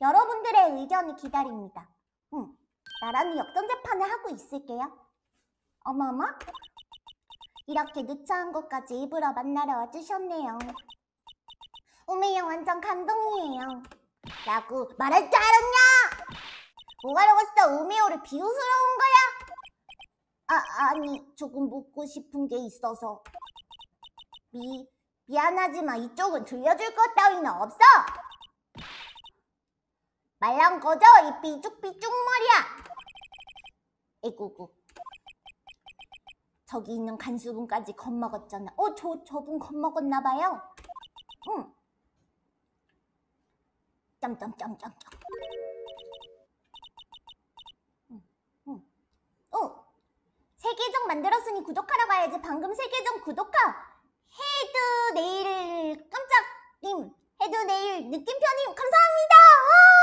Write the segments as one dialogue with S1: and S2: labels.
S1: 여러분들의 의견을 기다립니다. 응, 나라는 역전 재판을 하고 있을게요. 어머머, 이렇게 누차한 것까지 입으로 만나러 와주셨네요. 우미영 완전 감동이에요. 라고 말할 줄 알았냐? 뭐하려고 진짜 우미오를 비웃으러온 거야? 아, 아니, 조금 묻고 싶은 게 있어서. 미, 미안하지만 이쪽은 들려줄 것 따위는 없어! 말랑 꺼져 이 삐죽삐죽 머리야. 에구구. 저기 있는 간수분까지 겁먹었잖아. 어, 저, 저분 겁먹었나 봐요. 응. 점점점점점. 응, 어, 세계정 만들었으니 구독하러 가야지. 방금 세계정 구독하. 헤드 내일 깜짝님. 헤드 내일 느낌편님 감사합니다. 오! 어!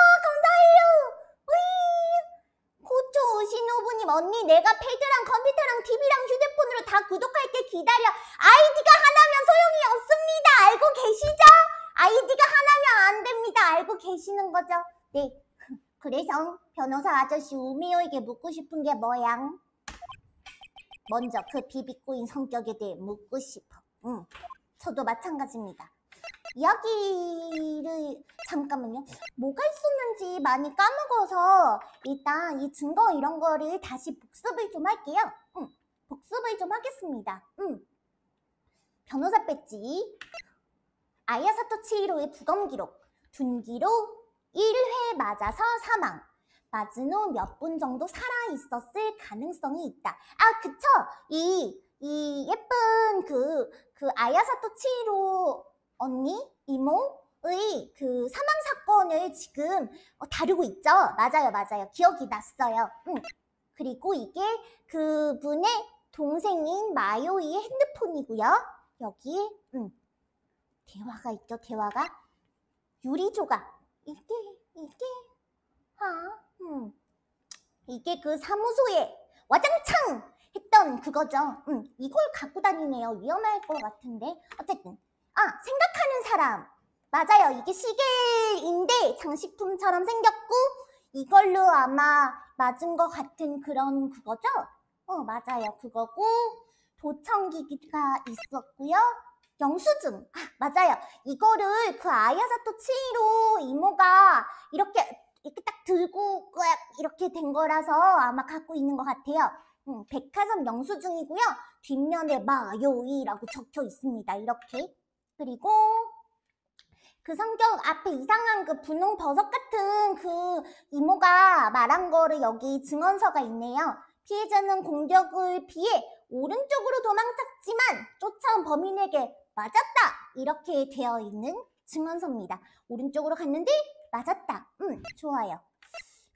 S1: 신호부님 언니 내가 패드랑 컴퓨터랑 TV랑 휴대폰으로 다구독할때 기다려 아이디가 하나면 소용이 없습니다 알고 계시죠? 아이디가 하나면 안 됩니다 알고 계시는 거죠? 네 그래서 변호사 아저씨 우미호에게 묻고 싶은 게뭐야 먼저 그 비비꼬인 성격에 대해 묻고 싶어 응 저도 마찬가지입니다 이야기를 잠깐만요. 뭐가 있었는지 많이 까먹어서 일단 이 증거 이런 거를 다시 복습을 좀 할게요. 응, 복습을 좀 하겠습니다. 응. 변호사 배지, 아야사토 치히로의 부검 기록, 둔기로 1회 맞아서 사망, 맞은 후 몇 분 정도 살아있었을 가능성이 있다. 아, 그쵸? 이, 이 예쁜 그, 그 아야사토 치히로 언니, 이모의 그 사망 사건을 지금 어, 다루고 있죠. 맞아요, 맞아요. 기억이 났어요. 음. 그리고 이게 그분의 동생인 마요이의 핸드폰이고요. 여기 음. 대화가 있죠, 대화가. 유리 조각. 이게 이게 아, 음. 이게 그 사무소에 와장창 했던 그거죠. 음, 이걸 갖고 다니네요. 위험할 것 같은데. 어쨌든 아, 생각하는 사람. 맞아요. 이게 시계인데 장식품처럼 생겼고 이걸로 아마 맞은 것 같은 그런 그거죠? 어, 맞아요. 그거고 도청기가 기 있었고요. 영수증. 아, 맞아요. 이거를 그 아야사토 치히로 이모가 이렇게 이렇게 딱 들고 이렇게 된 거라서 아마 갖고 있는 것 같아요. 음, 백화점 영수증이고요. 뒷면에 마요이라고 적혀 있습니다. 이렇게. 그리고 그 성격 앞에 이상한 그 분홍 버섯 같은 그 이모가 말한 거를 여기 증언서가 있네요. 피해자는 공격을 피해 오른쪽으로 도망쳤지만 쫓아온 범인에게 맞았다 이렇게 되어 있는 증언서입니다. 오른쪽으로 갔는데 맞았다. 음 좋아요.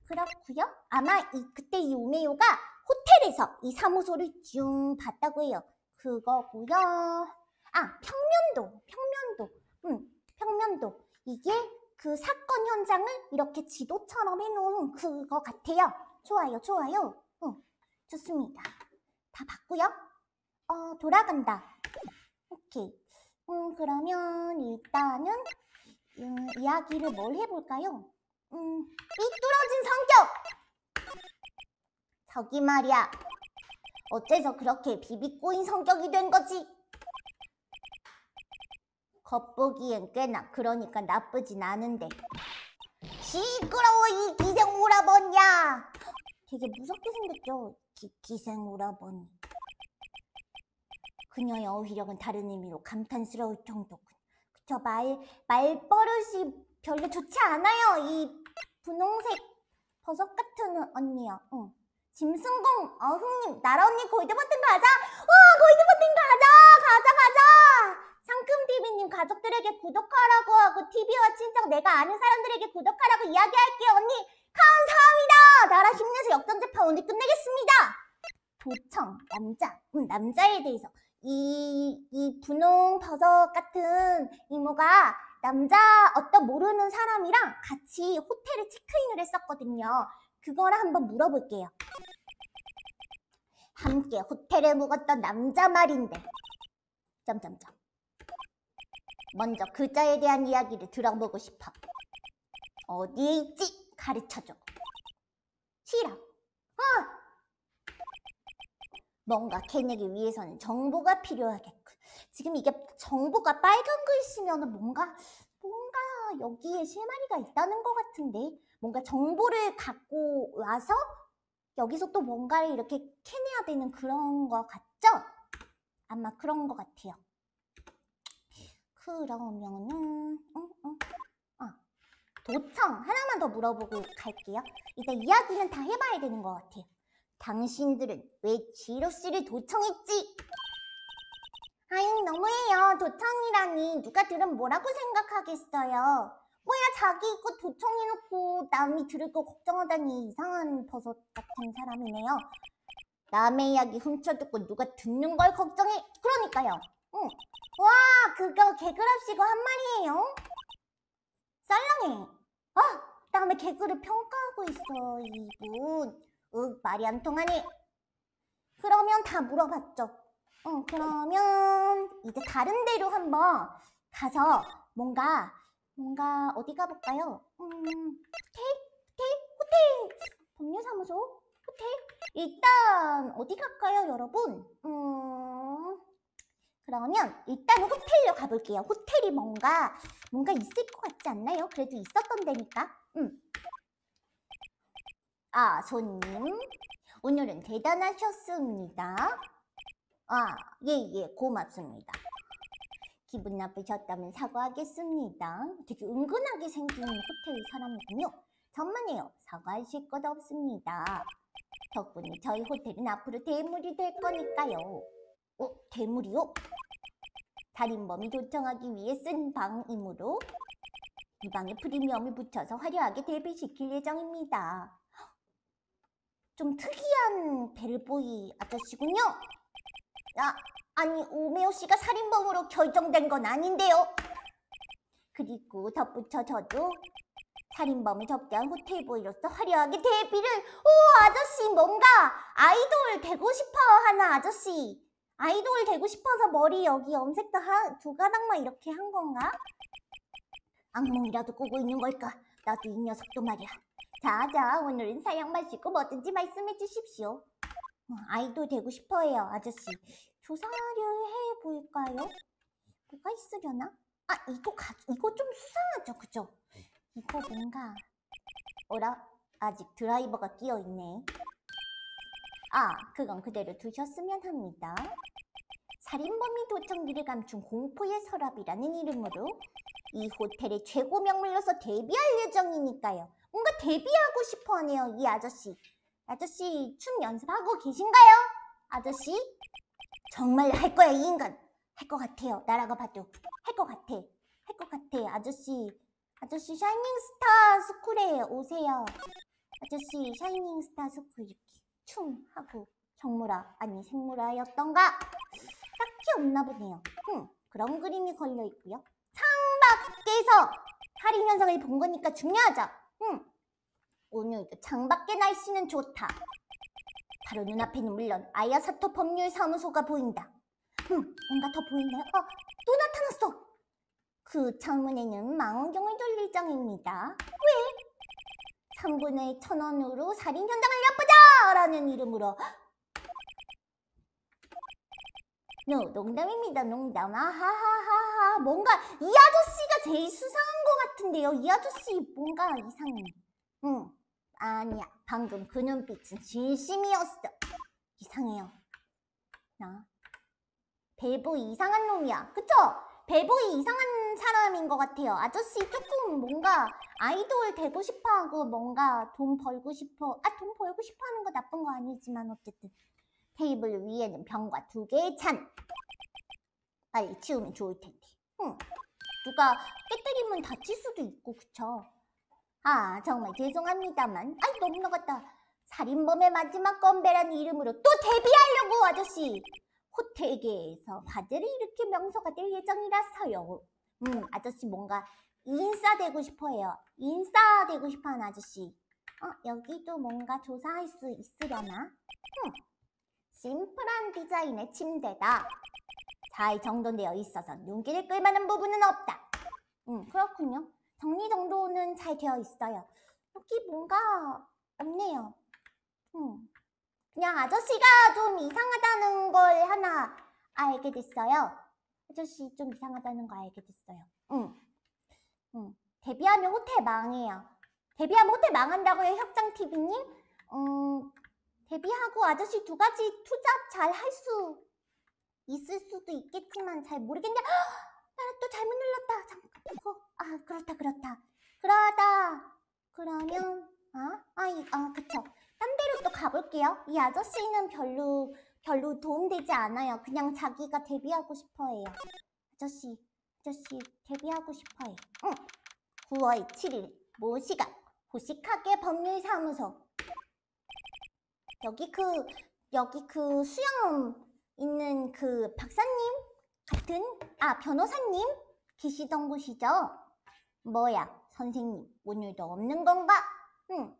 S1: 그렇고요. 아마 이 그때 이오메요가 호텔에서 이 사무소를 쭉 봤다고 해요. 그거고요. 아, 평면도, 평면도. 음, 평면도. 이게 그 사건 현장을 이렇게 지도처럼 해놓은 그거 같아요. 좋아요, 좋아요. 어, 좋습니다. 다 봤고요. 어, 돌아간다. 오케이. 음, 그러면 일단은 음, 이야기를 뭘 해볼까요? 음, 삐뚤어진 성격! 저기 말이야. 어째서 그렇게 비비꼬인 성격이 된 거지? 겉보기엔 꽤나 그러니까 나쁘진 않은데 시끄러워 이 기생 오라버니야 되게 무섭게 생겼죠? 기, 기생 오라버니 그녀의 어휘력은 다른 의미로 감탄스러울 정도군 그쵸 말, 말버릇이 별로 좋지 않아요 이 분홍색 버섯 같은 언니야 응. 짐승공 어흥님 나라 언니 골드버튼 가자 와 골드버튼 가자 가자 가자 황금TV님 가족들에게 구독하라고 하고 TV와 친척 내가 아는 사람들에게 구독하라고 이야기할게요 언니 감사합니다 나라 힘내서 역전재판 오늘 끝내겠습니다 도청 남자 음, 남자에 대해서 이, 이 분홍 버섯 같은 이모가 남자 어떤 모르는 사람이랑 같이 호텔에 체크인을 했었거든요 그거를 한번 물어볼게요 함께 호텔에 묵었던 남자 말인데 점점점 먼저 글자에 대한 이야기를 들어보고 싶어. 어디에 있지? 가르쳐줘. 싫어. 어! 뭔가 걔네기 위해서는 정보가 필요하겠군. 지금 이게 정보가 빨간 글씨면 뭔가, 뭔가 여기에 실마리가 있다는 것 같은데 뭔가 정보를 갖고 와서 여기서 또 뭔가를 이렇게 캐내야 되는 그런 것 같죠? 아마 그런 것 같아요. 그러면은 응, 응. 아, 도청 하나만 더 물어보고 갈게요. 일단 이야기는 다 해봐야 되는 것 같아요. 당신들은 왜 지로씨를 도청했지? 아잉 너무해요. 도청이라니 누가 들으면 뭐라고 생각하겠어요. 뭐야 자기 이거 도청해놓고 남이 들을 거 걱정하다니 이상한 버섯 같은 사람이네요. 남의 이야기 훔쳐듣고 누가 듣는 걸 걱정해. 그러니까요. 어. 와 그거 개그랍시고 한 말이에요 썰렁해 아 어, 다음에 개그를 평가하고 있어 이분 윽 말이 안 통하니 그러면 다 물어봤죠 어 그러면 이제 다른 데로 한번 가서 뭔가 뭔가 어디 가볼까요? 음 호텔? 호텔? 호텔? 법률사무소? 호텔? 일단 어디 갈까요 여러분? 음... 그러면 일단 호텔로 가볼게요. 호텔이 뭔가 뭔가 있을 것 같지 않나요? 그래도 있었던 데니까. 음. 아, 손님. 오늘은 대단하셨습니다. 아, 예, 예, 고맙습니다. 기분 나쁘셨다면 사과하겠습니다. 되게 은근하게 생긴 호텔 사람이군요. 전만해요. 사과하실 것 없습니다. 덕분에 저희 호텔은 앞으로 대물이 될 거니까요. 어, 대물이요? 살인범이 도청하기 위해 쓴 방이므로 이 방에 프리미엄을 붙여서 화려하게 대비시킬 예정입니다. 좀 특이한 벨보이 아저씨군요. 아, 아니 오메오 씨가 살인범으로 결정된 건 아닌데요. 그리고 덧붙여 저도 살인범을 접대한 호텔보이로서 화려하게 데뷔를 오 아저씨 뭔가 아이돌 되고 싶어 하는 아저씨 아이돌 되고 싶어서 머리 여기 염색도 하, 두 가닥만 이렇게 한 건가? 악몽이라도 꾸고 있는 걸까? 나도 이 녀석도 말이야. 자, 자, 오늘은 사양 마시고 뭐든지 말씀해 주십시오. 어, 아이돌 되고 싶어해요, 아저씨. 조사를 해볼까요? 뭐가 있으려나? 아, 이거 가, 이거 좀 수상하죠, 그죠? 이거 뭔가, 어라? 아직 드라이버가 끼어있네. 아, 그건 그대로 두셨으면 합니다. 살인범이 도청기를 감춘 공포의 서랍이라는 이름으로 이 호텔의 최고 명물로서 데뷔할 예정이니까요. 뭔가 데뷔하고 싶어 하네요, 이 아저씨. 아저씨, 춤 연습하고 계신가요? 아저씨? 정말 할 거야, 이 인간. 할 것 같아요, 나라가 봐도. 할 것 같아. 할 것 같아, 아저씨. 아저씨, 샤이닝스타 스쿨에 오세요. 아저씨, 샤이닝스타 스쿨 이렇게. 충 하고 정물아 아니 생물아였던가 딱히 없나 보네요. 흠, 그런 그림이 걸려 있고요. 창밖에서 할인 현상을 본 거니까 중요하죠. 흠, 오늘도 창밖의 날씨는 좋다. 바로 눈앞에는 물론 아야사토 법률사무소가 보인다. 흠, 뭔가 더 보이네요. 어, 또 나타났어. 그 창문에는 망원경을 돌릴 장입니다왜 3분의 1000원으로 살인 현장을 엿보자! 라는 이름으로 n 농담입니다 농담 아하하하하 뭔가 이 아저씨가 제일 수상한 것 같은데요 이 아저씨 뭔가 이상해 응 아니야 방금 그 눈빛은 진심이었어 이상해요 나 배부 이상한 놈이야 그쵸? 배보이 이상한 사람인 것 같아요. 아저씨 조금 뭔가 아이돌 되고 싶어 하고 뭔가 돈 벌고 싶어. 아, 돈 벌고 싶어 하는 거 나쁜 거 아니지만 어쨌든. 테이블 위에는 병과 두 개의 찬. 빨리 치우면 좋을 텐데. 응. 누가 깨뜨리면 다칠 수도 있고, 그쵸? 아, 정말 죄송합니다만. 아이, 너무 나갔다. 살인범의 마지막 건배라는 이름으로 또 데뷔하려고, 아저씨! 호텔계에서 화제를 일으킬 명소가 될 예정이라서요. 음, 아저씨 뭔가 인싸되고 싶어해요. 인싸되고 싶어하는 아저씨. 어, 여기도 뭔가 조사할 수 있으려나? 음, 심플한 디자인의 침대다. 잘 정돈되어 있어서 눈길을 끌만한 부분은 없다. 음, 그렇군요. 정리정도는 잘 되어 있어요. 여기 뭔가 없네요. 음. 그냥 아저씨가 좀 이상하다는 걸 하나 알게 됐어요. 아저씨 좀 이상하다는 거 알게 됐어요. 응. 응. 데뷔하면 호텔 망해요. 데뷔하면 호텔 망한다고요, 협장TV님? 음, 데뷔하고 아저씨 두 가지 투자 잘 할 수 있을 수도 있겠지만 잘 모르겠는데, 나또 잘못 눌렀다. 잠깐, 어, 아, 그렇다, 그렇다. 그러다, 그러면, 아, 아, 이, 아, 그쵸. 딴 데로 또 가볼게요. 이 아저씨는 별로 별로 도움되지 않아요. 그냥 자기가 데뷔하고 싶어해요. 아저씨, 아저씨 데뷔하고 싶어해. 응. 9월 7일 모시각 고식하게 법률사무소. 여기 그 여기 그 수영 있는 그 박사님 같은 아 변호사님 계시던 곳이죠. 뭐야 선생님 오늘도 없는 건가? 응.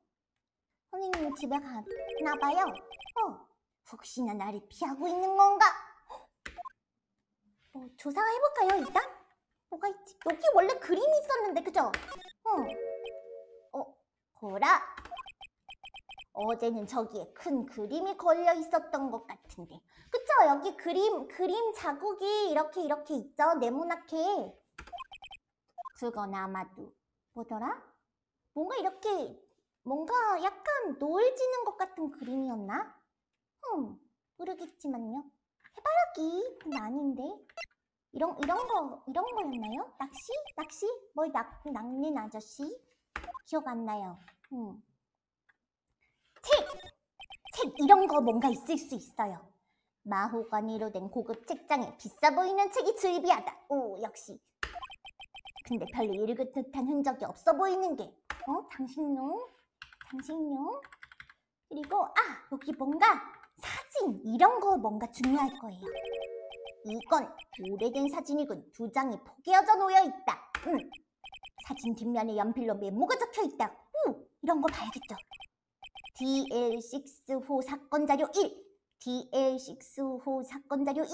S1: 선생님은 집에 가나 봐요. 어, 혹시나 나를 피하고 있는 건가? 뭐 조사해볼까요, 일단? 뭐가 있지? 여기 원래 그림이 있었는데, 그죠? 어, 어, 보라. 어제는 저기에 큰 그림이 걸려 있었던 것 같은데. 그쵸? 여기 그림, 그림 자국이 이렇게 이렇게 있죠? 네모나게. 그건 아마도, 뭐더라? 뭔가 이렇게 뭔가 약간 노을 지는 것 같은 그림이었나? 흠, 모르겠지만요. 해바라기 는 아닌데 이런 이런 거 이런 거였나요? 낚시? 낚시? 뭘 낚, 낚는 아저씨? 기억 안 나요. 흠. 책! 책 이런 거 뭔가 있을 수 있어요. 마호가니로 된 고급 책장에 비싸 보이는 책이 즐비하다. 오, 역시. 근데 별로 읽은 듯한 흔적이 없어 보이는 게, 어? 당신놈? 장식용 그리고 아 여기 뭔가 사진 이런 거 뭔가 중요할 거예요 이건 오래된 사진이군 두 장이 포개어져 놓여 있다 응. 사진 뒷면에 연필로 메모가 적혀 있다 우, 이런 거 봐야겠죠 DL6호 사건 자료 1 DL6호 사건 자료 2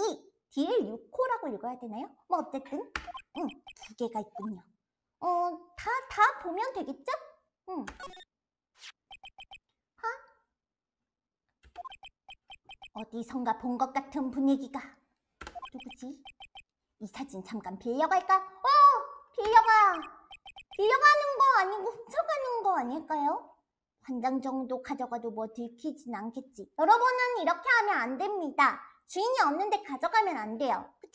S1: DL6호라고 읽어야 되나요? 뭐 어쨌든 응, 두 개가 있군요 어, 다, 다 보면 되겠죠? 응. 어디선가 본 것 같은 분위기가 누구지? 이 사진 잠깐 빌려갈까? 어! 빌려가! 빌려가는 거 아니고 훔쳐가는 거 아닐까요? 환장 정도 가져가도 뭐 들키진 않겠지. 여러분은 이렇게 하면 안 됩니다. 주인이 없는데 가져가면 안 돼요. 그쵸?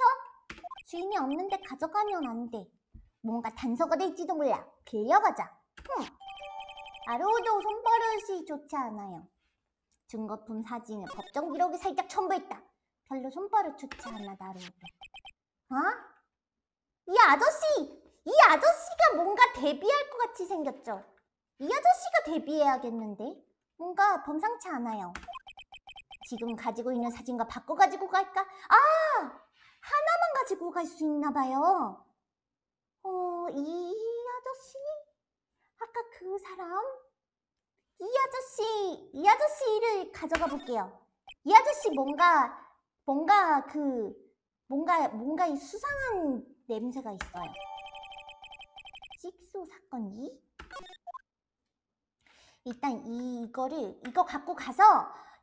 S1: 주인이 없는데 가져가면 안 돼. 뭔가 단서가 될지도 몰라. 빌려가자. 흠. 아로우도 손버릇이 좋지 않아요. 증거품 사진에 법정 기록이 살짝 첨부했다. 별로 손발을 좋지 않나 나로도. 어? 이 아저씨! 이 아저씨가 뭔가 데뷔할것 같이 생겼죠? 이 아저씨가 데뷔해야겠는데 뭔가 범상치 않아요. 지금 가지고 있는 사진과 바꿔 가지고 갈까? 아! 하나만 가지고 갈 수 있나 봐요. 어, 이 아저씨? 아까 그 사람? 이 아저씨, 이 아저씨를 가져가 볼게요. 이 아저씨 뭔가, 뭔가 그, 뭔가, 뭔가 이 수상한 냄새가 있어요. 찍소 사건 2? 일단 이, 이거를, 이거 갖고 가서,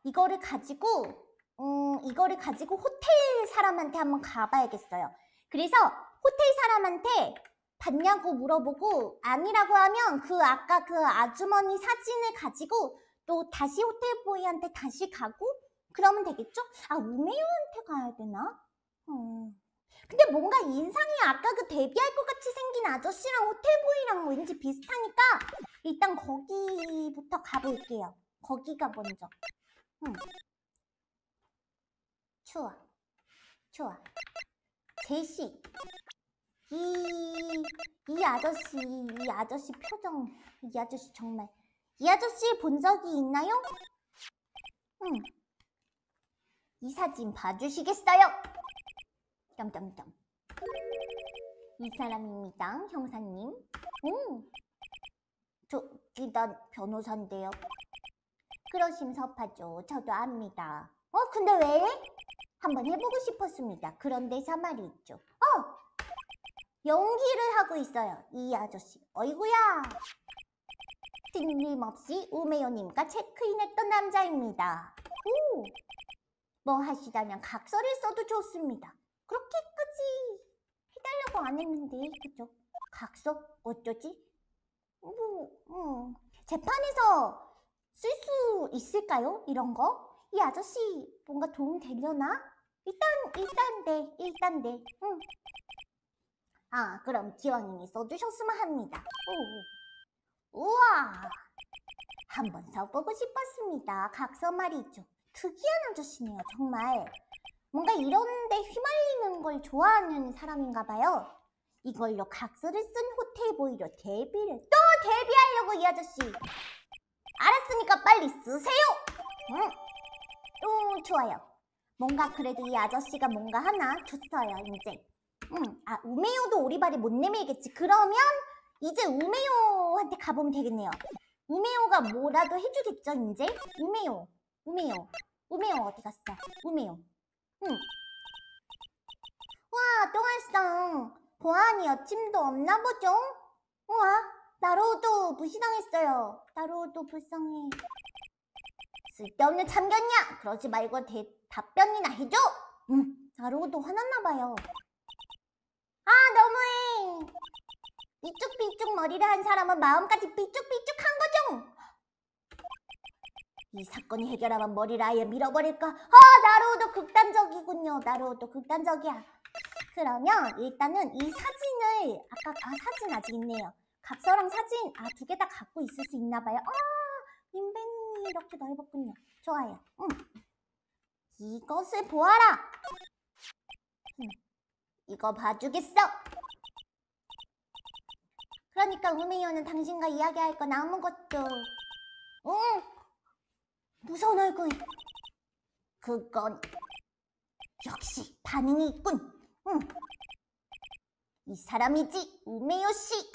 S1: 이거를 가지고, 음, 이거를 가지고 호텔 사람한테 한번 가봐야겠어요. 그래서 호텔 사람한테 봤냐고 물어보고 아니라고 하면 그 아까 그 아주머니 사진을 가지고 또 다시 호텔보이한테 다시 가고 그러면 되겠죠? 아 우메유한테 가야 되나? 어. 근데 뭔가 인상이 아까 그 데뷔할 것 같이 생긴 아저씨랑 호텔보이랑 왠지 비슷하니까 일단 거기부터 가볼게요. 거기가 먼저. 응. 좋아. 좋아. 제시. 이, 이 아저씨, 이 아저씨 표정, 이 아저씨 정말. 이 아저씨 본 적이 있나요? 응. 이 사진 봐주시겠어요? 점점점. 이 사람입니다, 형사님. 음. 저기 난 변호사인데요. 그러심섭하죠. 저도 압니다. 어, 근데 왜? 한번 해보고 싶었습니다. 그런데 사말이 있죠. 어, 연기를 하고 있어요. 이 아저씨. 어이구야. 뜬림없이 우메요님과 체크인했던 남자입니다. 오! 뭐 하시다면 각서를 써도 좋습니다. 그렇게끄지 해달라고 안 했는데, 그죠? 각서? 어쩌지? 뭐, 음. 재판에서 쓸 수 있을까요? 이런 거? 이 아저씨 뭔가 도움 되려나? 일단, 일단 네, 일단 네. 응. 아, 그럼 기왕님이 써주셨으면 합니다. 오. 우와! 한번 써보고 싶었습니다. 각서 말이죠. 특이한 아저씨네요, 정말. 뭔가 이런데 휘말리는 걸 좋아하는 사람인가 봐요. 이걸로 각서를 쓴 호텔 보이로 데뷔를 또 데뷔하려고 이 아저씨. 알았으니까 빨리 쓰세요. 응. 음, 좋아요. 뭔가 그래도 이 아저씨가 뭔가 하나 줬어요, 이제. 응. 아, 우메요도 오리발이 못 내밀겠지. 그러면 이제 우메요한테 가보면 되겠네요. 우메요가 뭐라도 해주겠죠, 이제? 우메요, 우메요, 우메요 어디 갔어? 우메요. 응. 와, 똥알어 보안이 여침도 없나 보죠? 우와, 나로도 무시당했어요. 나로도 불쌍해. 쓸데없는 참견이야! 그러지 말고 대, 답변이나 해줘! 응, 나로도 화났나봐요. 아 너무해 이쪽삐쪽 머리를 한 사람은 마음까지 삐쭉삐쭉한 거죠 이 사건이 해결하면 머리를 아예 밀어버릴까 아 나로도 극단적이군요 나로도 극단적이야 그러면 일단은 이 사진을 아까 아 사진 아직 있네요 각서랑 사진 아두 개 다 갖고 있을 수 있나 봐요 아 인벤이 이렇게 넓었군요 좋아요 응. 이것을 보아라 이거 봐주겠어! 그러니까 우메이오는 당신과 이야기할 건 아무것도 응! 무서운 얼굴 그건 역시 반응이 있군 응. 이 사람이지 우메요씨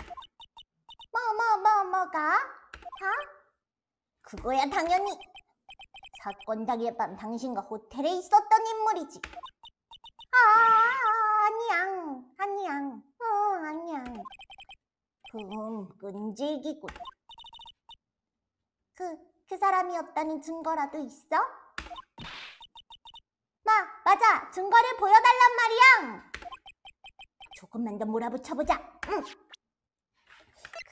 S1: 뭐뭐뭐 뭐, 뭐가? 어? 그거야 당연히 사건 당일 밤 당신과 호텔에 있었던 인물이지 아, 아, 아. 아니양, 아양 어, 안니양 그음 끈질기고. 그, 그사람이없다는 증거라도 있어? 마, 맞아! 증거를 보여달란 말이야! 조금만 더 몰아붙여보자! 응.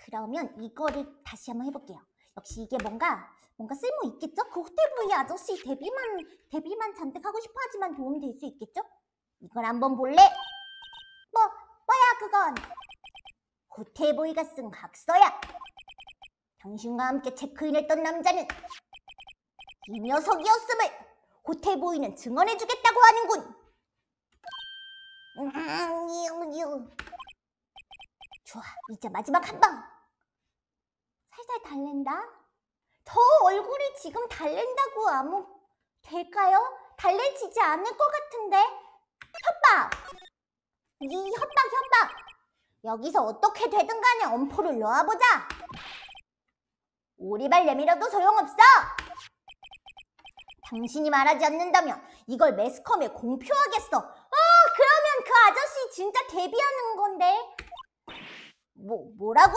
S1: 그러면 이거를 다시 한번 해볼게요. 역시 이게 뭔가 뭔가 쓸모 있겠죠? 그 호텔 부이 아저씨 데뷔만 데뷔만 잔뜩 하고 싶어 하지만 도움 될 수 있겠죠? 이걸 한번 볼래? 그건 호텔보이가 쓴 각서야 당신과 함께 체크인했던 남자는 이 녀석이었음을 호텔보이는 증언해주겠다고 하는군 음, 음, 음. 좋아 이제 마지막 한방 살살 달랜다 저 얼굴이 지금 달랜다고 아무 될까요? 달래지지 않을 것 같은데 협박! 이 협박 협박! 여기서 어떻게 되든 간에 엄포를 놓아보자! 오리발 내밀어도 소용없어! 당신이 말하지 않는다면 이걸 매스컴에 공표하겠어! 어! 그러면 그 아저씨 진짜 데뷔하는 건데! 뭐, 뭐라고?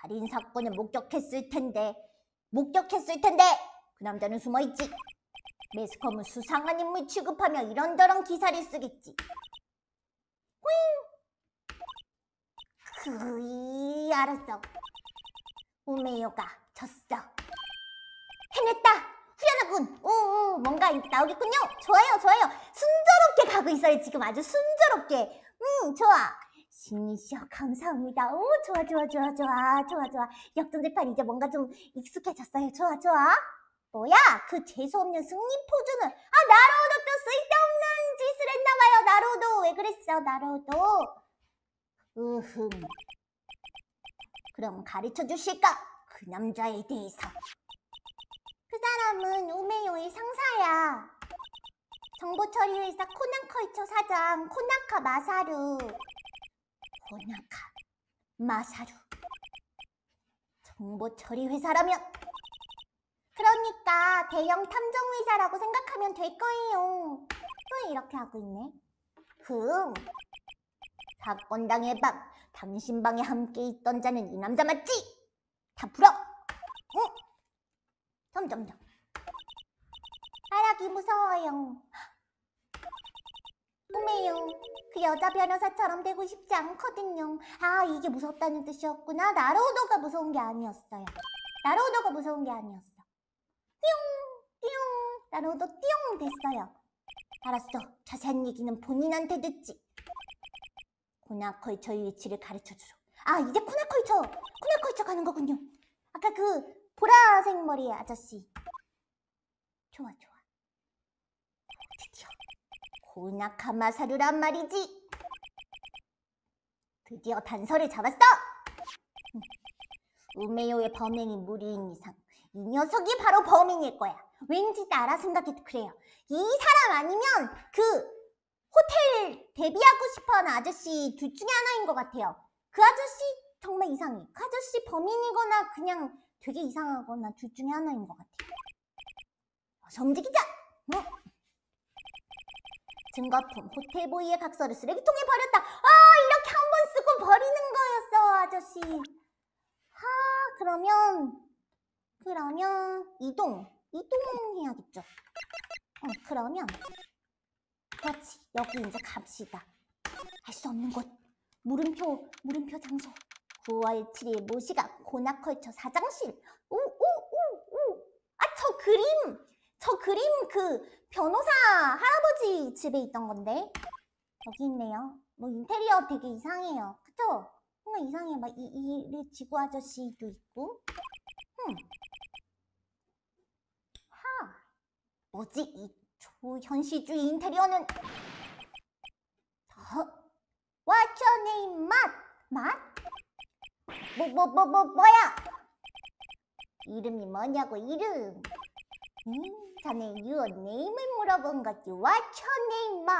S1: 살인사건을 목격했을 텐데 목격했을 텐데 그 남자는 숨어있지 매스컴은 수상한 인물 취급하며 이런저런 기사를 쓰겠지 그이 알았어. 우메요가 졌어. 해냈다. 후련하군. 오, 뭔가 나오겠군요. 좋아요, 좋아요. 순조롭게 가고 있어요. 지금 아주 순조롭게. 음, 좋아. 신이시여 감사합니다. 오, 좋아, 좋아, 좋아, 좋아, 좋아, 좋아. 역전재판 이제 뭔가 좀 익숙해졌어요. 좋아, 좋아. 뭐야? 그 재수없는 승리 포즈는 아 나로도 또 쓸데없는 짓을 했나봐요 나로도 왜 그랬어 나로도 으흠 그럼 가르쳐 주실까? 그 남자에 대해서 그 사람은 우메요의 상사야 정보 처리 회사 코난컬처 사장 코나카 마사루 코나카 마사루 정보 처리 회사라면 그러니까 대형 탐정의자라고 생각하면 될 거예요. 왜 이렇게 하고 있네? 흠. 사건당의 밤, 당신 방에 함께 있던 자는 이 남자 맞지? 다 풀어! 응? 점점점. 하락이 무서워요. 꿈에요. 그 여자 변호사처럼 되고 싶지 않거든요. 아, 이게 무섭다는 뜻이었구나. 나로우도가 무서운 게 아니었어요. 나로우도가 무서운 게 아니었어. 나로도 띠용 됐어요. 알았어. 자세한 얘기는 본인한테 듣지. 코나커컬저의 위치를 가르쳐주죠. 아, 이제 코나컬처! 커 코나컬처 커 가는 거군요. 아까 그 보라색 머리 아저씨. 좋아, 좋아. 드디어 코나카마사루란 말이지. 드디어 단서를 잡았어! 우메요의 범행이 무리인 이상 이 녀석이 바로 범인일 거야. 왠지 따라 생각해도 그래요. 이 사람 아니면 그 호텔 데뷔하고 싶어 하는 아저씨 둘 중에 하나인 것 같아요. 그 아저씨 정말 이상해. 그 아저씨 범인이거나 그냥 되게 이상하거나 둘 중에 하나인 것 같아요. 어서 움직이자! 응? 어? 증거품, 호텔보이의 각서를 쓰레기통에 버렸다. 아, 이렇게 한 번 쓰고 버리는 거였어, 아저씨. 하, 그러면, 그러면, 이동. 이동해야겠죠. 어, 그러면 그렇지 여기 이제 갑시다. 알수 없는 곳 물음표 물음표 장소 9월 7일 모시가 고나컬처 사장실 오오오오 아저 그림 저 그림 그 변호사 할아버지 집에 있던 건데 여기 있네요. 뭐 인테리어 되게 이상해요. 그쵸? 뭔가 이상해. 막 이, 이리 지구 아저씨도 있고. 흠. 뭐지? 이 초현실주의 인테리어는 어? What's your name? 맛? 맛? 뭐, 뭐, 뭐, 뭐, 뭐야? 이름이 뭐냐고, 이름. 음, 자네 your name을 물어본 거지. What's your name? 마.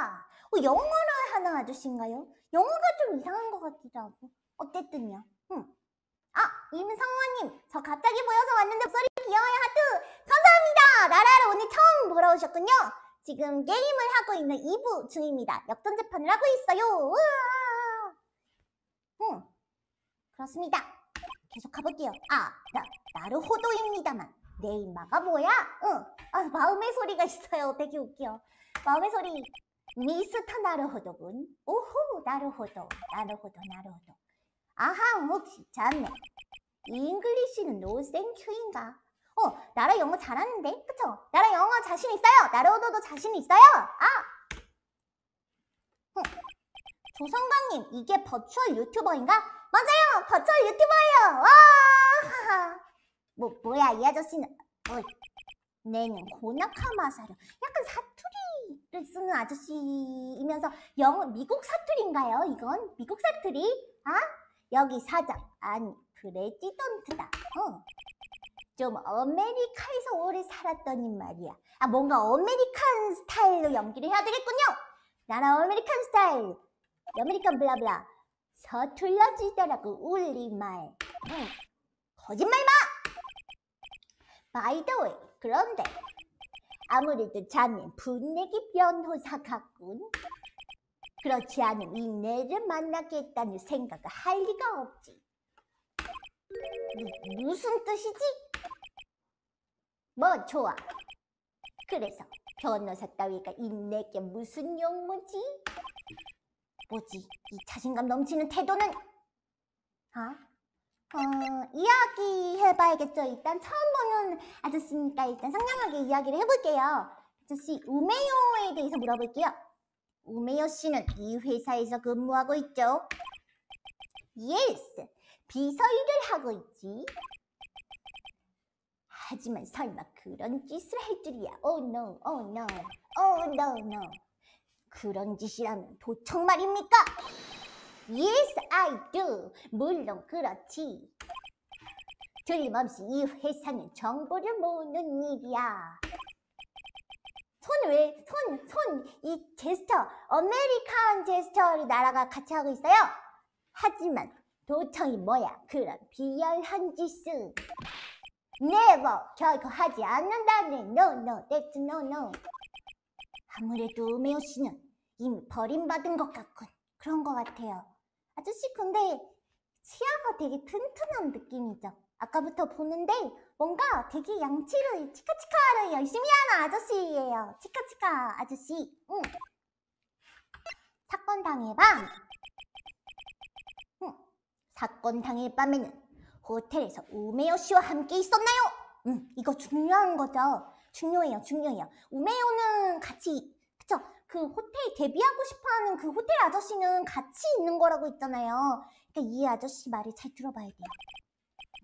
S1: 어, 영어를 하는 아저씨인가요? 영어가 좀 이상한 것 같기도 하고. 어쨌든요. 음. 아, 임성원님. 저 갑자기 모여서 왔는데 목소리 귀여워요 하트 감사합니다 나라를 오늘 처음 보러 오셨군요 지금 게임을 하고 있는 2부 중입니다 역전재판을 하고 있어요 우 음, 그렇습니다 계속 가볼게요 아 나, 나르호도입니다만 내 인마가 뭐야? 응. 아, 마음의 소리가 있어요. 되게 웃겨. 마음의 소리. 미스터 나르호도군. 오호, 나르호도. 나르호도, 나르호도. 아하, 혹시, 참네. 잉글리시는 노 땡큐인가? 어, 나라 영어 잘하는데? 그쵸? 나라 영어 자신 있어요! 나라어도 자신 있어요! 아! 응. 어. 조성강님, 이게 버추얼 유튜버인가? 맞아요! 버추얼 유튜버예요! 와! 뭐, 뭐야, 이 아저씨는. 어이. 내는 고나카마사료. 약간 사투리를 쓰는 아저씨이면서 영어, 미국 사투리인가요, 이건? 미국 사투리? 아? 여기 사장. 아니, 프레지던트다. 응. 좀 아메리카에서 오래 살았더니 말이야. 아, 뭔가 아메리칸 스타일로 연기를 해야 되겠군요. 나라 아메리칸 스타일. 아메리칸 블라블라. 서툴러지더라고, 울리말 거짓말 마! 바이더웨이 그런데 아무래도 자는 분내기 변호사 같군. 그렇지 않으면 이내를 만나겠다는 생각을 할 리가 없지. 무슨 뜻이지? 뭐 좋아. 그래서 변호사 따위가 인내게 무슨 용무지? 뭐지? 이 자신감 넘치는 태도는? 아? 어, 어 이야기 해봐야겠죠. 일단 처음 보는 아저씨니까 일단 상냥하게 이야기를 해볼게요. 아저씨 우메요에 대해서 물어볼게요. 우메요 씨는 이 회사에서 근무하고 있죠? Yes, 비서일을 하고 있지. 하지만 설마 그런 짓을 할 줄이야. Oh no, oh n 그런 짓이라면 도청 말입니까? Yes, I do. 물론 그렇지. 틀림없이 이 회사는 정보를 모으는 일이야. 손 왜, 손, 손, 이 제스처, 아메리칸 제스처를 나라가 같이 하고 있어요. 하지만 도청이 뭐야? 그런 비열한 짓은. 네 e v e r 결코 하지 않는다네. 노! 노! n 츠 노! 노! 아무래도 우메오 씨는 이미 버림받은 것 같군. 그런 것 같아요. 아저씨 근데 치아가 되게 튼튼한 느낌이죠. 아까부터 보는데 뭔가 되게 양치를 치카치카를 열심히 하는 아저씨예요. 치카치카 아저씨. 응. 사건 당일 밤. 응. 사건 당일 밤에는 호텔에서 우메요 씨와 함께 있었나요? 음, 이거 중요한 거죠. 중요해요, 중요해요. 우메요는 같이, 그쵸? 그 호텔 데뷔하고 싶어 하는 그 호텔 아저씨는 같이 있는 거라고 있잖아요. 그니까이 아저씨 말을 잘 들어봐야 돼요.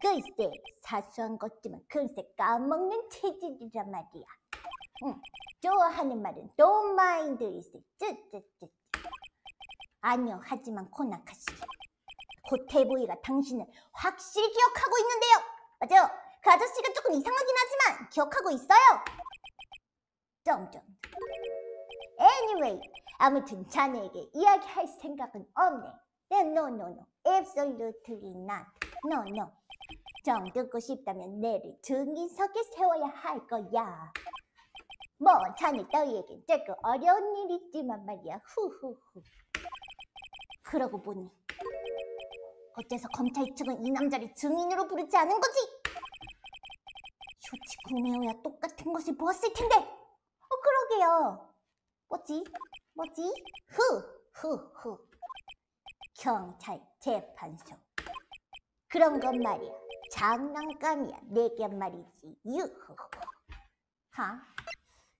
S1: 글쎄, 사소한 것지만 글쎄 까먹는 체질이란 말이야. 응, 좋아하는 말은 don't mind is it. 쯔쯔쯔. 아니요, 하지만 코나카시. 호태보이가 당신을 확실히 기억하고 있는데요. 맞아요. 그 아저씨가 조금 이상하긴 하지만 기억하고 있어요. 점점. Anyway, 아무튼 자네에게 이야기할 생각은 없네. 네, no, no, no. Absolutely not. No, no. 정 듣고 싶다면 내를 증인석에 세워야 할 거야. 뭐 자네 따위에겐 조금 어려운 일이지만 말이야. 후후후. 그러고 보니 어째서 검찰 측은 이 남자를 증인으로 부르지 않은 거지? 쇼치 구매호야 똑같은 것을 보았을 텐데! 어, 그러게요. 뭐지? 뭐지? 흐! 흐! 흐! 경찰 재판소. 그런 건 말이야. 장난감이야. 내게 네 말이지. 유후. 하.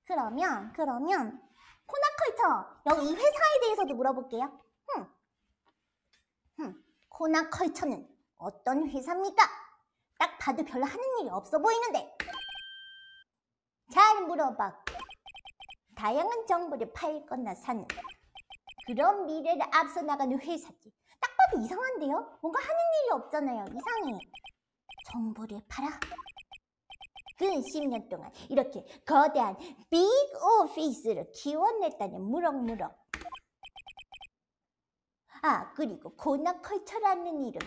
S1: 그러면, 그러면, 코나컬처, 여기 이 회사에 대해서도 물어볼게요. 흠. 흠. 코나 컬처는 어떤 회사입니까? 딱 봐도 별로 하는 일이 없어 보이는데 잘 물어봐 다양한 정보를 팔거나 사는 그런 미래를 앞서 나가는 회사지 딱 봐도 이상한데요? 뭔가 하는 일이 없잖아요 이상해 정보를 팔아 근 10년 동안 이렇게 거대한 빅 오피스를 키워냈다니 무럭무럭 아 그리고 고나컬처라는 이름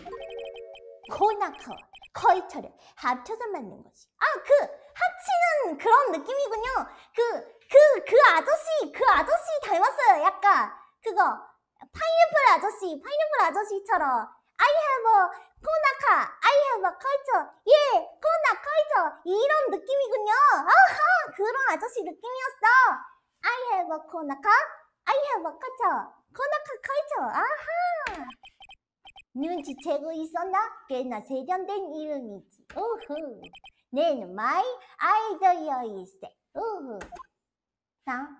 S1: 고나컬 컬처를 합쳐서 만든 거지 아그 합치는 그런 느낌이군요 그 그, 그 아저씨 그 아저씨 닮았어요 약간 그거 파인애플 아저씨 파인애플 아저씨처럼 I have a 코나카 I have a culture 예 코나 c u l t u r 이런 느낌이군요 아하 그런 아저씨 느낌이었어 I have a 코나카 I have a culture 코나카 컬죠 아하! 눈치채고 있었나? 꽤나 세련된 이름이지. 우후. 내 마이 아이돌이어일세. 우후. 땅.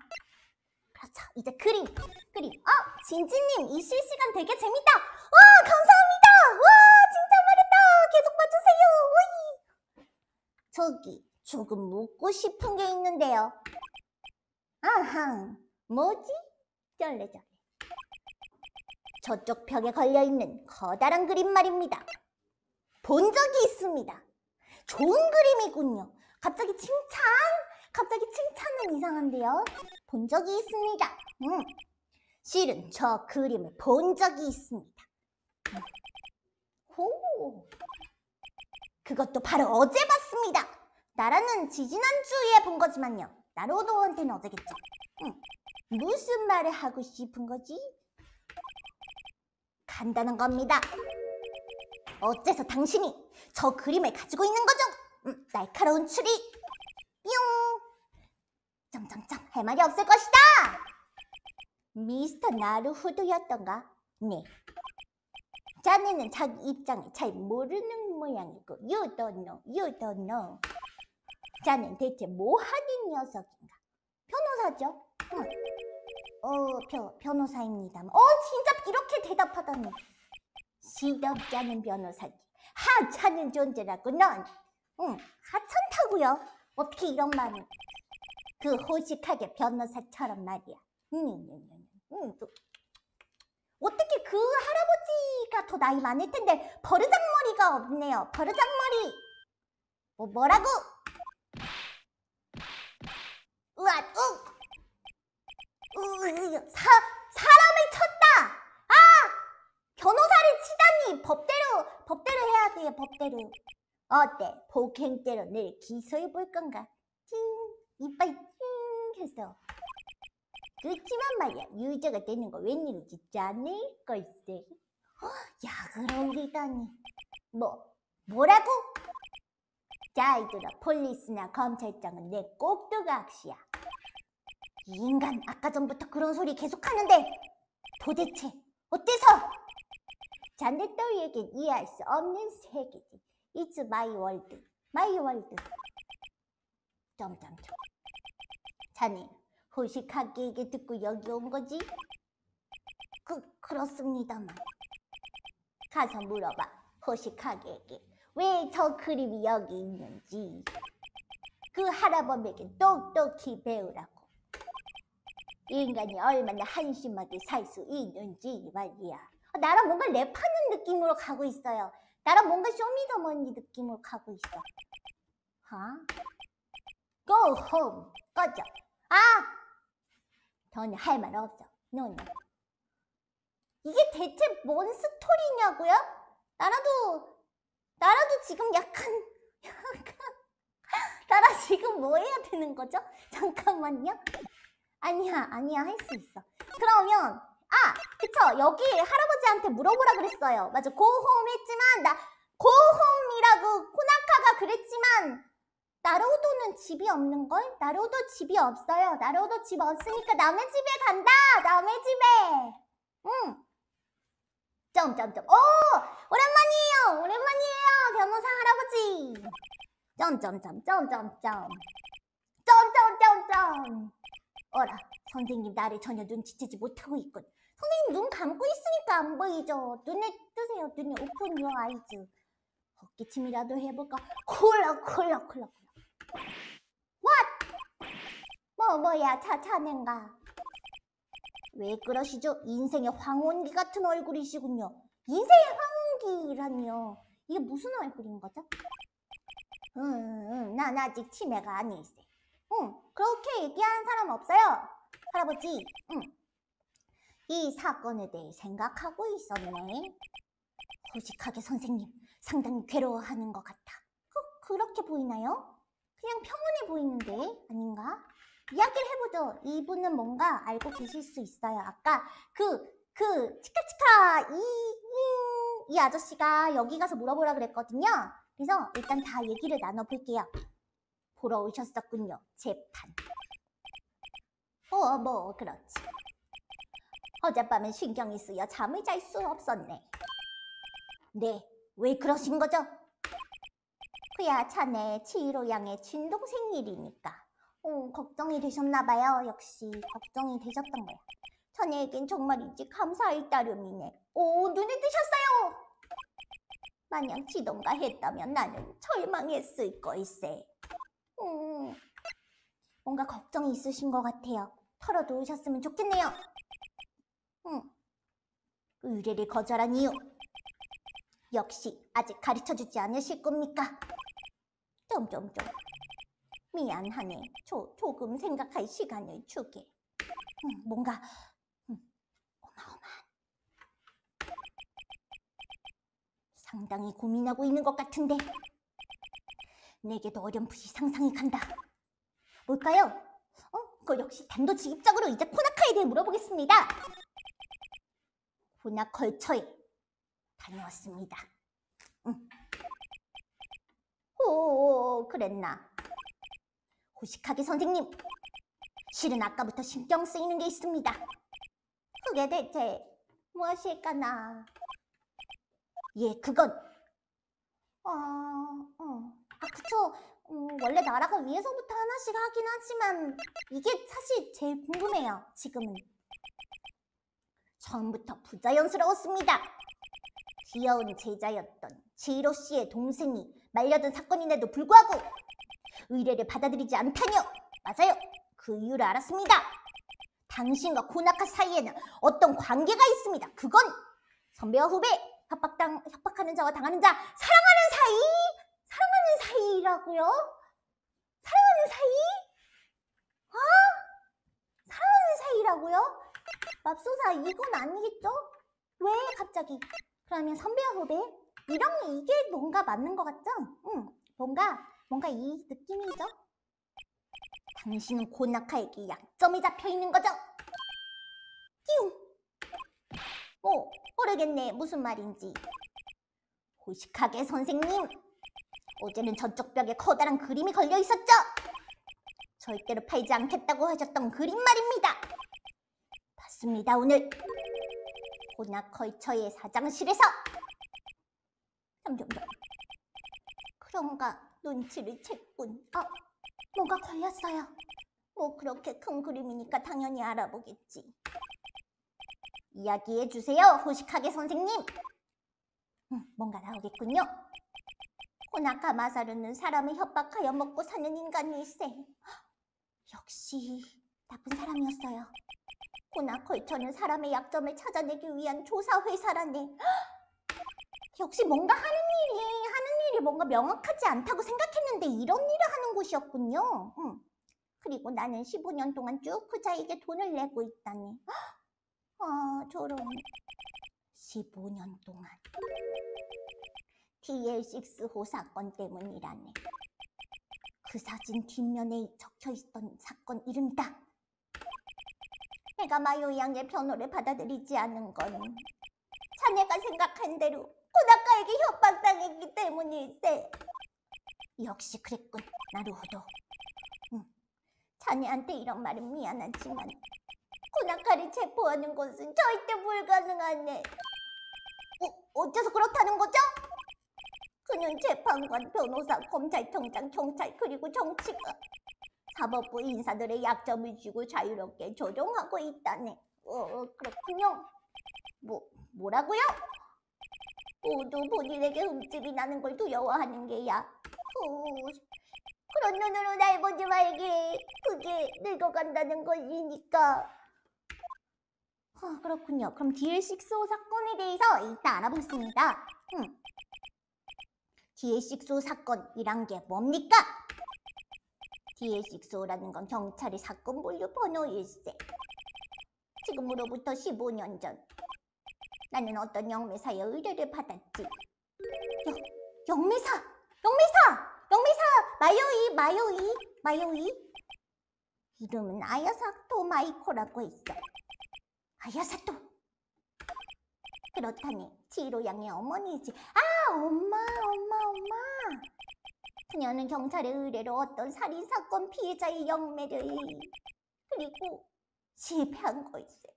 S1: 그렇죠. 이제 그림. 그림. 어! 진지님, 이 실시간 되게 재밌다! 와! 감사합니다! 와! 진짜 말했다! 계속 봐주세요! 오이! 저기, 조금 묻고 싶은 게 있는데요. 아하. 뭐지? 쩔레쩔. 저쪽 벽에 걸려있는 커다란 그림 말입니다. 본 적이 있습니다. 좋은 그림이군요. 갑자기 칭찬? 갑자기 칭찬은 이상한데요. 본 적이 있습니다. 음. 실은 저 그림을 본 적이 있습니다. 음. 호! 그것도 바로 어제 봤습니다. 나라는 지지난주에 본 거지만요. 나로도한테는 어제겠죠. 음. 무슨 말을 하고 싶은 거지? 한다는 겁니다. 어째서 당신이 저 그림을 가지고 있는 거죠? 음, 날카로운 추리! 뿅! 점점점 할 말이 없을 것이다! 미스터 나루후드였던가? 네. 자네는 자기 입장을 잘 모르는 모양이고 You don't know, you don't know. 자네는 대체 뭐 하는 녀석인가? 변호사죠? 응. 어, 변, 변호사입니다 어, 진짜 이렇게 대답하다니. 시덥지 않은 변호사지. 하찮은 존재라고 넌. 응, 하찮다고요. 어떻게 이런 말을. 그 호식하게 변호사처럼 말이야. 응, 응, 어떻게 그 할아버지가 더 나이 많을 텐데 버르장머리가 없네요. 버르장머리. 뭐, 뭐라고? 으앗, 욱! 으, 사, 법대로 법대로 해야 돼요 법대로 어때 폭행죄로 늘 기소해 볼 건가 찡 이빨 찡 해서 그렇지만 말이야 유죄가 되는 거 웬일이지 짜낼 걸세 어, 야 그런 기다니뭐 뭐라고? 자이 들어 폴리스나 검찰장은 내 꼭두가 악시야 이 인간 아까 전부터 그런 소리 계속하는데 도대체 어때서 잔대떨이에겐 이해할 수 없는 세계지. It's my world. My world. 점점점. 자네, 호식하게 얘기 듣고 여기 온 거지? 그, 그렇습니다만. 가서 물어봐. 호식하게에게. 왜 저 그림이 여기 있는지. 그 할아범에게 똑똑히 배우라고. 인간이 얼마나 한심하게 살 수 있는지 말이야. 나랑 뭔가 랩하 느낌으로 가고 있어요. 나랑 뭔가 쇼미더머니 느낌으로 가고 있어. 하? Go home. 꺼져. 아! 저는 할 말 없어. No, no. 이게 대체 뭔 스토리냐고요? 나라도, 나라도 지금 약간, 약간, 나라 지금 뭐 해야 되는 거죠? 잠깐만요. 아니야, 아니야, 할 수 있어. 그러면 아 그쵸 여기 할아버지한테 물어보라 그랬어요 맞아 고홈 했지만 나 고홈이라고 코나카가 그랬지만 나로도는 집이 없는걸? 나로도 집이 없어요 나로도 집 없으니까 남의 집에 간다 남의 집에 응 점점점 오 오랜만이에요 오랜만이에요 변호사 할아버지 점점점 점점점 점점점점 어라 선생님 나를 전혀 눈치채지 못하고 있군 선생님 눈 감고 있으니까 안 보이죠? 눈을 뜨세요. 눈을 오픈 유어 아이즈. 헛기침이라도 해볼까? 콜라 콜라 콜라 콜라. w 뭐 뭐야 차차낸가? 왜 그러시죠? 인생의 황혼기 같은 얼굴이시군요. 인생의 황혼기라니요. 이게 무슨 얼굴인 거죠? 음, 음, 음. 난 아직 치매가 아닐세. 응, 그렇게 얘기하는 사람 없어요. 할아버지, 응. 이 사건에 대해 생각하고 있었네. 솔직하게 선생님, 상당히 괴로워하는 것 같아. 어, 그렇게 보이나요? 그냥 평온해 보이는데 아닌가? 이야기를 해보죠. 이분은 뭔가 알고 계실 수 있어요. 아까 그, 그, 치카치카, 이, 이, 이 아저씨가 여기 가서 물어보라 그랬거든요. 그래서 일단 다 얘기를 나눠볼게요. 보러 오셨었군요. 재판. 어, 뭐, 그렇지. 어젯밤엔 신경이 쓰여 잠을 잘 수 없었네. 네, 왜 그러신 거죠? 그야 자네 치이로 양의 친동생 일이니까. 오, 어, 걱정이 되셨나봐요. 역시 걱정이 되셨던 거야. 자네에겐 정말이지 감사할 따름이네. 오, 눈에 뜨셨어요! 만약 지동가 했다면 나는 절망했을 걸세. 음, 뭔가 걱정이 있으신 것 같아요. 털어놓으셨으면 좋겠네요. 응. 의뢰를 거절한 이유. 역시 아직 가르쳐주지 않으실 겁니까? 점점점. 미안하네. 조, 조금 생각할 시간을 주게. 응, 뭔가 응, 어마어마한. 상당히 고민하고 있는 것 같은데. 내게도 어렴풋이 상상이 간다. 뭘까요? 어? 그 역시 단도직입적으로 이제 코나카에 대해 물어보겠습니다. 분야 걸쳐에 다녀왔습니다. 응. 오, 그랬나? 호식하게 선생님, 실은 아까부터 신경 쓰이는 게 있습니다. 그게 대체 무엇일까나? 예, 그건 어, 어. 아, 그쵸. 음, 원래 나라가 위에서부터 하나씩 하긴 하지만 이게 사실 제일 궁금해요, 지금은. 처음부터 부자연스러웠습니다. 귀여운 제자였던 제이로 씨의 동생이 말려든 사건인데도 불구하고 의뢰를 받아들이지 않다뇨. 맞아요. 그 이유를 알았습니다. 당신과 고나카 사이에는 어떤 관계가 있습니다. 그건 선배와 후배, 협박당, 협박하는 자와 당하는 자, 사랑하는 사이, 사랑하는 사이라고요? 사랑하는 사이? 아, 사랑하는 사이라고요? 맙소사 이건 아니겠죠? 왜 갑자기? 그러면 선배와 후배 이런 이게 뭔가 맞는 것 같죠? 응 뭔가 뭔가 이 느낌이죠? 당신은 고나카에게 약점이 잡혀있는 거죠? 끼웅 뭐 모르겠네 무슨 말인지 호식하게 선생님 어제는 저쪽 벽에 커다란 그림이 걸려 있었죠? 절대로 팔지 않겠다고 하셨던 그림 말입니다 맞습니다. 오늘 호나컬처의 사장실에서 점점점 그런가 눈치를 챘군. 어, 뭐가 걸렸어요. 뭐 그렇게 큰 그림이니까 당연히 알아보겠지. 이야기해 주세요, 호식하게 선생님. 음, 뭔가 나오겠군요. 호나카 마사루는 사람을 협박하여 먹고 사는 인간일세. 역시 나쁜 사람이었어요. 코나 컬처는 사람의 약점을 찾아내기 위한 조사회사라니 역시 뭔가 하는 일이 하는 일이 뭔가 명확하지 않다고 생각했는데 이런 일을 하는 곳이었군요 응. 그리고 나는 15년 동안 쭉 후자에게 돈을 내고 있다니 아 저런 15년 동안 t l 6호 사건 때문이라네 그 사진 뒷면에 적혀있던 사건 이름이다 내가마 요양의 변호를 받아들이지 않은 거는 자네가 생각한 대로 고나카에게 협박당했기 때문일세. 역시 그랬군, 나루호도. 응. 자네한테 이런 말은 미안하지만 고나카를 체포하는 것은 절대 불가능하네. 어, 어째서 그렇다는 거죠? 그는 재판관, 변호사, 검찰총장, 경찰 그리고 정치가 사법부 인사들의 약점을 쥐고 자유롭게 조종하고 있다네. 어, 어, 그렇군요. 뭐, 뭐라고요? 모두 본인에게 흠집이 나는 걸 두려워하는 게야. 오, 어, 그런 눈으로 날 보지 말게. 그게 늙어간다는 것이니까. 아, 그렇군요. 그럼 DL6호 사건에 대해서 일단 알아보겠습니다. 음. DL6호 사건이란 게 뭡니까? 뒤에 식소라는 건 경찰의 사건 분류 번호일세. 지금으로부터 15년 전 나는 어떤 영매사의 의뢰를 받았지. 영, 영매사! 영매사! 영매사! 마요이! 마요이! 마요이! 이름은 아야사토 마이코라고 했어. 아야사토! 그렇다니, 지로 양의 어머니지. 아, 엄마, 엄마! 그녀는 경찰의 의뢰로 어떤 살인사건 피해자의 영매를 그리고 실패한 거였어요.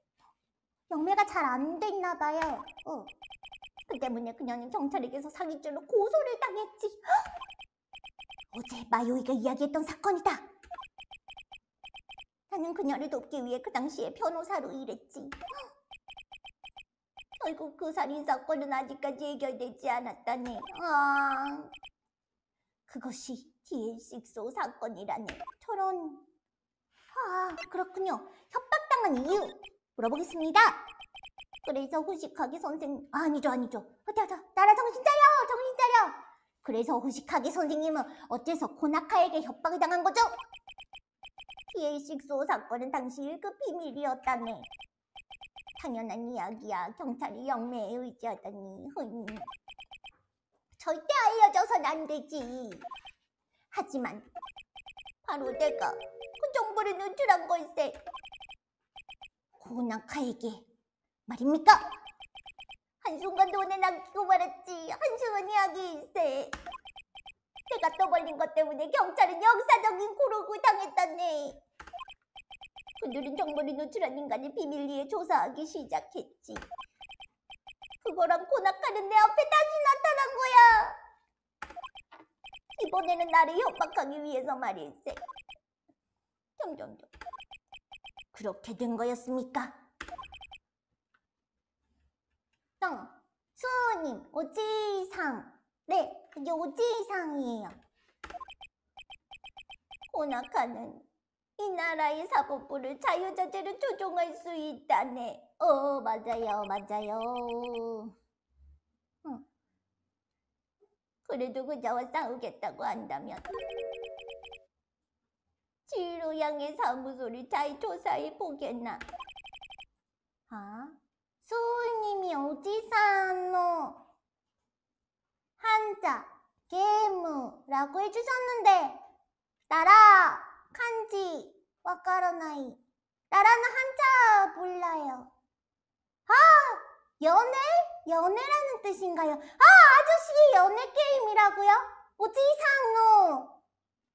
S1: 영매가 잘 안 됐나 봐요. 어. 그 때문에 그녀는 경찰에게서 사기죄로 고소를 당했지. 어제 마요이가 이야기했던 사건이다. 나는 그녀를 돕기 위해 그 당시에 변호사로 일했지. 헉! 결국 그 살인 사건은 아직까지 해결되지 않았다네. 아. 그것이 DL6호 사건이라는 저런. 아, 그렇군요. 협박당한 이유 물어보겠습니다. 그래서 후식하기 선생 님 아니죠 아니죠 어때요 나라 정신 차려 정신 차려 그래서 후식하기 선생님은 어째서 코나카에게 협박을 당한 거죠? DL6호 사건은 당시 1급 그 비밀이었다네 당연한 이야기야 경찰이 영매에 의지하다니 흥. 절대 알려져선 안 되지. 하지만 바로 내가 그 정보를 누출한 걸세. 고난카에게 말입니까? 한순간 돈을 남기고 말았지. 한순간 이야기일세. 내가 떠벌린 것 때문에 경찰은 역사적인 고록을 당했다네. 그들은 정보를 노출한 인간의 비밀리에 조사하기 시작했지. 그거랑 고나카는 내 앞에 다시 나타난 거야. 이번에는 나를 협박하기 위해서 말일세. 점점점. 그렇게 된 거였습니까? 땅, 수호님, 오지상. 네, 그게 오지상이에요. 고나카는 이 나라의 사법부를 자유자재로 조종할 수 있다네. 어, 맞아요, 맞아요. 응. 그래도 그자와 싸우겠다고 한다면 지루양의 사무소를 잘 조사해 보겠나? 아, 수우님이 어디사노? 한자, 게임이라고 해주셨는데 나라, 칸지, 와카라나이 나라는 한자 몰라요 아, 연애? 연애라는 뜻인가요? 아, 아저씨 연애 게임이라고요? 뭐지 상우?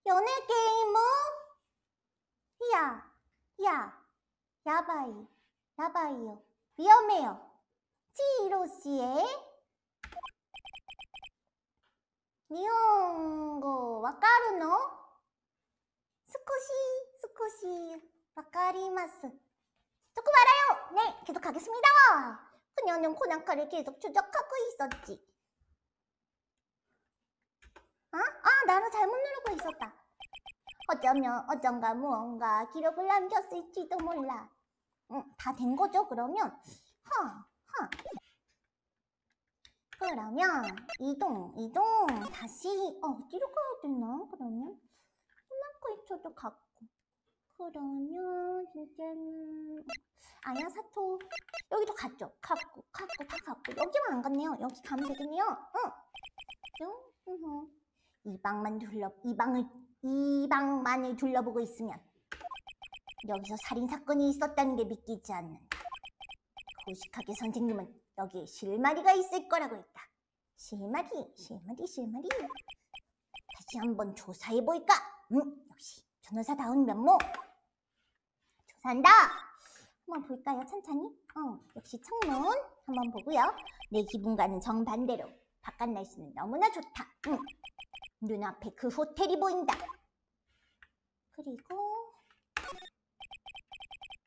S1: 연애 게임은? 야, 야, 야바이, 야바이요. 위험해요. 치이로 씨의 니온고 와카르노? 스코시, 스코시, 와카리마스. 조금 알아요. 네, 계속하겠습니다. 그녀는 코난카를 계속 추적하고 있었지. 어? 아, 아, 나를 잘못 누르고 있었다. 어쩌면 어쩐가 무언가 기록을 남겼을지도 몰라. 응, 다 된 거죠, 그러면? 허, 허. 그러면 이동, 이동. 다시 어, 어디로 가야 되나, 그러면? 코난카의 추적 갖고 그러면 진짜는 아야사토 여기도 갔죠? 갔고 갔고 다 갔고 여기만 안 갔네요 여기 가면 되겠네요 응그 응. 이 방만 둘러 이 방을 이 방만을 둘러보고 있으면 여기서 살인사건이 있었다는 게 믿기지 않는 고식하게 선생님은 여기에 실마리가 있을 거라고 했다 실마리 실마리 실마리 다시 한번 조사해볼까? 응 역시 변호사다운 면모 산다. 한번 볼까요? 천천히. 어, 역시 창문 한번 보고요. 내 기분과는 정반대로 바깥 날씨는 너무나 좋다. 응. 눈앞에 그 호텔이 보인다. 그리고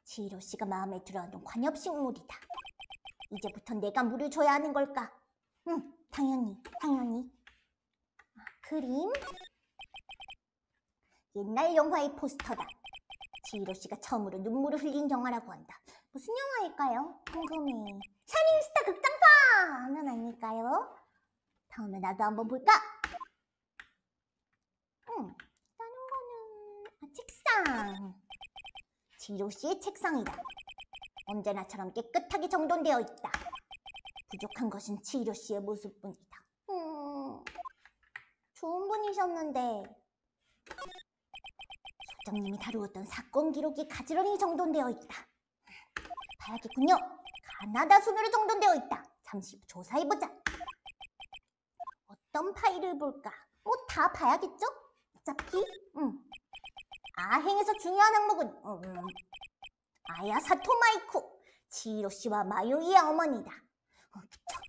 S1: 지희로 씨가 마음에 들어하는 관엽식물이다. 이제부터 내가 물을 줘야 하는 걸까? 응, 당연히, 당연히. 아, 그림. 옛날 영화의 포스터다. 지희로 씨가 처음으로 눈물을 흘린 영화라고 한다. 무슨 영화일까요? 궁금해. 샤닝스타 극장판은 아닐까요? 다음에 나도 한번 볼까? 응, 다른 거는 아, 책상. 지로 희 씨의 책상이다. 언제나처럼 깨끗하게 정돈되어 있다. 부족한 것은 지로 희 씨의 모습뿐이다. 음, 좋은 분이셨는데 대장님이 다루었던 사건 기록이 가지런히 정돈되어 있다. 봐야겠군요. 가나다 순으로 정돈되어 있다. 잠시 조사해보자. 어떤 파일을 볼까? 뭐다 어, 봐야겠죠? 어차피, 음. 아행에서 중요한 항목은, 음, 음. 아야 사토마이코, 지히로 씨와 마요이의 어머니다. 어, 그쵸?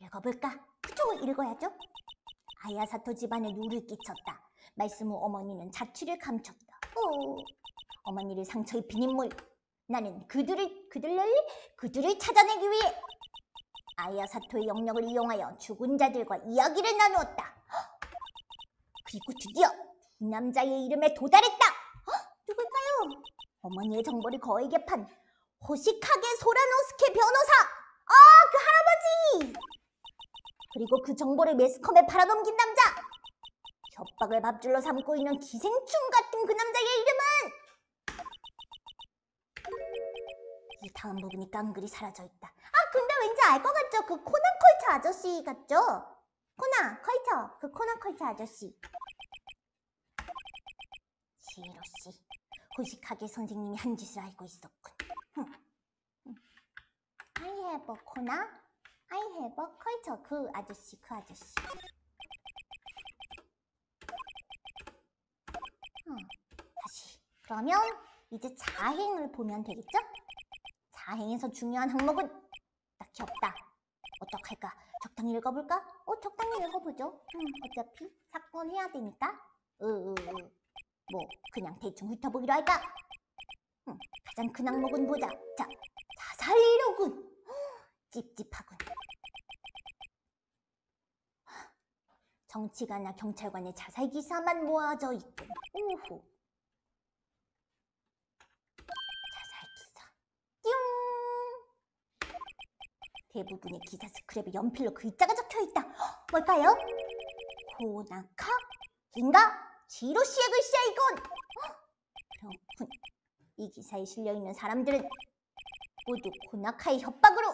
S1: 읽어볼까? 그쵸, 읽어야죠. 아야사토 집안에 누를 끼쳤다. 말씀 후 어머니는 자취를 감췄다. 오, 어머니를 상처 입힌 인물. 나는 그들을, 그들을, 그들을 찾아내기 위해 아야사토의 영역을 이용하여 죽은 자들과 이야기를 나누었다. 그리고 드디어 이 남자의 이름에 도달했다. 누굴까요? 어머니의 정보를 거액에 판 호시카게 소라노스케 변호사! 아, 그 할아버지! 그리고 그 정보를 매스컴에 팔아넘긴 남자! 협박을 밥줄로 삼고 있는 기생충 같은 그 남자의 이름은 이 다음 부분이 깡그리 사라져 있다. 아 근데 왠지 알 것 같죠? 그 코난 컬처 아저씨 같죠? 코난 컬처 그 코난 컬처 아저씨 지에로씨호식하게 선생님이 한 짓을 알고 있었군. I have a 코나 I have a 컬처 그 아저씨 그 아저씨 음, 다시. 그러면 이제 자행을 보면 되겠죠? 자행에서 중요한 항목은 딱히 없다. 어떡할까? 적당히 읽어볼까? 어, 적당히 읽어보죠. 음, 어차피 사건 해야 되니까. 으, 으, 으. 뭐, 그냥 대충 훑어보기로 할까? 음, 가장 큰 항목은 보자. 자, 자살이로군. 찝찝하군. 정치가나 경찰관의 자살 기사만 모아져 있고 오호 자살 기사 띵 대부분의 기사 스크랩에 연필로 글자가 적혀있다 뭘까요? 코나카 인가? 지로씨의 글씨야 이건! 헉, 그렇군 이 기사에 실려있는 사람들은 모두 코나카의 협박으로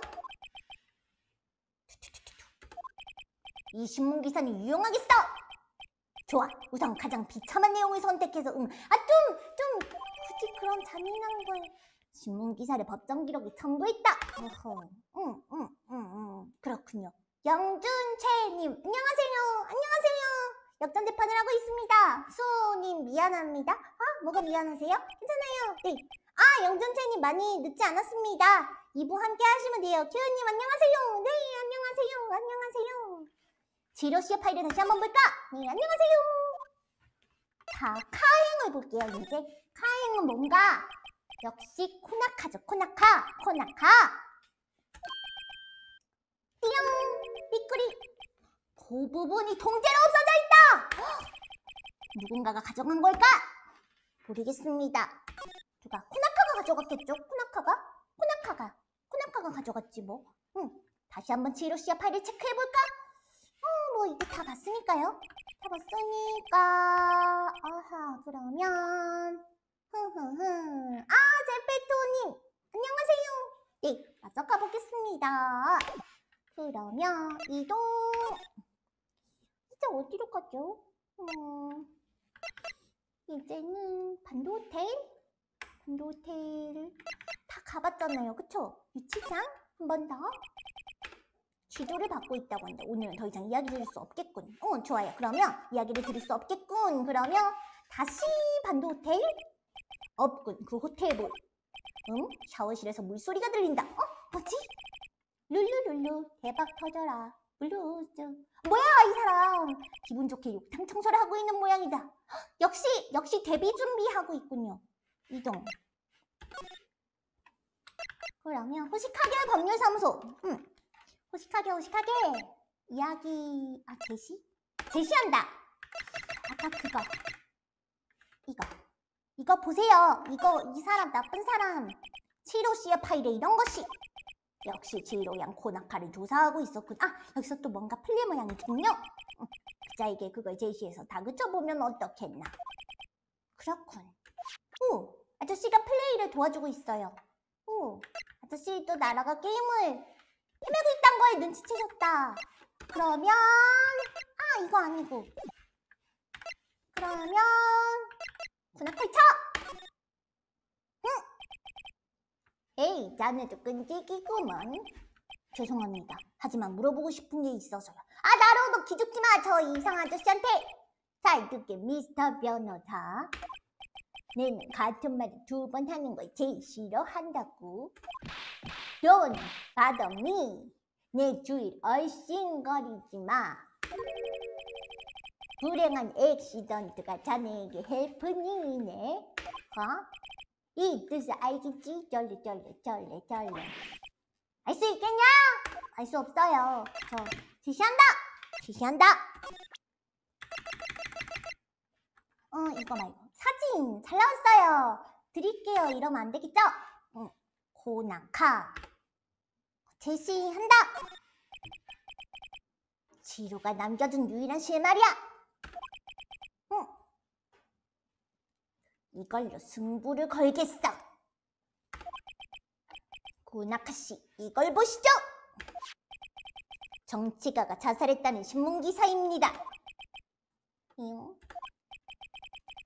S1: 이 신문 기사는 유용하겠어! 좋아, 우선 가장 비참한 내용을 선택해서 음, 아 좀, 좀 굳이 그런 잔인한 걸 신문 기사를 법정 기록이 첨부했다. 어허, 응, 응, 응, 응, 그렇군요. 영준 최님, 안녕하세요, 안녕하세요. 역전 재판을 하고 있습니다. 수호님 미안합니다. 아, 뭐가 미안하세요? 괜찮아요. 네. 아, 영준채님 많이 늦지 않았습니다. 2부 함께 하시면 돼요. 큐님 안녕하세요. 네, 안녕하세요. 안녕하세요. 지로씨의 파일을 다시 한번 볼까? 네, 안녕하세요. 자, 카행을 볼게요. 이제 카행은 뭔가? 역시 코나카죠, 코나카. 코나카. 띠용! 삐꾸리! 그 부분이 통째로 없어져 있다! 누군가가 가져간 걸까? 모르겠습니다. 누가? 코나카가 가져갔겠죠? 코나카가? 코나카가. 코나카가 가져갔지 뭐. 응. 다시 한번 지로시아 파일을 체크해볼까? 뭐 이게 다 봤으니까요. 다 봤으니까 아하 그러면 흐흐흐 아 제페토님 안녕하세요. 네 맞아 가보겠습니다. 그러면 이동 이제 어디로 가죠? 음, 이제는 반도호텔? 반도호텔 다 가봤잖아요 그쵸? 유치장 한번더 기도를 받고 있다고 한다. 오늘은 더 이상 이야기 드릴 수 없겠군. 어, 좋아요. 그러면 이야기를 드릴 수 없겠군. 그러면 다시 반도 호텔? 없군. 그 호텔볼. 응? 샤워실에서 물소리가 들린다. 어? 뭐지? 룰루룰루 대박 터져라. 블루즈. 뭐야 이 사람. 기분 좋게 욕탕 청소를 하고 있는 모양이다. 헉, 역시 역시 데뷔 준비하고 있군요. 이동. 그러면 후식하결 법률사무소. 응. 호식하게 호식하게 이야기 아 제시? 제시한다 아까 그거 이거 이거 보세요 이거 이 사람 나쁜 사람 치로 씨의 파일에 이런 것이 역시 지로 양 코나카를 조사하고 있었군 아 여기서 또 뭔가 플리 모양이군요 기자에게 음, 그걸 제시해서 다그쳐보면 어떻겠나 그렇군 오 아저씨가 플레이를 도와주고 있어요 오아저씨또 나라가 게임을 헤매고 있던 거에 눈치채셨다. 그러면 아 이거 아니고 그러면 군합 펼쳐 응! 에이 자네도 끈질기구먼 죄송합니다. 하지만 물어보고 싶은 게 있어서요. 아 나로도 기죽지 마! 저 이상 아저씨한테! 잘 듣게 미스터 변호사 내는 같은 말이 두번 하는 걸 제일 싫어한다고. Don't bother me. 내 주위를 얼씬거리지 마. 불행한 엑시던트가 자네에게 해프닝이네. 어? 이 뜻을 알겠지? 절레 절레 절레 절레. 알수 있겠냐? 알 수 없어요. 저 지시한다. 지시한다. 어, 이거 말고. 잉! 잘 나왔어요. 드릴게요. 이러면 안 되겠죠? 고난카. 제시한다. 지루가 남겨둔 유일한 실말이야. 응. 이걸로 승부를 걸겠어. 고나카 씨, 이걸 보시죠. 정치가가 자살했다는 신문 기사입니다. 응.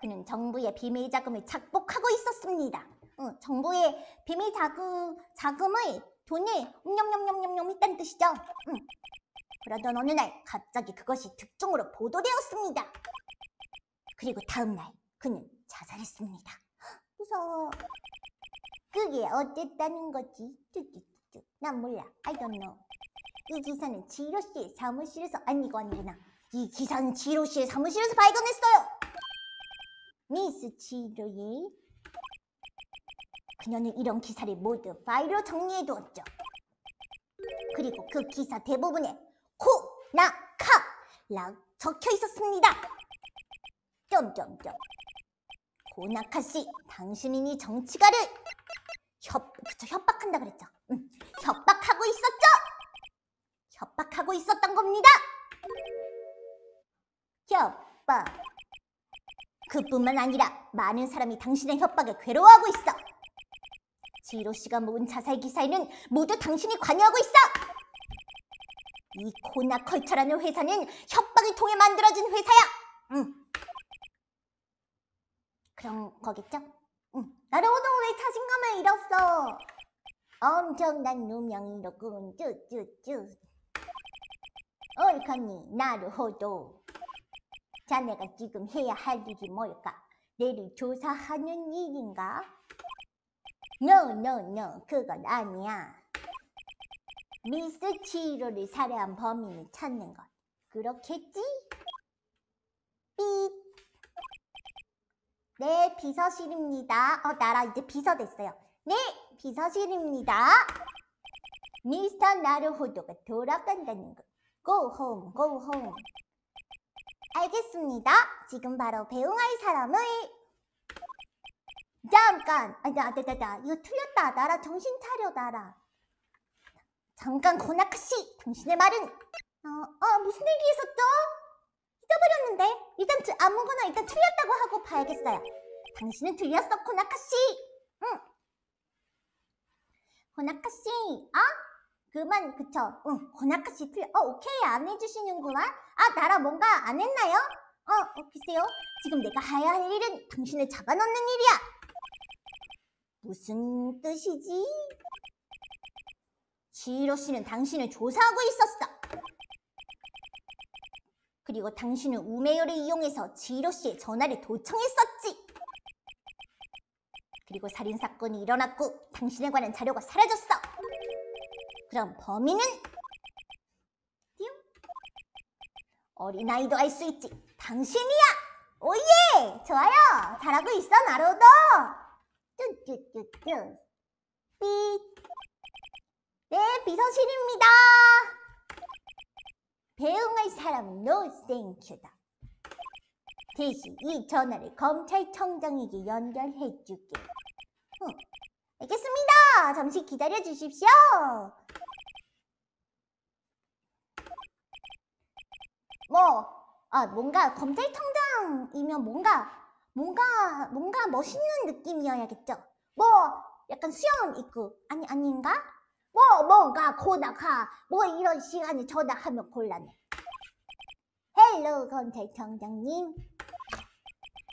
S1: 그는 정부의 비밀 자금을 착복하고 있었습니다. 응, 어, 정부의 비밀 자금, 자금의 돈에 옴념념념념념 했다는 뜻이죠. 응. 그러던 어느 날 갑자기 그것이 특종으로 보도되었습니다. 그리고 다음 날 그는 자살했습니다. 무서워. 그게 어땠다는 거지? 뚜뚜뚜뚜. 난 몰라. I don't know. 이 기사는 지로 씨의 사무실에서 아니고 아니구나. 이 기사는 지로 씨의 사무실에서 발견했어요. 미스 지도예 그녀는 이런 기사를 모두 파일로 정리해두었죠. 그리고 그 기사 대부분에 코, 나, 카! 라 적혀 있었습니다. 점점점. 고나카 씨, 당신이니 정치가를 협, 그쵸, 협박한다 그랬죠. 음, 협박하고 있었죠? 협박하고 있었던 겁니다. 협박. 그뿐만 아니라 많은 사람이 당신의 협박에 괴로워하고 있어. 지로 씨가 모은 자살 기사에는 모두 당신이 관여하고 있어. 이 코나 컬처라는 회사는 협박을 통해 만들어진 회사야. 응. 그런 거겠죠? 응. 나는 오늘 왜 자신감을 잃었어? 엄청난 누명이로군 쭈쭈쭈. 옳거니 나루호도. 자네가 지금 해야 할 일이 뭘까? 내를 조사하는 일인가? No, no, no. 그건 아니야. 미스 치로를 살해한 범인을 찾는 것. 그렇겠지? 삐. 네, 비서실입니다. 어, 나라 이제 비서 됐어요. 네, 비서실입니다. 미스터 나루호도가 돌아간다는 것. Go home, go home. 알겠습니다. 지금 바로 배웅할 사람을 잠깐! 아, 나, 나, 나, 이거 틀렸다. 나라 정신 차려, 나라. 잠깐, 고나카 씨! 당신의 말은! 어, 어, 무슨 얘기 했었죠 잊어버렸는데? 일단 트, 아무거나 일단 틀렸다고 하고 봐야겠어요. 당신은 틀렸어, 고나카 씨! 응! 고나카 씨, 어? 그만 그쵸 응 권아카씨 틀려 어 오케이 안 해주시는구나 아 나라 뭔가 안 했나요? 어, 어 글쎄요 지금 내가 해야 할 일은 당신을 잡아넣는 일이야 무슨 뜻이지? 지로씨는 당신을 조사하고 있었어 그리고 당신은 우메요를 이용해서 지로씨의 전화를 도청했었지 그리고 살인사건이 일어났고 당신에 관한 자료가 사라졌어 그럼 범인은 띠용. 어린아이도 알 수 있지. 당신이야. 오예! 좋아요. 잘하고 있어, 나로도. 뚜뚜뚜뚜. 삐. 네, 비서실입니다. 배웅할 사람 노 땡큐다. 대신 이 전화를 검찰청장에게 연결해줄게. 응. 어, 알겠습니다. 잠시 기다려 주십시오. 뭐, 아, 뭔가 검찰청장이면 뭔가, 뭔가, 뭔가 멋있는 느낌이어야겠죠. 뭐, 약간 수염 있고, 아니, 아닌가? 뭐, 뭔가 고나카, 뭐 이런 시간에 전화하면 곤란해. 헬로 검찰청장님.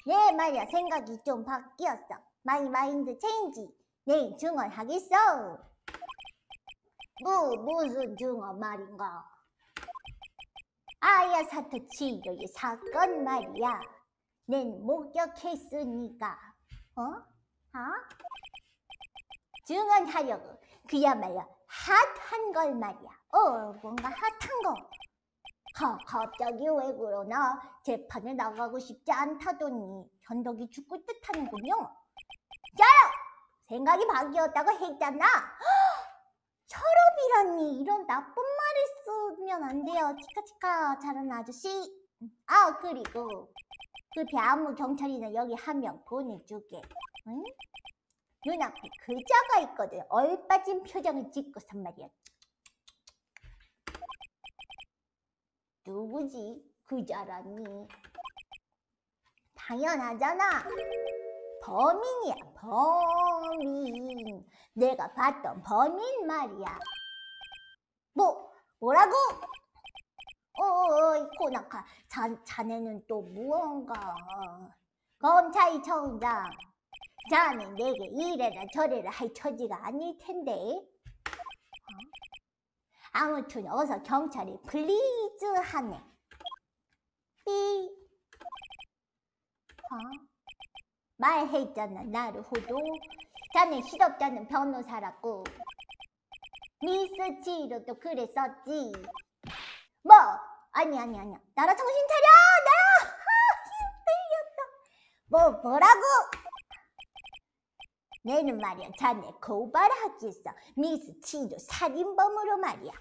S1: 네, 말이야. 생각이 좀 바뀌었어. 마이 마인드 체인지. 네, 증언하겠어. 뭐, 무슨 증언 말인가? 아야 사토치 여기 사건 말이야 낸 목격했으니까 어? 어? 증언하려고 그야말로 핫한 걸 말이야 어 뭔가 핫한 거 가, 갑자기 왜 그러나 재판에 나가고 싶지 않다더니 현덕이 죽을 듯 하는군요 자라! 생각이 바뀌었다고 했잖아 철업이라니 이런 나쁜 말을 쓰면 안 돼요 치카치카 잘하는 아저씨 아 그리고 그대한무경찰이나 여기 한 명 보내주게 응? 눈앞에 글자가 그 있거든 얼빠진 표정을 짓고선 말이야 누구지 그자라니 당연하잖아 범인이야, 범인. 내가 봤던 범인 말이야. 뭐, 뭐라고? 어이, 코나카. 자, 자네는 또 무언가. 검찰청장. 자네 내게 이래라 저래라 할 처지가 아닐 텐데. 어? 아무튼 어서 경찰에 플리즈 하네. 삐. 어? 말했잖아 나르호도 자네 시덥잖은 변호사라고 미스치로도 그랬었지 뭐 아니 아니 아니야 나라 정신 차려 나라 힘들렸다 뭐 뭐라고 내는 말이야 자네 고발하겠어 미스치도 살인범으로 말이야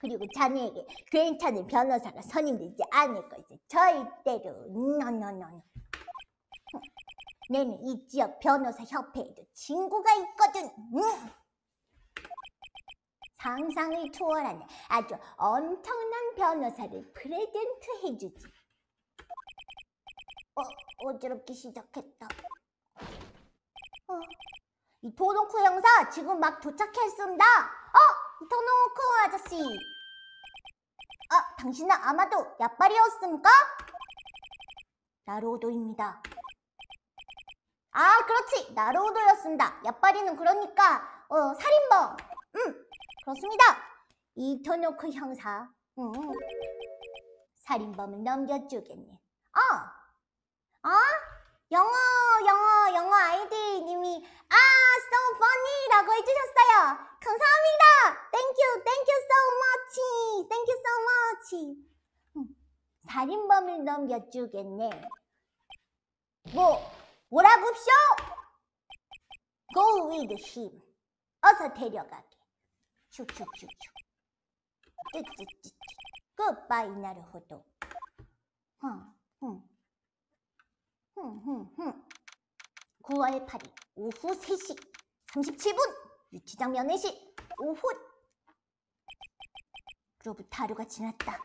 S1: 그리고 자네에게 괜찮은 변호사가 선임되지 않을 거지 절대로 노노노노 no, no, no. 내는 이 지역 변호사 협회에도 친구가 있거든. 응. 상상을 초월하는 아주 엄청난 변호사를 프레젠트 해주지. 어, 어지럽기 시작했다. 어, 이 도노쿠 형사 지금 막 도착했습니다. 어, 도노쿠 아저씨. 아, 당신은 아마도 야빨이었습니까? 나로도입니다. 아 그렇지 나로돌렸습니다 야빠리는 그러니까 어 살인범 음 그렇습니다 이터노크 형사 음. 살인범을 넘겨주겠네 어? 어? 영어 영어 영어 아이디님이 아 so funny 라고 해주셨어요 감사합니다 thank you thank you so much thank you so much 음. 살인범을 넘겨주겠네 뭐 뭐라고쇼 Go with him. 어서 데려가게. 슈슈슈슈. 쯔쯔쯔쯔. Goodbye, 나루호도. 흥, 흥. 흥, 흥, 흥. 9월 8일 오후 3시 37분 유치장 면회식 오후 로부터 하루가 지났다.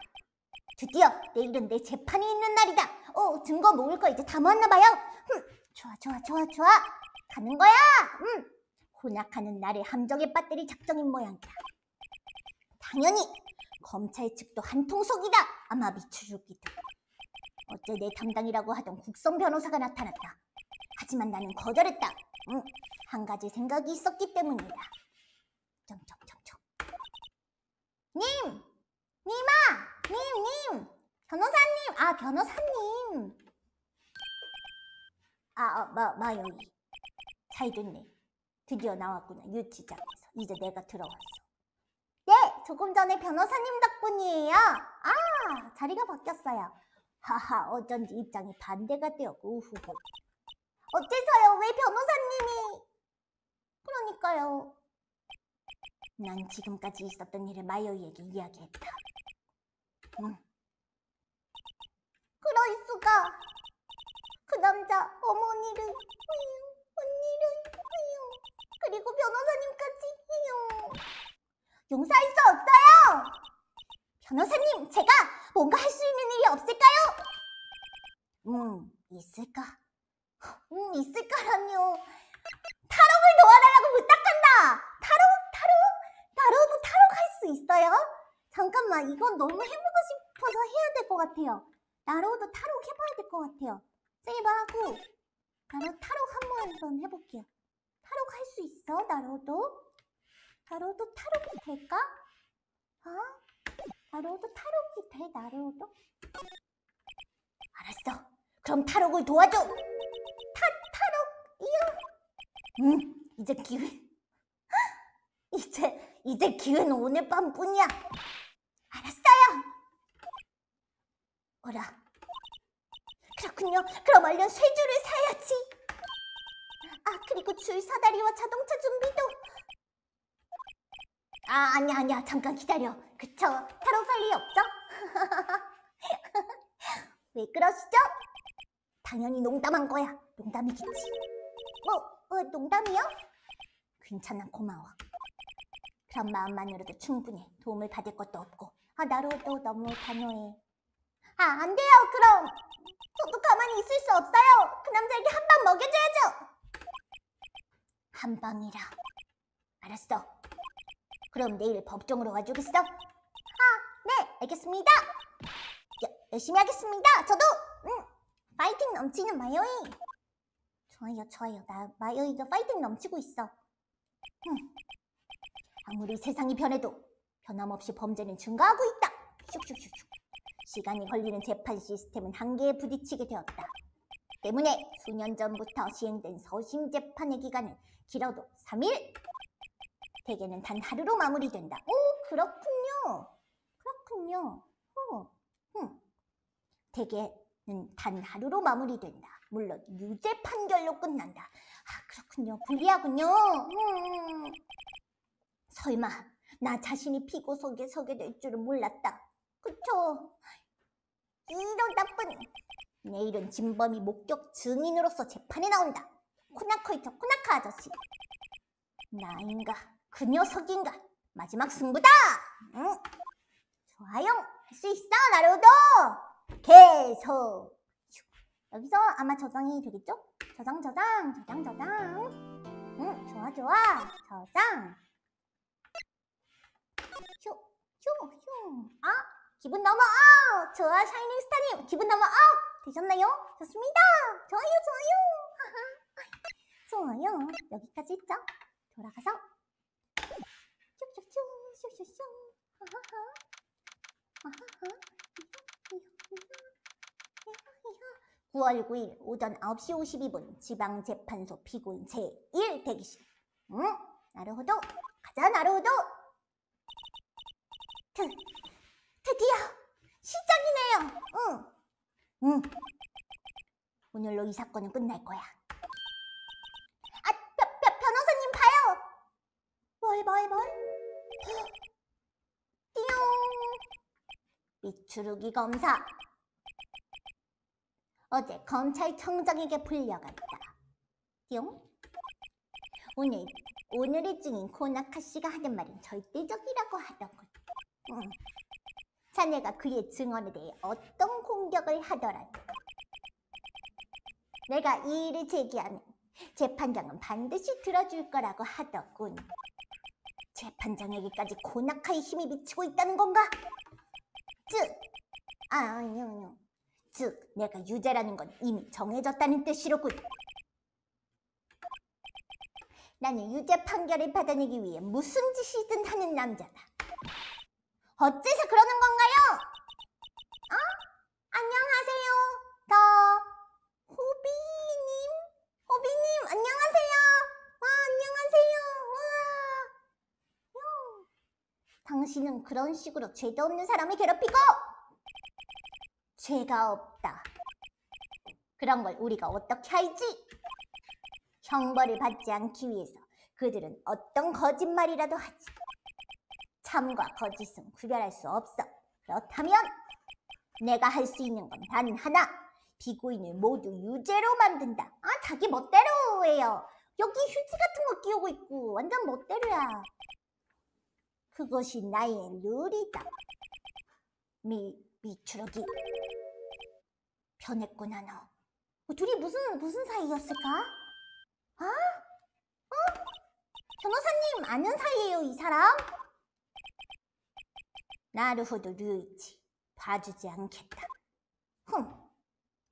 S1: 드디어 내일은 내 재판이 있는 날이다. 어, 증거 모을 거 이제 다 모았나 봐요. 흠. 좋아, 좋아, 좋아, 좋아. 가는 거야. 응. 혼약하는 나를 함정에 빠뜨릴 작정인 모양이다. 당연히 검찰 측도 한통속이다. 아마 미추루기도. 어제 내 담당이라고 하던 국성 변호사가 나타났다. 하지만 나는 거절했다. 응. 한 가지 생각이 있었기 때문이다. 점점점점. 님! 님아! 님, 님! 변호사님! 아, 변호사님! 아, 어, 마, 마영이. 잘 됐네. 드디어 나왔구나, 유치장에서. 이제 내가 들어왔어. 네, 조금 전에 변호사님 덕분이에요. 아, 자리가 바뀌었어요. 하하, 어쩐지 입장이 반대가 되었고, 우후군. 어째서요? 왜 변호사님이? 그러니까요. 난 지금까지 있었던 일을 마요이에게 이야기했다. 응. 그럴 수가. 그 남자 어머니를 언니를 그리고 변호사님까지 용서할 수 없어요! 변호사님, 제가 뭔가 할 수 있는 일이 없을까요? 음, 있을까? 음, 있을까라뇨. 타로를 도와달라고 부탁한다! 타로, 타로, 나로도 타로 할수 있어요? 잠깐만, 이건 너무 해보고 싶어서 해야 될 것 같아요. 나로도 타로 해봐야 될 것 같아요. 세이브하고 나로 타로 한번 해볼게요. 타로 할수 있어? 나로도? 나로도 타로이 될까? 어? 나로도 타로이 돼? 나로도? 알았어. 그럼 타로를 도와줘. 타 타로 이요. 음 이제 기회. 이제 이제 기회는 오늘 밤뿐이야. 알았어요. 어라. 그렇군요. 그럼 얼른 쇠줄을 사야지. 아, 그리고 줄 사다리와 자동차 준비도. 아, 아니야, 아니야. 잠깐 기다려. 그쵸? 타러 갈리 없죠? 왜 그러시죠? 당연히 농담한 거야. 농담이겠지. 뭐, 어, 농담이요? 괜찮아, 고마워. 그런 마음만으로도 충분해. 도움을 받을 것도 없고. 아, 나로도 너무 단호해. 아, 안 돼요, 그럼! 저도 가만히 있을 수 없어요. 그 남자에게 한 방 먹여줘야죠. 한 방이라. 알았어. 그럼 내일 법정으로 와주겠어? 아, 네, 알겠습니다. 여, 열심히 하겠습니다. 저도. 응! 파이팅 넘치는 마요이. 좋아요, 좋아요. 나 마요이가 파이팅 넘치고 있어. 응. 아무리 세상이 변해도 변함없이 범죄는 증가하고 있다. 슉슉슉슉. 시간이 걸리는 재판 시스템은 한계에 부딪히게 되었다. 때문에 수년 전부터 시행된 서심 재판의 기간은 길어도 3일! 대개는 단 하루로 마무리된다. 오, 그렇군요. 그렇군요. 어, 흠. 대개는 단 하루로 마무리된다. 물론 유죄 판결로 끝난다. 아, 그렇군요. 불리하군요. 음. 설마 나 자신이 피고속에 서게 될 줄은 몰랐다. 그쵸? 이런 나쁜 내일은 진범이 목격 증인으로서 재판에 나온다 코나커이터 코나카 아저씨 나인가 그 녀석인가 마지막 승부다 응? 좋아요 할 수 있어 나루도 계속 여기서 아마 저장이 되겠죠? 저장 저장 저장 저장 응 좋아 좋아 저장 휴휴휴아 기분 넘어 업! 좋아 샤이닝 스타님 기분 넘어 업! 되셨나요? 좋습니다 좋아요 좋아요 좋아요 여기까지 했죠 돌아가서 슈슈슈 쇼쇼쇼 아하하 아하하 9월 9일 오전 9시 52분 지방재판소 피고인 제1 대기실 응? 나루호도 가자 나루호도 트 드디어 시작이네요. 응. 응. 오늘로 이 사건은 끝날 거야. 아, 변, 변, 변호사님 봐요. 뭘, 뭘, 뭘? 띠용. 미추르기 검사. 어제 검찰청장에게 불려갔다. 띠용. 오늘, 오늘의 증인 코나카 씨가 하는 말은 절대적이라고 하더군. 응. 자네가 그의 증언에 대해 어떤 공격을 하더라도 내가 이 일을 제기하면 재판장은 반드시 들어줄 거라고 하더군. 재판장에게까지 고낙하의 힘이 미치고 있다는 건가? 즉, 아니요, 아니요. 즉, 내가 유죄라는 건 이미 정해졌다는 뜻이로군. 나는 유죄 판결을 받아내기 위해 무슨 짓이든 하는 남자다. 어째서 그러는 건가요? 어? 안녕하세요. 더 호비님? 호비님 안녕하세요. 와 안녕하세요. 와. 요. 당신은 그런 식으로 죄도 없는 사람을 괴롭히고 죄가 없다. 그런 걸 우리가 어떻게 알지? 형벌을 받지 않기 위해서 그들은 어떤 거짓말이라도 하지. 참과 거짓은 구별할 수 없어. 그렇다면 내가 할 수 있는 건 단 하나. 비고인을 모두 유죄로 만든다. 아, 자기 멋대로예요. 여기 휴지 같은 거 끼우고 있고 완전 멋대로야. 그것이 나의 룰이다. 미, 미추르기. 변했구나, 너. 어, 둘이 무슨, 무슨 사이였을까? 아? 어? 변호사님, 아는 사이예요, 이 사람? 나루호도 루이지 봐주지 않겠다. 흥!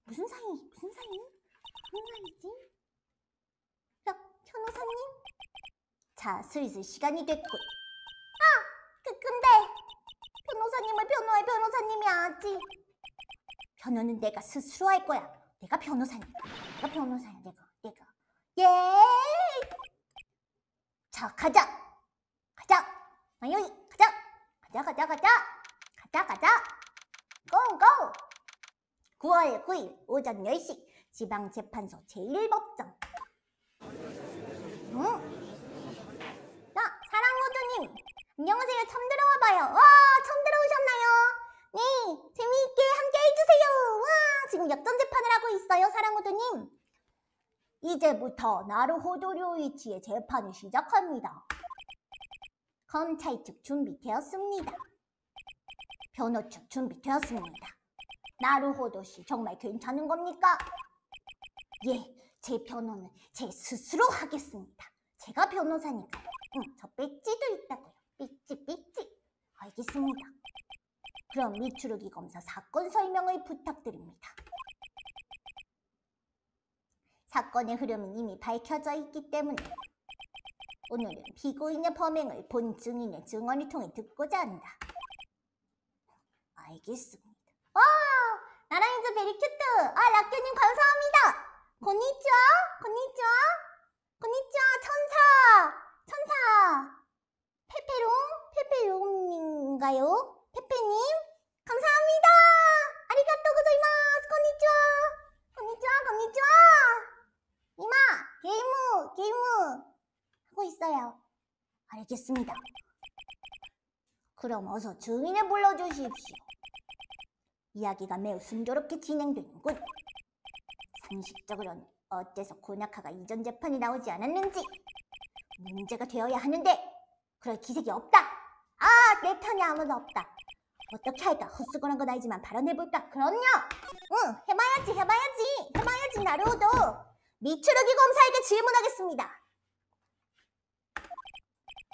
S1: 무슨 상이? 무슨 상이? 무슨 상이지? 야 현호사님? 자, 슬슬 시간이 됐고 아! 그, 근데! 변호사님을 변호할 변호사님이 아지. 변호는 내가 스스로 할 거야. 내가 변호사님 내가 변호사야, 내가. 내가. 예! 자, 가자! 4월 9일 오전 10시 지방재판소 제1법정
S2: 응?
S1: 아, 사랑호두님 안녕하세요 처음 들어와봐요 와 처음 들어오셨나요? 네 재미있게 함께 해주세요 와 지금 역전재판을 하고 있어요 사랑호두님 이제부터 나루호도료이치의 재판을 시작합니다 검찰 측 준비되었습니다 변호 측 준비되었습니다 나루호도 씨 정말 괜찮은 겁니까? 예, 제 변호는 제 스스로 하겠습니다. 제가 변호사니까 응, 저 삐찌도 있다고요. 삐찌 삐찌. 알겠습니다. 그럼 미추르기 검사 사건 설명을 부탁드립니다. 사건의 흐름은 이미 밝혀져 있기 때문에 오늘은 피고인의 범행을 본 증인의 증언을 통해 듣고자 한다. 알겠습니다. 나라이즈 베리 큐트. 아, 락교님 감사합니다. 고니쥬아고니쥬아고니쥬아 천사, 천사. 페페롱, 페페롱인가요? 페페님, 감사합니다. 아리가또 고자이마스, 고니쥬아고니쥬아고니쥬아 이마, 게이무, 게이무. 하고 있어요. 알겠습니다. 그럼 어서 주인을 불러주십시오. 이야기가 매우 순조롭게 진행되는군. 상식적으로는 어째서 고나카가 이전 재판이 나오지 않았는지 문제가 되어야 하는데 그럴 기색이 없다. 아, 내 편이 아무도 없다. 어떻게 할까? 헛수건한 건 알지만 발언해볼까? 그럼요! 응, 해봐야지, 해봐야지! 해봐야지, 나루오도! 미추르기 검사에게 질문하겠습니다.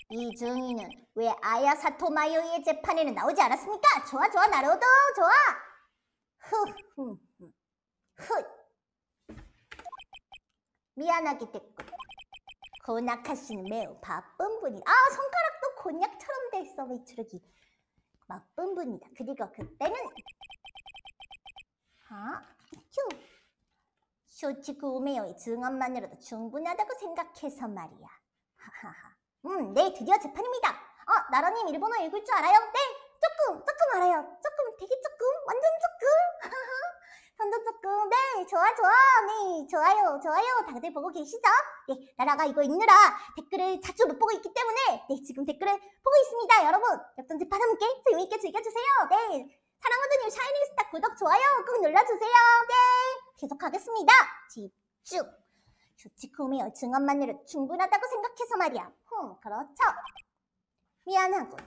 S1: 이중이는왜 아야 사토마요의 재판에는 나오지 않았습니까? 좋아 좋아 나로도 좋아. 흐흐흐 미안하게 됐군. 고나카 씨는 매우 바쁜 분이. 아 손가락도 곤약처럼 돼 있어 외출하기. 바쁜 분이다. 그리고 그때는 아 휴. 쇼치쿠 우메요의 증언만으로도 충분하다고 생각해서 말이야. 하하하. 음, 네, 드디어 재판입니다. 어, 나라님 일본어 읽을 줄 알아요? 네, 조금, 조금 알아요. 조금, 되게 조금, 완전 조금. 완전 조금, 네, 좋아, 좋아, 네, 좋아요, 좋아요. 다들 보고 계시죠? 네, 나라가 이거 읽느라 댓글을 자주 못 보고 있기 때문에 네, 지금 댓글을 보고 있습니다, 여러분. 역전 재판 함께 재미있게 즐겨주세요. 네, 사랑호드님 샤이닝스타 구독, 좋아요 꾹 눌러주세요. 네, 계속하겠습니다. 집중! 조치콤의 증언만으로 충분하다고 생각해서 말이야. 응, 그렇죠. 미안하군.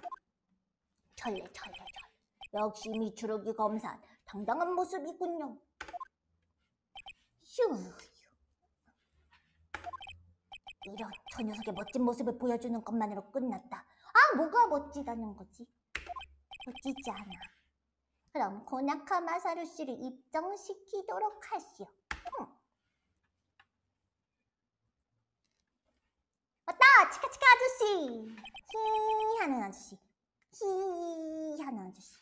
S1: 철레, 철레, 철. 역시 미추르기 검사 당당한 모습이군요. 휴. 이런 저 녀석의 멋진 모습을 보여주는 것만으로 끝났다. 아, 뭐가 멋지다는 거지? 멋지지 않아. 그럼 코나카마사루 씨를 입정시키도록 하시오. 치카치카 아저씨 히 하는 아저씨 히 하는 아저씨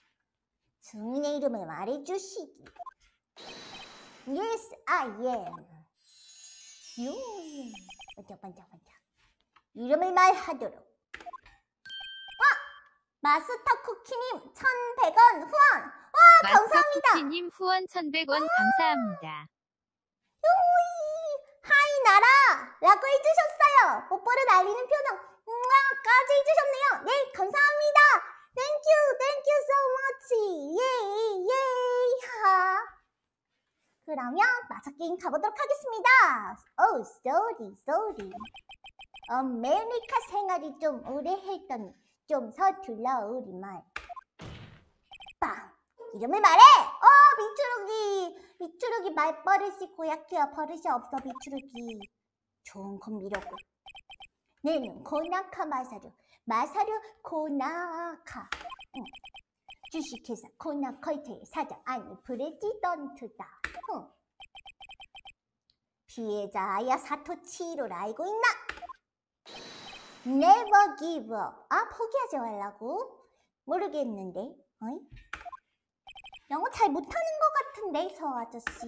S1: 주민의 이름을 말해주시기 Yes, I am 요 반짝반짝반짝 이름을 말하도록 어, 와! 마스터 쿠키님 1100원 후원! 와 감사합니다! 마스터 쿠키님 후원 1100원 감사합니다 요이 하이나라! 라고 해주셨어요. 뽀뽀를 알리는 표정 까지 해주셨네요. 네, 감사합니다. Thank you, thank you so much. 예예 하. 그러면 마차 게임 가보도록 하겠습니다. Oh, sorry, sorry. 아메리카 생활이 좀 오래 했더니 좀 서툴러 우리 말. 빵. 이름을 말해! 어, 미추루기! 미추루기 말버릇이 고약해요. 버릇이 없어, 미추루기. 좋은 건 미려고. 내는 고나카 마사루. 마사루 고나카. 응. 주식회사 코나컬트의 사장 아니 브레지던트다. 응. 피해자야 사토치로 알고 있나? Never give up. 아 포기하지 말라고? 모르겠는데. 어 영어 잘 못하는 것 같은데 저 아저씨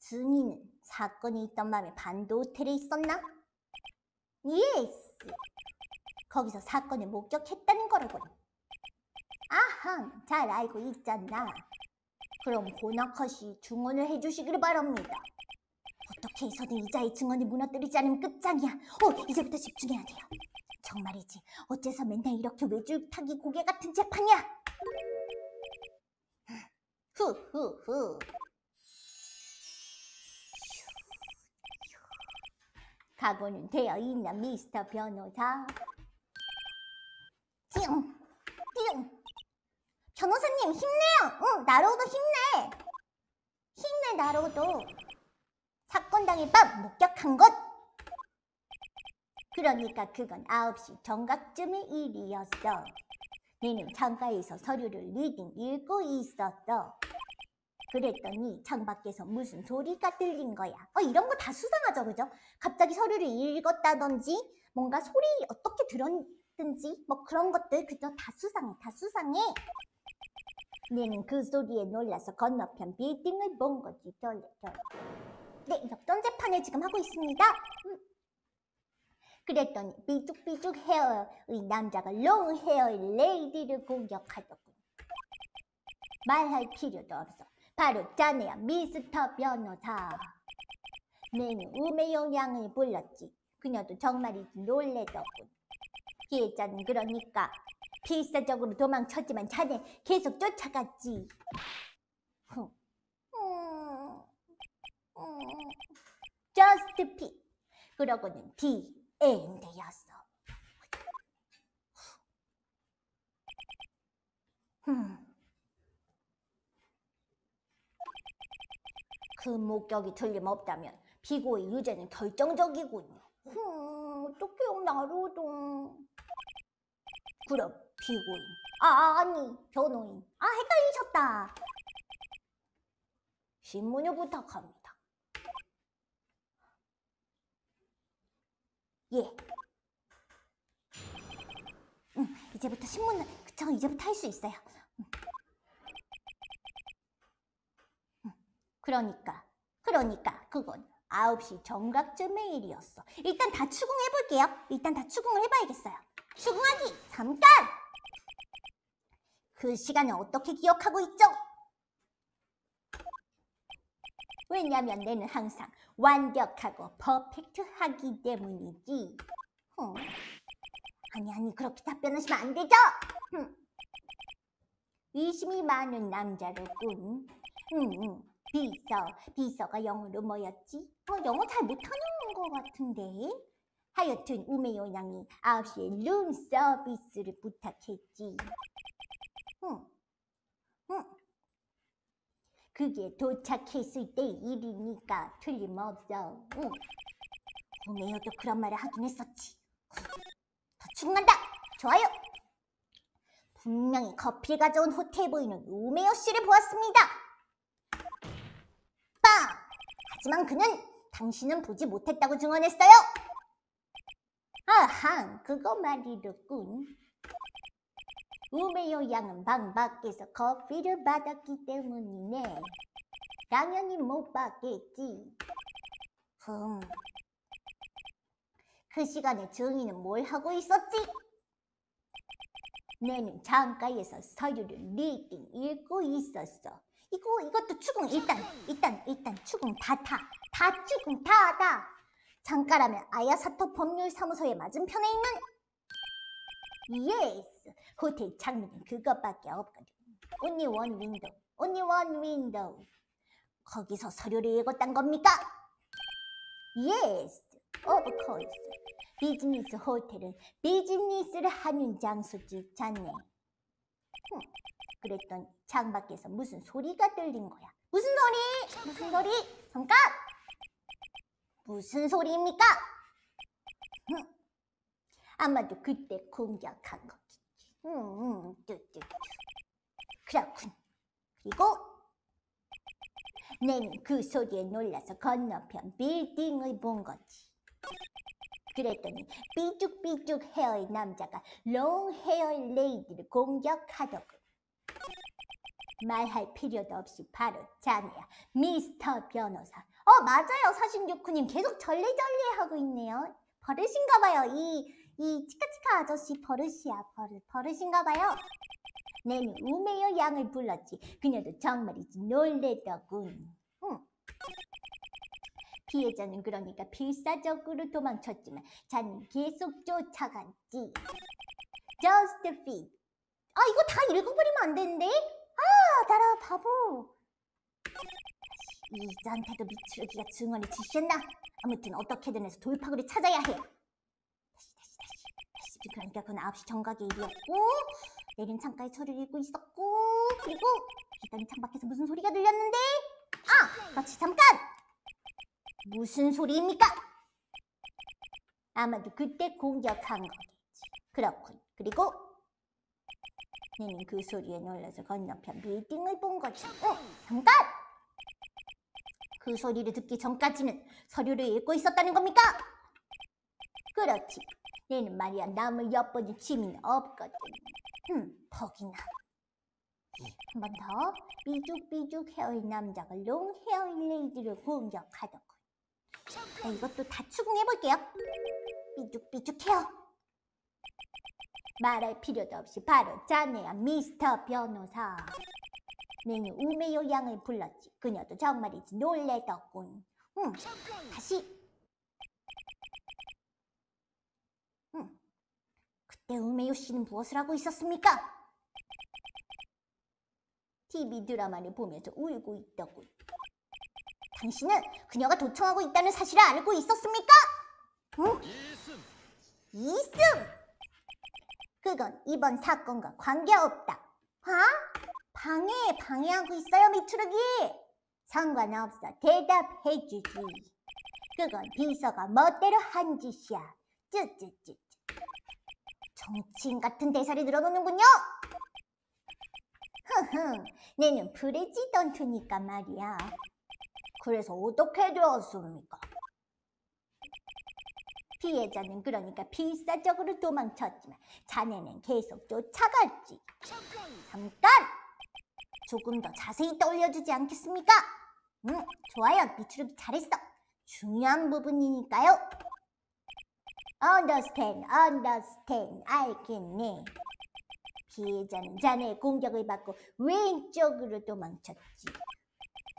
S1: 준이는 사건이 있던 밤에 반도 호텔에 있었나? 예스 거기서 사건을 목격했다는 거라고요 아함 잘 알고 있잖아 그럼 고나컷이 증언을 해주시길 바랍니다 어떻게 해서든 이자의 증언을 무너뜨리지 않으면 끝장이야 어 이제부터 집중해야 돼요 정말이지 어째서 맨날 이렇게 외줄타기 고개 같은 재판이야 후후후 각오는 되어 있나 미스터 변호사 띠용 띠용 변호사님 힘내요 응 나로도 힘내 힘내 나로도 사건 당일 밤 목격한 것 그러니까 그건 9시 정각쯤의 일이었어 배는 창가에서 서류를 리딩 읽고 있었어. 그랬더니 창밖에서 무슨 소리가 들린 거야. 어, 이런 거 다 수상하죠, 그죠? 갑자기 서류를 읽었다든지 뭔가 소리 어떻게 들었든지 뭐 그런 것들 그죠? 다 수상해, 다 수상해. 얘는 그 소리에 놀라서 건너편 빌딩을 본 거지. 쫄래, 쫄래. 네, 역전 재판을 지금 하고 있습니다. 음. 그랬더니 삐죽삐죽 헤어의 남자가 롱 헤어의 레이디를 공격하더군. 말할 필요도 없어. 바로 자네야 미스터 변호사. 내는 우매용 양을 불렀지. 그녀도 정말이지 놀래더군. 피해자는 그러니까 필사적으로 도망쳤지만 자네 계속 쫓아갔지. 흠. 음, 음, just P. 그러고는 D. 애인데였어. 그 목격이 틀림없다면 피고의 유죄는 결정적이군요. 어떡해 나로도. 그럼 피고인. 아, 아, 아니, 변호인. 아, 헷갈리셨다. 신문을 부탁합니다. 예. 음, 이제부터 신문을 그쵸 이제부터 할 수 있어요. 음. 음, 그러니까 그러니까 그건 9시 정각쯤의 일이었어. 일단 다 추궁해 볼게요. 일단 다 추궁을 해봐야겠어요. 추궁하기 잠깐. 그 시간을 어떻게 기억하고 있죠? 왜냐면 내는 항상 완벽하고 퍼펙트하기 때문이지. 어. 아니 아니 그렇게 답변하시면 안 되죠. 의심이 많은 남자로군. 비서, 비서가 영어로 뭐였지? 어, 영어 잘 못하는 것 같은데. 하여튼 우메요 양이 9시에 룸 서비스를 부탁했지. 응. 어. 그게 도착했을 때 일이니까 틀림없어. 응. 오메어도 그런 말을 하긴 했었지. 더 충만다! 좋아요! 분명히 커피를 가져온 호텔 보이는 오메어 씨를 보았습니다. 빵! 하지만 그는 당신은 보지 못했다고 증언했어요. 아하, 그거 말이로군. 우메요 양은 방 밖에서 커피를 받았기 때문이네. 당연히 못 받겠지. 흠. 그 시간에 정이는 뭘 하고 있었지? 내는 창가에서 서류를 리딩 읽고 있었어. 이거 이것도 추궁 일단 일단 일단 추궁 다타다 추궁 다다. 창가라면 아야사토 법률사무소에 맞은편에 있는 예스. 있어. 호텔 창문은 그것밖에 없거든. Only one window. Only one window. 거기서 서류를 읽었단 겁니까? Yes, of course. 비즈니스 호텔은 비즈니스를 하는 장소지 않네. 그랬더창 밖에서 무슨 소리가 들린 거야. 무슨 소리? 무슨 소리? 잠깐! 무슨 소리입니까? 흠. 아마도 그때 공격한 거. 음, 뚜뚜. 그렇군. 그리고 내는 그 소리에 놀라서 건너편 빌딩을 본 거지. 그랬더니 삐죽삐죽 헤어의 남자가 롱 헤어 레이디를 공격하더군. 말할 필요도 없이 바로 자네야 미스터 변호사. 어 맞아요 사신교쿠님 계속 절레절레 하고 있네요. 버릇인가 봐요 이이 치카치카 아저씨 버릇이야 버릇 버릇인가봐요 내는 우메요 양을 불렀지 그녀도 정말이지 놀래더군 응. 피해자는 그러니까 필사적으로 도망쳤지만 자는 계속 쫓아갔지 Just feed 아 이거 다 읽어버리면 안 되는데 아 나라 바보 이잔한테도미치기가 증언을 지셨나 아무튼 어떻게든 해서 돌파구를 찾아야 해 그러니까 그건 9시 정각의 일이었고 내린 창가에 서류를 읽고 있었고 그리고 일단 창밖에서 무슨 소리가 들렸는데 아! 마치 잠깐! 무슨 소리입니까? 아마도 그때 공격한 거겠지 그렇군 그리고 내는 그 소리에 놀라서 건너편 빌딩을 본 거지 어, 잠깐! 그 소리를 듣기 전까지는 서류를 읽고 있었다는 겁니까? 그렇지 얘는 말이야 남을 엿보는 취미는 없거든. 음, 퍽이나. 한 번 더. 삐죽삐죽 헤어인 남자가 롱 헤어인 레이디를 공격하던군 자, 이것도 다 추궁해볼게요. 삐죽삐죽 헤어. 말할 필요도 없이 바로 자네야 미스터 변호사. 내는 우메요 양을 불렀지. 그녀도 정말이지 놀래더군. 응, 음, 다시 내때 우메요 씨는 무엇을 하고 있었습니까? TV 드라마를 보면서 울고 있다고. 당신은 그녀가 도청하고 있다는 사실을 알고 있었습니까? 응? 이승! 이승! 그건 이번 사건과 관계없다. 아? 어? 방해, 방해하고 있어요, 미추르기! 상관없어, 대답해주지. 그건 비서가 멋대로 한 짓이야. 쯔쯔쯔. 정치인 같은 대사를 늘어놓는군요. 흐흥 내는 프레지던트니까 말이야. 그래서 어떻게 되었습니까? 피해자는 그러니까 필사적으로 도망쳤지만 자네는 계속 쫓아갔지. 잠깐! 잠깐! 조금 더 자세히 떠올려주지 않겠습니까? 응, 좋아요. 미추르기 잘했어. 중요한 부분이니까요. Understand, understand, 알겠네. 피해자는 자네의 공격을 받고 왼쪽으로 도망쳤지.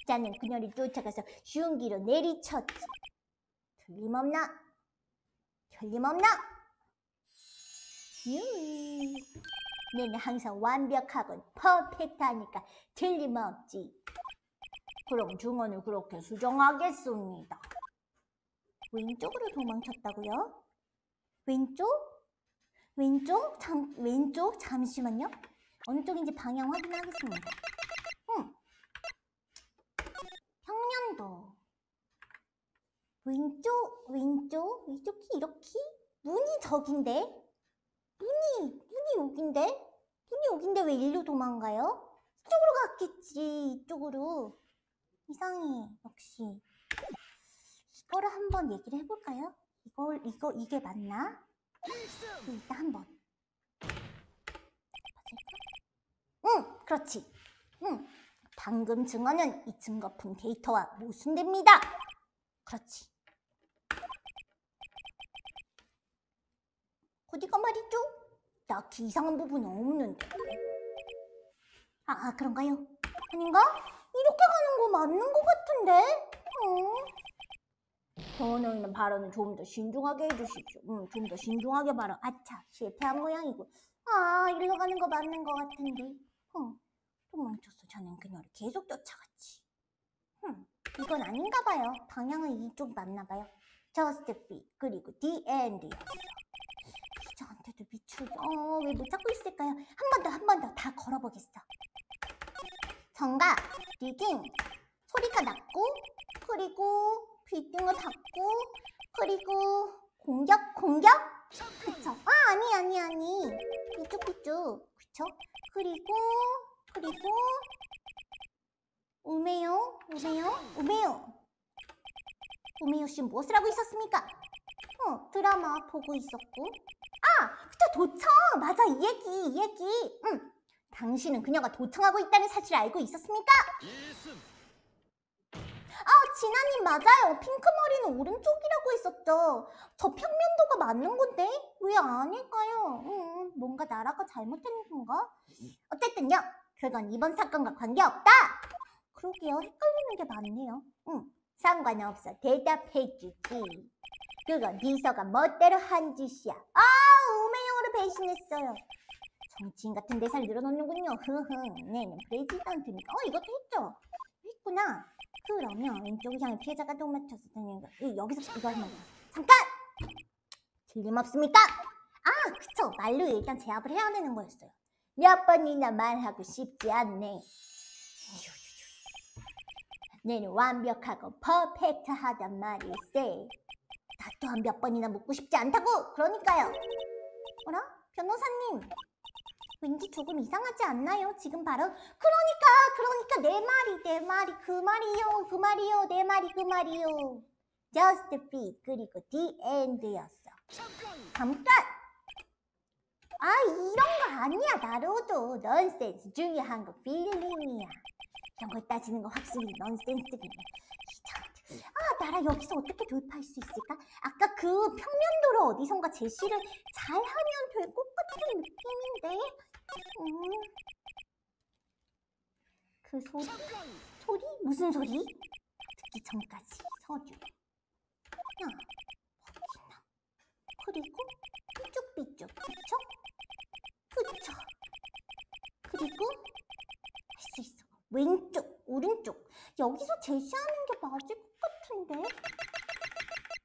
S1: 자는 그녀를 쫓아가서 흉기로 내리쳤지. 틀림없나? 틀림없나? 유이. 내는 항상 완벽하고 퍼펙트하니까 틀림없지. 그럼 중원을 그렇게 수정하겠습니다. 왼쪽으로 도망쳤다고요? 왼쪽, 왼쪽, 잠, 왼쪽, 잠시만요. 어느 쪽인지 방향 확인하겠습니다. 음. 평년도. 왼쪽, 왼쪽, 이쪽이 이렇게? 문이 저긴데? 문이, 문이 여긴데? 문이 여긴데 왜 일로 도망가요? 이쪽으로 갔겠지, 이쪽으로. 이상해, 역시. 이거를 한번 얘기를 해볼까요? 이걸 이거 이게 맞나? 일단 한번. 응, 그렇지. 응. 방금 증언은 이 증거품 데이터와 모순됩니다. 그렇지. 어디가 말이죠? 딱히 이상한 부분은 없는데. 아, 아, 그런가요? 아닌가? 이렇게 가는 거 맞는 것 같은데? 응. 저는 발언은 좀 더 신중하게 해주십시오. 음, 좀더 신중하게 발언. 아차, 실패한 모양이고. 아, 이리로 가는 거 맞는 거 같은데. 흥, 도망쳤어. 저는 그녀를 계속 쫓아갔지. 흥, 이건 아닌가 봐요. 방향은 이쪽 맞나 봐요. 저스트 B, 그리고 D and 였어. 저한테도 미치 어, 왜못 찾고 있을까요? 한 번 더, 한 번 더, 다 걸어보겠어. 정각 리딩. 소리가 낮고, 그리고 귀등을 닫고 그리고 공격 공격 그쵸 아 아니 아니 아니 이쪽 이쪽 그쵸 그리고 그리고 오메요 오메요 오메요 오메요 씨 무엇을 하고 있었습니까? 어 드라마 보고 있었고 아 그쵸 도청 맞아 이 얘기 이 얘기 응 당신은 그녀가 도청하고 있다는 사실을 알고 있었습니까? 아, 진아님 맞아요. 핑크 머리는 오른쪽이라고 했었죠. 저 평면도가 맞는 건데 왜 아닐까요? 음, 뭔가 나라가 잘못된 건가? 어쨌든요. 그건 이번 사건과 관계없다. 그러게요. 헷갈리는 게 많네요. 응 상관없어. 대답해 주지. 그건 니서가 멋대로 한 짓이야. 아, 우메으로 배신했어요. 정치인 같은 대사를 늘어놓는군요. 흐흐, 내는 프레지던트니까. 네, 네. 어, 이것도 했죠? 했구나. 그러면 왼쪽을 향해 피해자가 도움 맞췄을 니는 여기서 이거 하면 잠깐! 틀림없습니다! 아 그쵸 말로 일단 제압을 해야 되는 거였어요 몇 네 번이나 말하고 싶지 않네 내는 완벽하고 퍼펙트하단 말일세 나 또한 몇 번이나 묻고 싶지 않다고 그러니까요 어라? 변호사님 왠지 조금 이상하지 않나요? 지금 바로 그러니까 그러니까 내 말이 내 말이 그 말이요 그 말이요 내 말이 그 말이요 just be 그리고 the end였어 잠깐 아 이런 거 아니야 나로도 넌센스 중요한 거 필링이야 이런 걸 따지는 거 확실히 넌센스긴 아 나라 여기서 어떻게 돌파할 수 있을까? 아까 그 평면도로 어디선가 제시를 잘하면 될 것 같은 느낌인데 어? 그 소리 소리 무슨 소리? 듣기 전까지 서주 하나, 버티나. 그리고 삐쭉삐쭉 그쵸? 그쵸? 그리고 할 수 있어. 왼쪽, 오른쪽. 여기서 제시하는 게 맞을 것 같은데.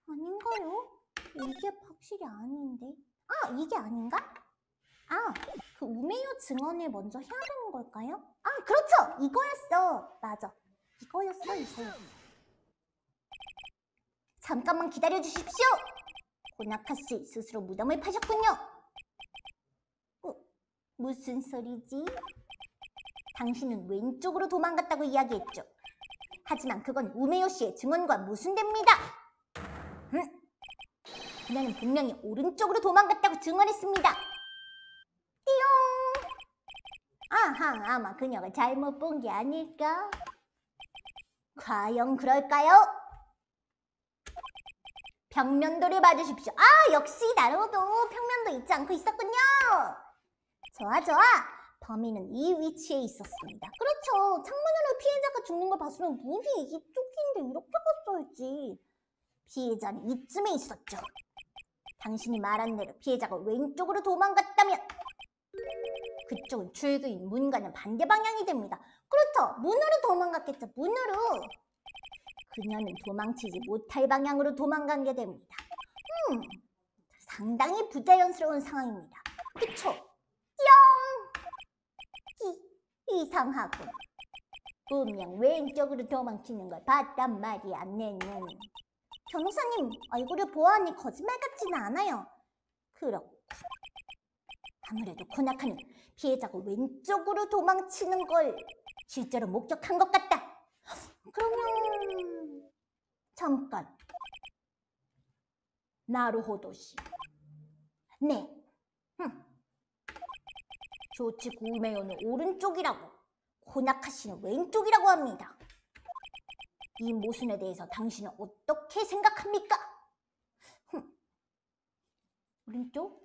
S1: 아닌가요? 이게 확실히 아닌데. 아, 이게 아닌가? 아, 그 우메요 증언을 먼저 해야 되는 걸까요? 아, 그렇죠! 이거였어! 맞아. 이거였어, 이거였어. 잠깐만 기다려 주십시오! 고나카씨 스스로 무덤을 파셨군요! 어, 무슨 소리지? 당신은 왼쪽으로 도망갔다고 이야기했죠. 하지만 그건 우메요 씨의 증언과 무순됩니다. 응? 그녀는 분명히 오른쪽으로 도망갔다고 증언했습니다. 아하 아마 그녀가 잘못 본 게 아닐까? 과연 그럴까요? 평면도를 봐주십시오. 아 역시 나로도 평면도 잊지 않고 있었군요. 좋아 좋아. 범인은 이 위치에 있었습니다. 그렇죠. 창문으로 피해자가 죽는 걸 봤으면 문이 이쪽인데 이렇게 갔어야지. 피해자는 이쯤에 있었죠. 당신이 말한 대로 피해자가 왼쪽으로 도망갔다면 그쪽은 줄구인 문과는 반대 방향이 됩니다. 그렇죠. 문으로 도망갔겠죠. 문으로. 그녀는 도망치지 못할 방향으로 도망간 게 됩니다. 음, 상당히 부자연스러운 상황입니다. 그쵸? 영! 이, 이상하고 분명 왼쪽으로 도망치는 걸 봤단 말이야, 내는. 변호사님, 얼굴을 보아하니 거짓말 같지는 않아요. 그렇군. 아무래도 코나카는 피해자가 왼쪽으로 도망치는 걸 실제로 목격한 것 같다.
S2: 그러면
S1: 잠깐 나루호도씨네 흠. 조치 구매요는 오른쪽이라고 코나카 씨는 왼쪽이라고 합니다. 이 모순에 대해서 당신은 어떻게 생각합니까? 흠. 오른쪽?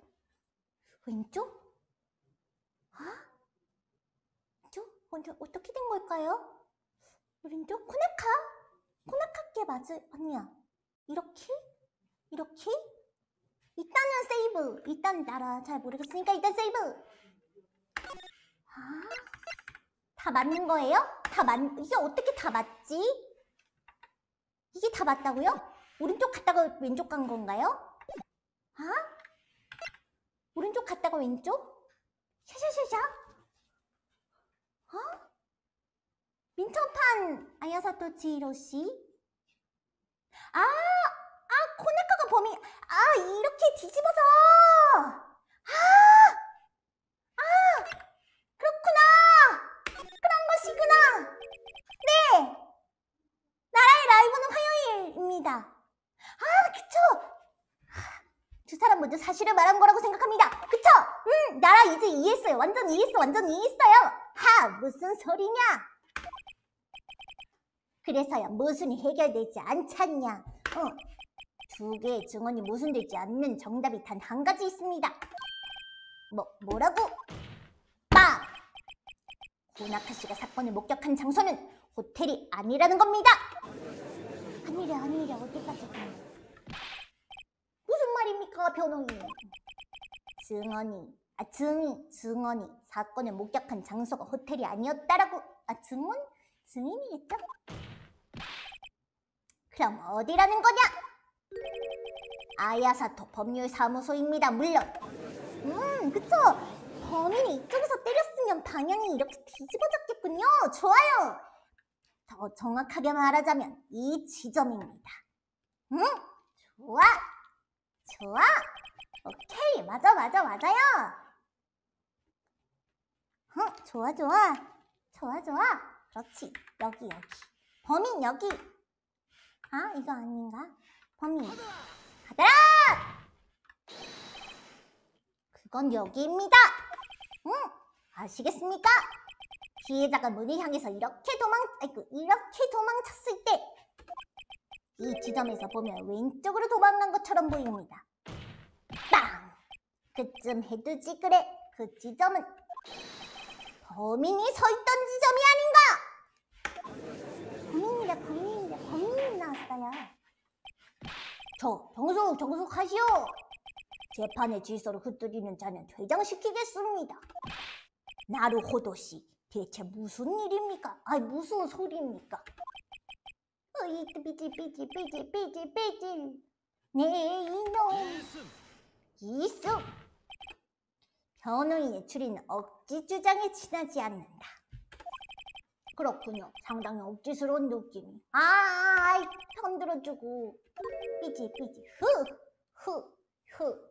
S1: 왼쪽? 아? 왼쪽? 먼저 어떻게 된 걸까요? 왼쪽? 코나카? 코나카께 맞을 아니야 이렇게? 이렇게? 일단은 세이브! 일단 나라 잘 모르겠으니까 일단 세이브! 아? 다 맞는 거예요? 다 맞... 이게 어떻게 다 맞지? 이게 다 맞다고요? 오른쪽 갔다가 왼쪽 간 건가요? 아? 오른쪽 갔다가 왼쪽? 샤샤샤샤? 어? 민첩한 아야사토 치히로씨? 아! 아! 코네카가 범인! 아! 이렇게 뒤집어서! 아! 아! 그렇구나! 그런 것이구나! 네! 나라의 라이브는 화요일입니다. 아! 그쵸! 두 사람 먼저 사실을 말한 거라고 이제 이해했어요. 완전 이해했어. 완전 이해했어요. 하! 무슨 소리냐? 그래서야 무슨이 해결되지 않잖냐. 어, 두 개의 증언이 모순되지 않는 정답이 단 한 가지 있습니다. 뭐, 뭐라고? 빵! 고나카 씨가 사건을 목격한 장소는 호텔이 아니라는 겁니다. 아니래, 아니래, 어디까지 가냐. 무슨 말입니까, 변호인. 증언이 아, 증 증언이 사건을 목격한 장소가 호텔이 아니었다라고 아, 증언? 증인이겠죠? 그럼 어디라는 거냐? 아야사토 법률사무소입니다. 물론 음 그쵸 범인이 이쪽에서 때렸으면 당연히 이렇게 뒤집어졌겠군요. 좋아요. 더 정확하게 말하자면 이 지점입니다. 응? 음, 좋아. 좋아. 오케이. 맞아 맞아 맞아요. 어, 좋아, 좋아. 좋아, 좋아. 그렇지. 여기, 여기. 범인, 여기. 아, 이거 아닌가? 범인. 가더라! 그건 여기입니다. 응, 아시겠습니까? 피해자가 문을 향해서 이렇게 도망, 아이고, 그, 이렇게 도망쳤을 때, 이 지점에서 보면 왼쪽으로 도망간 것처럼 보입니다. 빵! 그쯤 해두지, 그래. 그 지점은 범인이 서 있던 지점이 아닌가! 범인이다, 범인이다, 범인이 나왔어요. 저, 정숙, 정숙하시오! 재판의 질서를 흩뜨리는 자는 퇴장시키겠습니다. 나루호도씨, 대체 무슨 일입니까? 아이, 무슨 소리입니까? 으이 삐지, 삐지, 삐지, 삐지, 삐지. 네, 이놈. 이승. 변호인 예출이는 억지 주장에 지나지 않는다. 그렇군요. 상당히 억지스러운 느낌이. 아, 아이, 편 들어주고. 삐지, 삐지. 흐, 흐, 흐.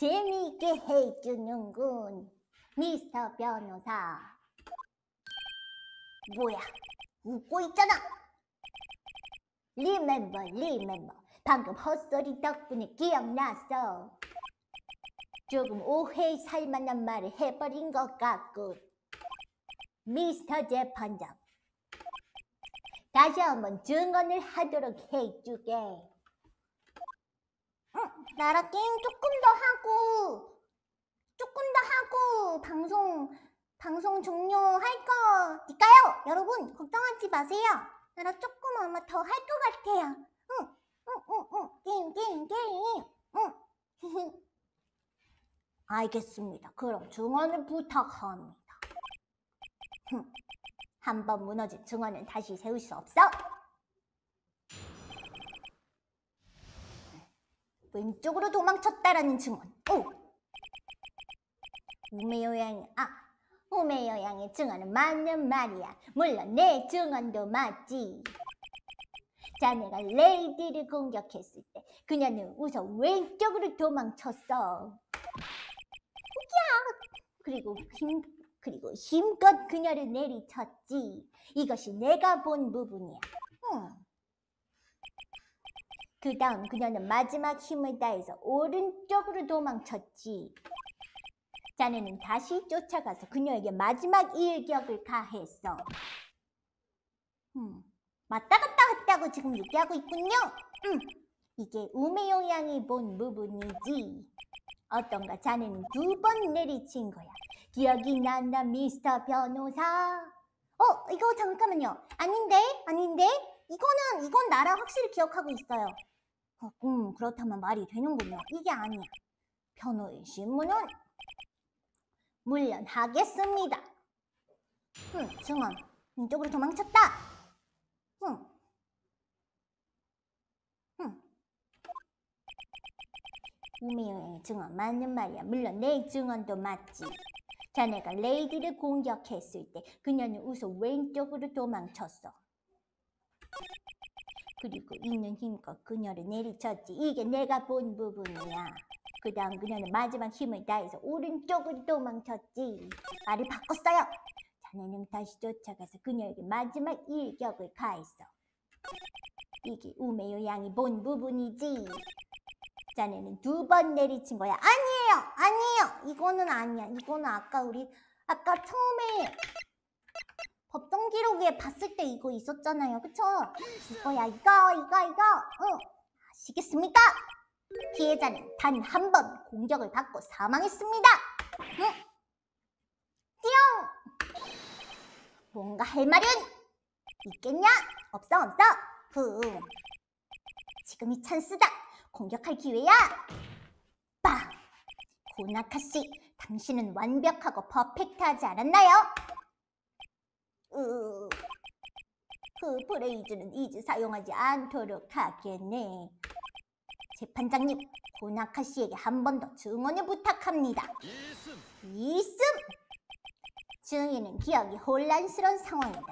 S1: 재미있게 해주는군. 미스터 변호사. 뭐야, 웃고 있잖아. 리멤버, 리멤버. 방금 헛소리 덕분에 기억났어. 조금 오해 살만한 말을 해버린 것같고 미스터 재판장. 다시 한번 증언을 하도록 해주게. 응, 어, 나라 게임 조금 더 하고, 조금 더 하고, 방송, 방송 종료할 거니까요! 여러분, 걱정하지 마세요. 나라 조금 아마 더 할 것 같아요. 응, 응, 응, 응, 게임, 게임, 게임, 응. 알겠습니다. 그럼 증언을 부탁합니다. 한번 무너진 증언은 다시 세울 수 없어. 왼쪽으로 도망쳤다라는 증언. 오! 우메요 양이, 아, 우메요 양의 증언은 맞는 말이야. 물론 내 증언도 맞지. 자네가 레이디를 공격했을 때 그녀는 우선 왼쪽으로 도망쳤어. 그리고 힘 그리고 힘껏 그녀를 내리쳤지. 이것이 내가 본 부분이야. 그 다음 그녀는 마지막 힘을 다해서 오른쪽으로 도망쳤지. 자네는 다시 쫓아가서 그녀에게 마지막 일격을 가했어. 음, 왔다 갔다 했다고 지금 얘기하고 있군요. 음, 이게 우메요 양이 본 부분이지. 어떤가 자네는 두 번 내리친 거야. 기억이 난다, 미스터 변호사. 어, 이거 잠깐만요. 아닌데, 아닌데. 이거는, 이건 나라 확실히 기억하고 있어요. 어, 음, 그렇다면 말이 되는군요. 이게 아니야. 변호인 신문은 물려하겠습니다 흠, 증언. 이쪽으로 도망쳤다. 흠. 우미의 증언 맞는 말이야. 물론 내 증언도 맞지. 자네가 레이디를 공격했을 때 그녀는 우서 왼쪽으로 도망쳤어. 그리고 있는 힘껏 그녀를 내리쳤지. 이게 내가 본 부분이야. 그 다음 그녀는 마지막 힘을 다해서 오른쪽으로 도망쳤지. 말을 바꿨어요. 자네는 다시 쫓아가서 그녀에게 마지막 일격을 가했어. 이게 우메요 양이 본 부분이지. 자네는 두 번 내리친 거야. 아니에요. 아니에요. 이거는 아니야. 이거는 아까 우리 아까 처음에 법정 기록에 봤을 때 이거 있었잖아요. 그쵸? 이거야. 이거 이거 이거. 응. 어. 아시겠습니까? 피해자는 단 한 번 공격을 받고 사망했습니다. 응? 띠용! 뭔가 할 말은 있겠냐? 없어 없어. 후. 지금이 찬스다. 공격할 기회야! 빵! 고나카씨, 당신은 완벽하고 퍼펙트하지 않았나요? 으... 그 브레이즈는 이제 사용하지 않도록 하겠네. 재판장님, 고나카 씨에게 한 번 더 증언을 부탁합니다. 있음! 증인은 기억이 혼란스러운 상황이다.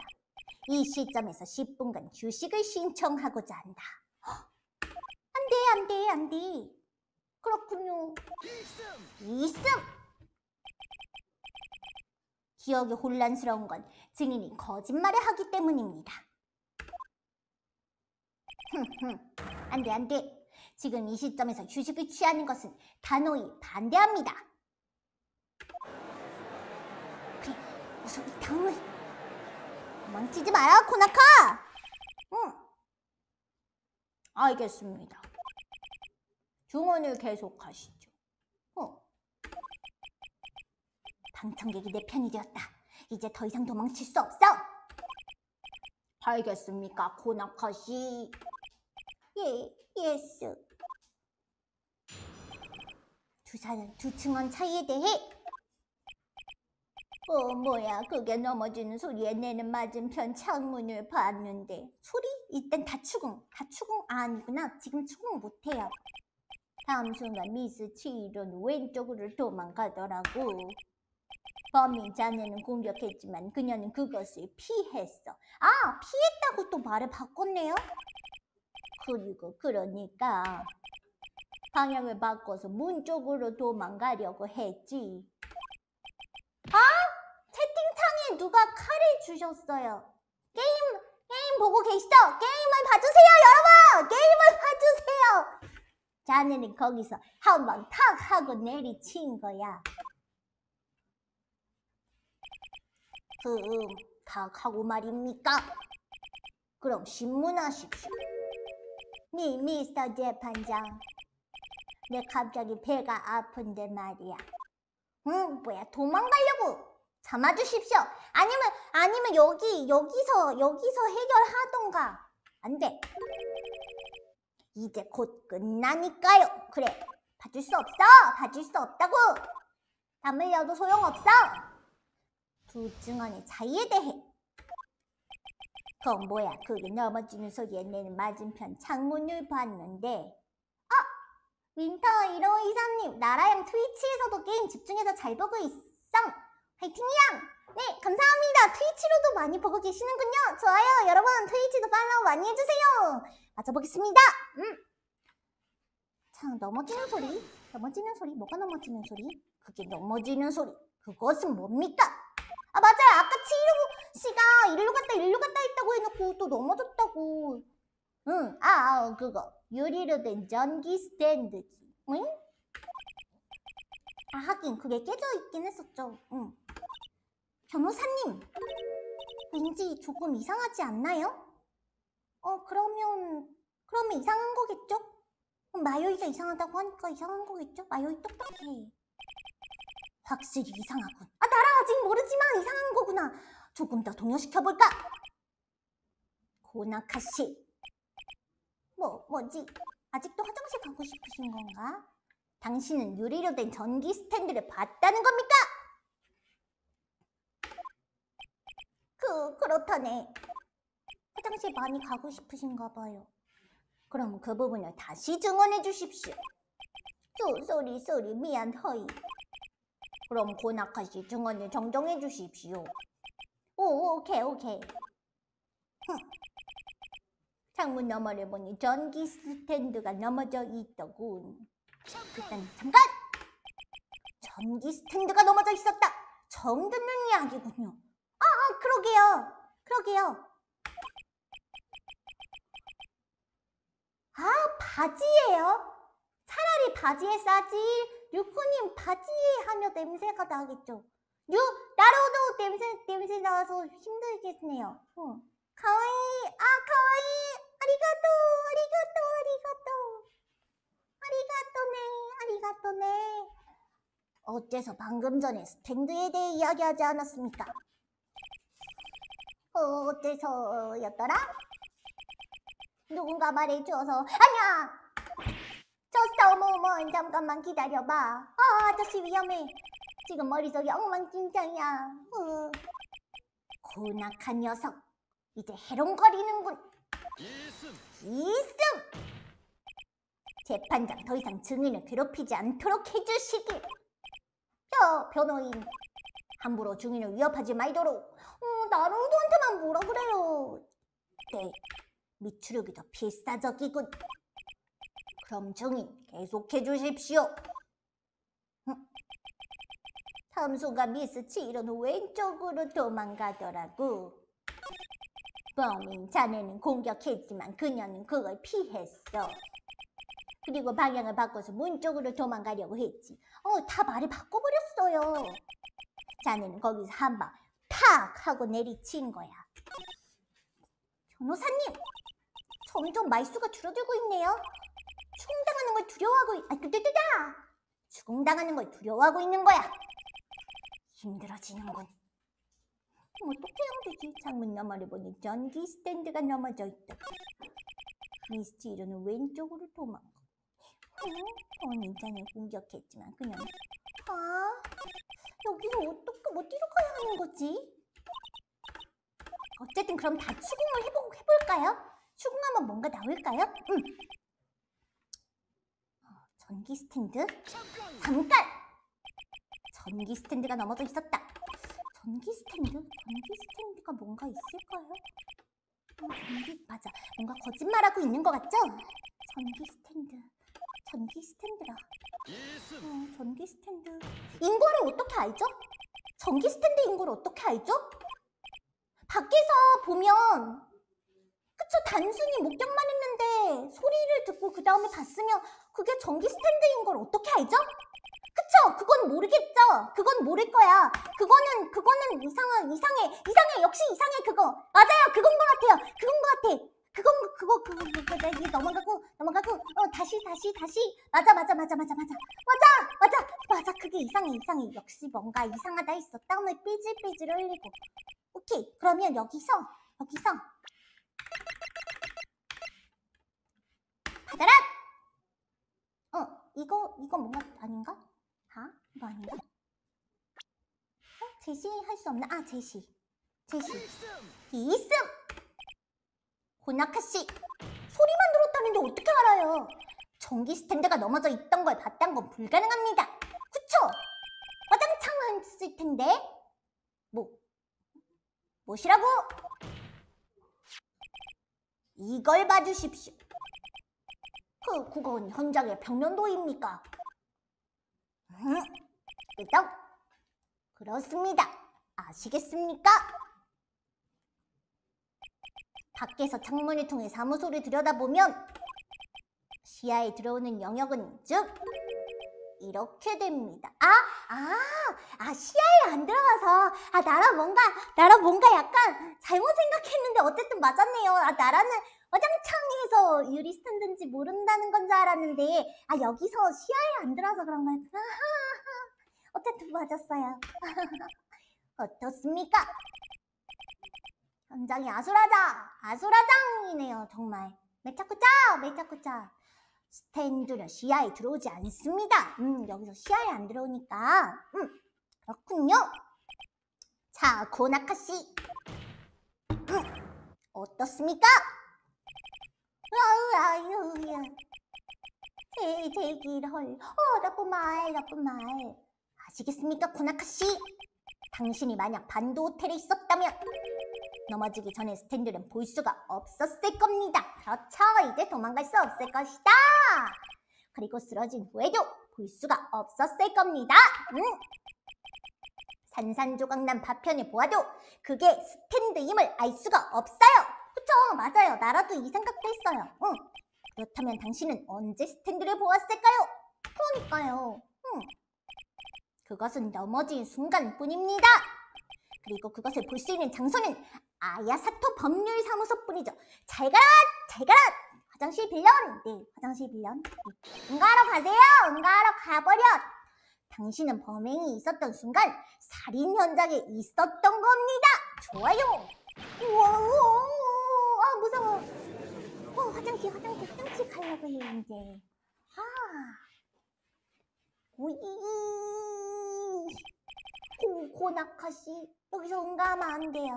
S1: 이 시점에서 10분간 휴식을 신청하고자 한다. 안돼 안돼 안돼 그렇군요 이승 기억이 혼란스러운 건 증인이 거짓말을 하기 때문입니다 흠흠 안돼 안돼 지금 이 시점에서 휴식을 취하는 것은 단호히 반대합니다 그래 어서 이 당을 망치지 마라 코나카 응 알겠습니다 증언을 계속하시죠. 어. 방청객이 내 편이 되었다. 이제 더 이상 도망칠 수 없어. 알겠습니까, 코나카 씨? 예, 예스. 두 사람 두 증언 차이에 대해 어, 뭐야, 그게 넘어지는 소리에 내는 맞은편 창문을 봤는데. 소리? 일단 다 추궁. 다 추궁 아, 아니구나. 지금 추궁 못해요. 다음 순간 미스 치이로 왼쪽으로 도망가더라고. 범인 자네는 공격했지만 그녀는 그것을 피했어. 아, 피했다고 또 말을 바꿨네요? 그리고 그러니까 방향을 바꿔서 문 쪽으로 도망가려고 했지. 아! 채팅창에 누가 칼을 주셨어요. 게임, 게임 보고 계시죠? 게임을 봐주세요, 여러분! 게임을 봐주세요! 자네는 거기서 한 방 탁 하고 내리친 거야. 그음 탁 하고 말입니까? 그럼 신문하십시오. 네, 미스터 재판장. 내 갑자기 배가 아픈데 말이야. 응, 뭐야, 도망가려고 참아주십시오. 아니면, 아니면 여기, 여기서, 여기서 해결하던가. 안 돼. 이제 곧 끝나니까요. 그래, 봐줄 수 없어. 봐줄 수 없다고. 담을려도 소용없어. 두 증언의 차이에 대해. 그건 뭐야, 그게 넘어지는 소리에 내는 맞은편 창문을 봤는데 어, 윈터 1호 이사님, 나라양 트위치에서도 게임 집중해서 잘 보고 있어. 화이팅이랑! 네, 감사합니다. 트위치로도 많이 보고 계시는군요. 좋아요. 여러분, 트위치도 팔로우 많이 해주세요. 맞아보겠습니다. 음. 참 넘어지는 소리. 넘어지는 소리. 뭐가 넘어지는 소리? 그게 넘어지는 소리. 그것은 뭡니까? 아, 맞아요. 아까 치이루 씨가 일로 갔다, 일로 갔다 했다고 해놓고 또 넘어졌다고. 응, 아, 아 그거. 유리로 된 전기 스탠드지. 응? 아, 하긴 그게 깨져 있긴 했었죠. 응. 변호사님! 왠지 조금 이상하지 않나요? 어, 그러면... 그러면 이상한 거겠죠? 마요이가 이상하다고 하니까 이상한 거겠죠? 마요이 똑똑해. 확실히 이상하군. 아, 나라 아직 모르지만 이상한 거구나. 조금 더 동요시켜볼까? 고나카씨. 뭐, 뭐지? 아직도 화장실 가고 싶으신 건가? 당신은 유리로 된 전기 스탠드를 봤다는 겁니까? 그, 렇다네 화장실 많이 가고 싶으신가 봐요. 그럼 그 부분을 다시 증언해 주십시오. 쏘, 쏘리, 쏘리, 미안, 허이. 그럼 고나카씨 증언을 정정해 주십시오. 오, 오케이, 오케이. 흥. 창문 너머를 보니 전기 스탠드가 넘어져 있더군. 일단 잠깐! 전기 스탠드가 넘어져 있었다! 처음 듣는 이야기군요. 아, 그러게요. 그러게요. 아, 바지예요. 차라리 바지에 싸지. 유코님 바지에 하며 냄새가 나겠죠. 유, 나로도 냄새, 냄새 나서 힘들겠네요. 응. 가와이, 아, 가와이. 아리가또, 아리가또, 아리가또. 아리가또네, 아리가또네. 어째서 방금 전에 스탠드에 대해 이야기하지 않았습니까? 어디서였더라 누군가 말해주어서 아냐야저스타워머먼 잠깐만 기다려봐 아 아저씨 위험해 지금 머릿속이 엉망진창이야 어. 고낙한 녀석 이제 해롱거리는군 이승! 이승! 재판장 더 이상 증인을 괴롭히지 않도록 해주시길 저 변호인 함부로 중인을 위협하지 말도록 어, 나로도한테만 뭐라 그래요 네 미추룩이 더 필사적이군 그럼 증인 계속해 주십시오 응. 삼수가 미스 치이런는 왼쪽으로 도망가더라고 범인 자네는 공격했지만 그녀는 그걸 피했어 그리고 방향을 바꿔서 문 쪽으로 도망가려고 했지. 어, 다 말을 바꿔버렸어요. 자네는 거기서 한 방 탁 하고 내리친 거야. 변호사님, 점점 말수가 줄어들고 있네요. 충당하는걸 두려워하고, 있... 아, 뚜뚜뚜다 추궁당하는 걸 두려워하고 있는 거야. 힘들어지는군. 뭐 어떻게 해야 되지? 창문 너머를 보니 전기 스탠드가 넘어져 있다. 미스티로는 왼쪽으로 도망가. 어? 언니자네 어, 공격했지만 그냥 아 여기를 어떻게 어디로 뭐 가야 하는 거지? 어쨌든 그럼 다 추궁을 해보, 해볼까요? 추궁하면 뭔가 나올까요? 응. 어, 전기 스탠드? 잠깐! 전기 스탠드가 넘어져 있었다. 전기 스탠드? 전기 스탠드가 뭔가 있을까요? 음, 전기, 맞아. 뭔가 거짓말하고 있는 것 같죠? 전기 스탠드. 전기 스탠드라. 음, 전기 스탠드. 인걸를 어떻게 알죠? 전기 스탠드 인걸 어떻게 알죠? 밖에서 보면 그쵸 단순히 목격만 했는데 소리를 듣고 그 다음에 봤으면 그게 전기 스탠드인 걸 어떻게 알죠? 그쵸 그건 모르겠죠 그건 모를 거야 그거는 그거는 이상한 이상해 이상해 역시 이상해 그거 맞아요 그건 것 같아요 그건 것 같아 그건 그거 그거 그거 저기 넘어가고 넘어가고 어 다시 다시 다시 맞아 맞아 맞아 맞아 맞아 맞아 맞아 맞아 그게 이상해 이상해 역시 뭔가 이상하다 했어 땀을 삐질삐질 흘리고 오케이 그러면 여기서 여기서 받아라 어 이거 이거 뭔가 아닌가 아 이거 아닌가 어 제시 할 수 없나 아 제시 제시 이승 호나카 씨, 소리만 들었다는데 어떻게 알아요? 전기 스탠드가 넘어져 있던 걸 봤단 건 불가능합니다. 그쵸? 화장창 은쓸 텐데. 뭐, 뭐시라고 이걸 봐주십시오. 그, 그건 현장의 벽면도입니까? 응? 일단 그렇습니다. 아시겠습니까? 밖에서 창문을 통해 사무소를 들여다보면 시야에 들어오는 영역은 즉 이렇게 됩니다. 아, 아, 아 시야에 안 들어가서 아 나라 뭔가 나라 뭔가 약간 잘못 생각했는데 어쨌든 맞았네요. 아 나라는 화장창에서 유리 스탠드인지 모른다는 건 줄 알았는데 아 여기서 시야에 안 들어서 그런 거였구나. 어쨌든 맞았어요. 어떻습니까? 함장이 아수라장! 아수라장이네요, 정말. 매차쿠짜! 매차쿠짜! 스탠드려 시야에 들어오지 않습니다. 음, 여기서 시야에 안 들어오니까. 음, 그렇군요. 자, 고나카씨. 음, 어떻습니까? 아유, 아유야. 제, 제길 헐. 어, 나쁜 말, 나쁜 말. 아시겠습니까, 고나카씨? 당신이 만약 반도 호텔에 있었다면 넘어지기 전에 스탠드는 볼 수가 없었을 겁니다. 그렇죠. 이제 도망갈 수 없을 것이다. 그리고 쓰러진 후에도 볼 수가 없었을 겁니다. 응. 산산조각 난 파편을 보아도 그게 스탠드임을 알 수가 없어요. 그쵸? 맞아요. 나라도 이 생각도 했어요. 응. 그렇다면 당신은 언제 스탠드를 보았을까요? 그러니까요. 응. 그것은 넘어진 순간뿐입니다. 그리고 그것을 볼 수 있는 장소는 아야사토 법률사무소뿐이죠. 잘 가라! 잘 가라! 화장실 빌런! 네, 화장실 빌런. 응가하러 가세요! 응가하러 가버려! 당신은 범행이 있었던 순간 살인 현장에 있었던 겁니다! 좋아요! 우와, 우와, 우와. 아, 무서워. 어, 화장실, 화장실, 화장실 가려고 해요, 이제. 아. 오이. 고, 고나카씨, 여기서 응가하면 안 돼요.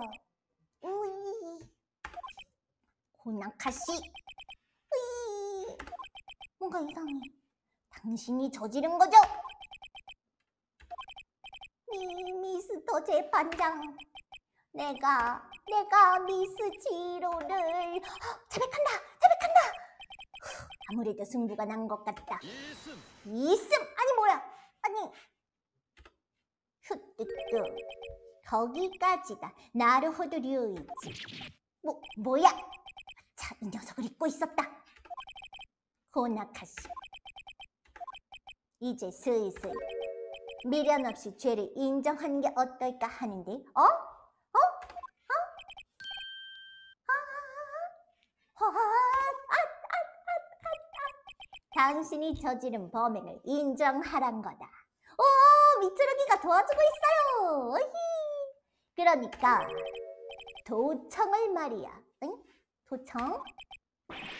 S1: 우이 고난카씨 우이 뭔가 이상해 당신이 저지른 거죠? 미, 미스터 재판장 내가 내가 미스 지로를 자백한다 자백한다 아무래도 승부가 난 것 같다 이승 이승 아니 뭐야 아니 흑뚜뚜 거기까지가 나르호드류이지. 뭐, 뭐야? 자, 이 녀석을 잊고 있었다. 호나카시. 이제 슬슬 미련 없이 죄를 인정하는 게 어떨까 하는데, 어? 어? 어? 아, 아, 아, 아, 당신이 저지른 범행을 인정하란 거다. 오, 미츠루기가 도와주고 있어요. 어이. 그러니까 도청을 말이야. 응? 도청?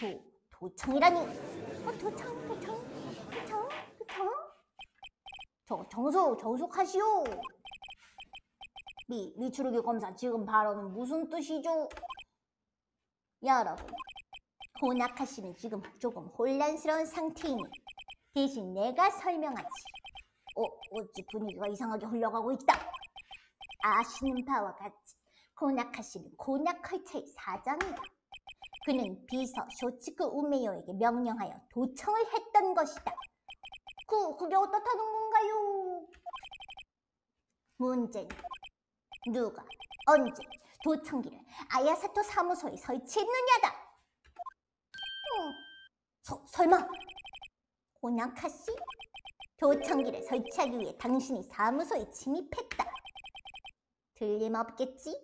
S1: 도, 도청이라니.
S2: 어, 도청, 도청,
S1: 도청, 도청. 저, 정수, 정숙하시오. 미, 미추르기 검사 지금 바로는 무슨 뜻이죠? 여러분, 호나카 씨는 지금 조금 혼란스러운 상태이니 대신 내가 설명하지. 어, 어찌 분위기가 이상하게 흘러가고 있다. 아시는 바와 같이 고나카시는 고나컬처의 사장이다. 그는 비서 쇼츠크 우메요에게 명령하여 도청을 했던 것이다. 그, 그게 어떻다는 건가요? 문제는 누가 언제 도청기를 아야사토 사무소에 설치했느냐다. 음, 서, 설마 고나카시? 도청기를 설치하기 위해 당신이 사무소에 침입했다. 들림없겠지?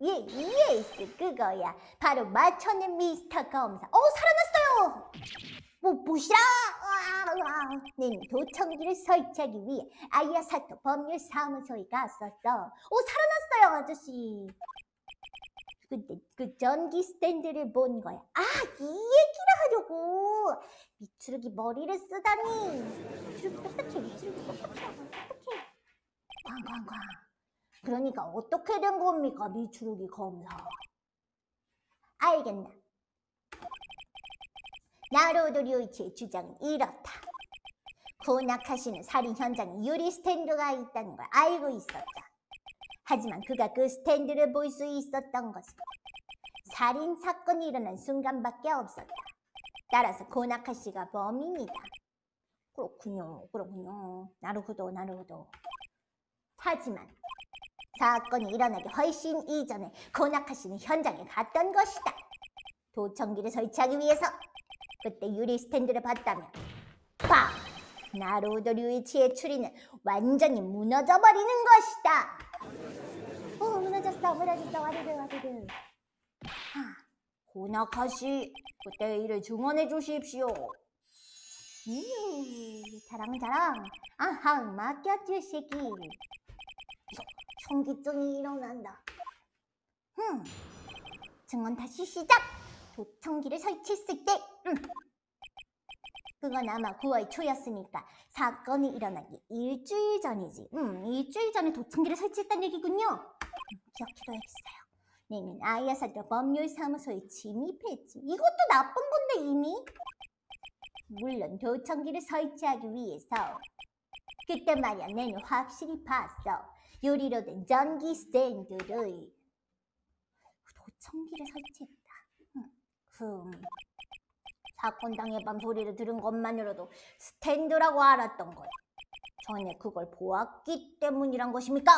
S1: 예, 음. 예스, 그거야. 바로 맞춰낸 미스터 검사. 어, 살아났어요! 뭐, 보시라! 는 도청기를 설치하기 위해 아이야사토 법률사무소에 갔었어. 어, 살아났어요, 아저씨. 그, 그 전기 스탠드를 본 거야. 아, 이 얘기를 하려고. 미추르기 머리를 쓰다니. 미추르기 똑똑해, 미추르기 똑똑해, 똑똑해. 꽝꽝꽝. 그러니까 어떻게 된 겁니까, 미추르기 검사? 알겠나? 나로도 류이치의 주장은 이렇다. 고나카시는 살인 현장에 유리 스탠드가 있다는 걸 알고 있었다. 하지만 그가 그 스탠드를 볼 수 있었던 것은 살인 사건이 일어난 순간밖에 없었다. 따라서 고나카 씨가 범인이다. 그렇군요. 그렇군요. 나루호도 나루호도. 하지만 사건이 일어나기 훨씬 이전에 고나카 씨는 현장에 갔던 것이다. 도청기를 설치하기 위해서 그때 유리 스탠드를 봤다면 빵! 나루호도 류이치의 추리는 완전히 무너져버리는 것이다. 어, 무너졌어, 무너졌어, 와드드, 와드드. 하, 호나카시 그때 일을 증언해 주십시오. 이유, 음, 자랑, 자랑. 아하, 맡겼지, 새끼. 현기증이 일어난다. 흠, 증언 다시 시작! 도청기를 설치했을 때, 음. 그건 아마 9월 초였으니까 사건이 일어나기 일주일 전이지. 음, 일주일 전에 도청기를 설치했단 얘기군요. 기억해둬야어요 내는 아이야 사교 법률사무소에 침입했지. 이것도 나쁜 건데 이미? 물론 도청기를 설치하기 위해서 그때 말이야 내는 확실히 봤어. 요리로 된 전기 스탠드를 도청기를 설치했다. 흠. 음. 사건당의 밤 소리를 들은 것만으로도 스탠드라고 알았던 거야. 전에 그걸 보았기 때문이란 것입니까?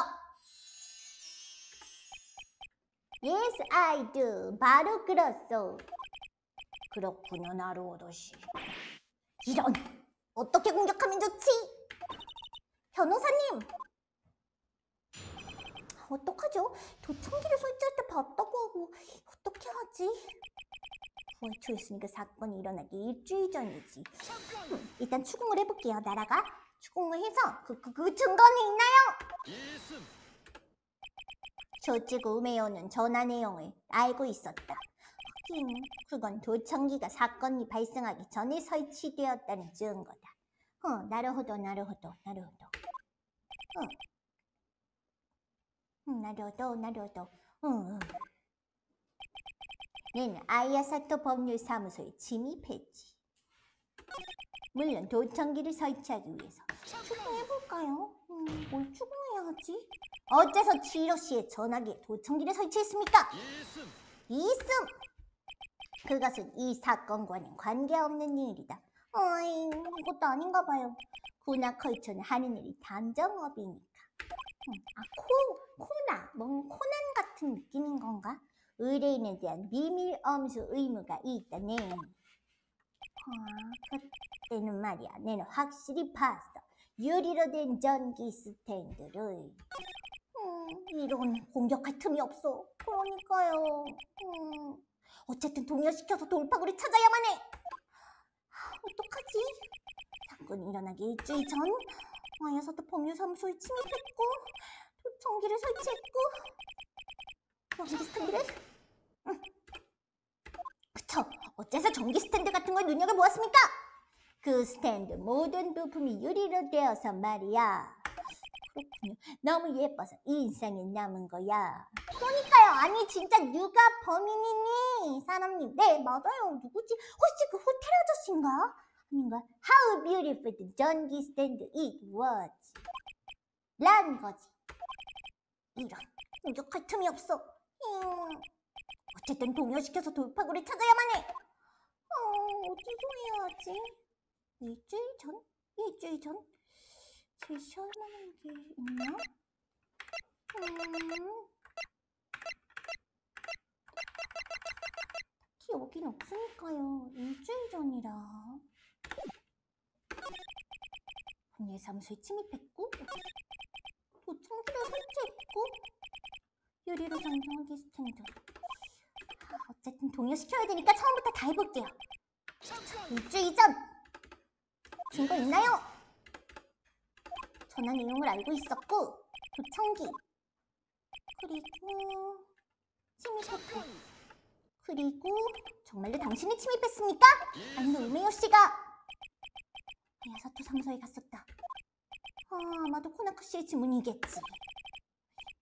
S1: Yes, I do. 바로 그렇소. 그렇군요, 나루오도시. 이런! 어떻게 공격하면 좋지? 변호사님! 어떡하죠? 도청기를 설치할 때 봤다고 하고 어떻게 하지? 원초 있으니까 사건이 일어나기 일주일 전이지. 음, 일단 추궁을 해볼게요, 나라가. 추궁을 해서 그, 그, 그 증거는 있나요? 조지 우메오는 전화 내용을 알고 있었다. 하긴 그건 도청기가 사건이 발생하기 전에 설치되었다는 증거다. 어, 나르호도 나르호도 나르호도. 어. 음, 나르호도 나르호도. 응, 어, 응. 어. 는 아이아사토 법률사무소에 침입했지. 물론 도청기를 설치하기 위해서 추궁해볼까요? 음, 뭘 추궁해야 하지? 어째서 치로 씨의 전화기에 도청기를 설치했습니까? 이승! 그것은 이 사건과는 관계없는 일이다. 어이, 이것도 아닌가 봐요. 구나 컬처는 하는 일이 단정업이니까. 음, 아, 코, 코나, 뭔 코난 같은 느낌인 건가? 의뢰인에 대한 비밀 엄수 의무가 있다네. 아, 그때는 말이야. 내는 확실히 봤어. 유리로 된 전기 스탠드를. 음, 이런 공격할 틈이 없어. 그러니까요. 음. 어쨌든 동요시켜서 돌파구를 찾아야만 해. 아, 어떡하지? 사건이 일어나기 일주일 전와야서도 법률사무소에 침입했고 도청기를 설치했고 전기 스탠드를? 그쵸. 어째서 전기 스탠드 같은 걸 눈여겨보았습니까? 그 스탠드 모든 부품이 유리로 되어서 말이야. 그렇군요. 너무 예뻐서 인상에 남은 거야. 그러니까요. 아니 진짜 누가 범인이니? 사람님. 네 맞아요. 누구지? 혹시 그 호텔 아저씨인가? 아닌가? How beautiful the 전기 스탠드 it was. 란 거지. 이런. 공격할 틈이 없어. 어... 쨌든 동요시켜서 돌파구를 찾아야만 해. 어, 어디서 해야 하지? 일주일 전? 일주일 전? 제일 시원한 게 있나? 음... 딱히 여긴 없으니까요. 일주일 전이라. 한예의 사무소에 침입했고, 도청기를 설치했고, 요리로 정정 디스텐드 어쨌든 동요시켜야 되니까 처음부터 다 해볼게요 일주 이전 증거 있나요? 전화 내용을 알고 있었고 도청기 그리고 침입했고 그리고 정말로 당신이 침입했습니까? 아니면 우메요 씨가 미야사토 네, 상소에 갔었다 아, 아마도 코나크 씨의 지문이겠지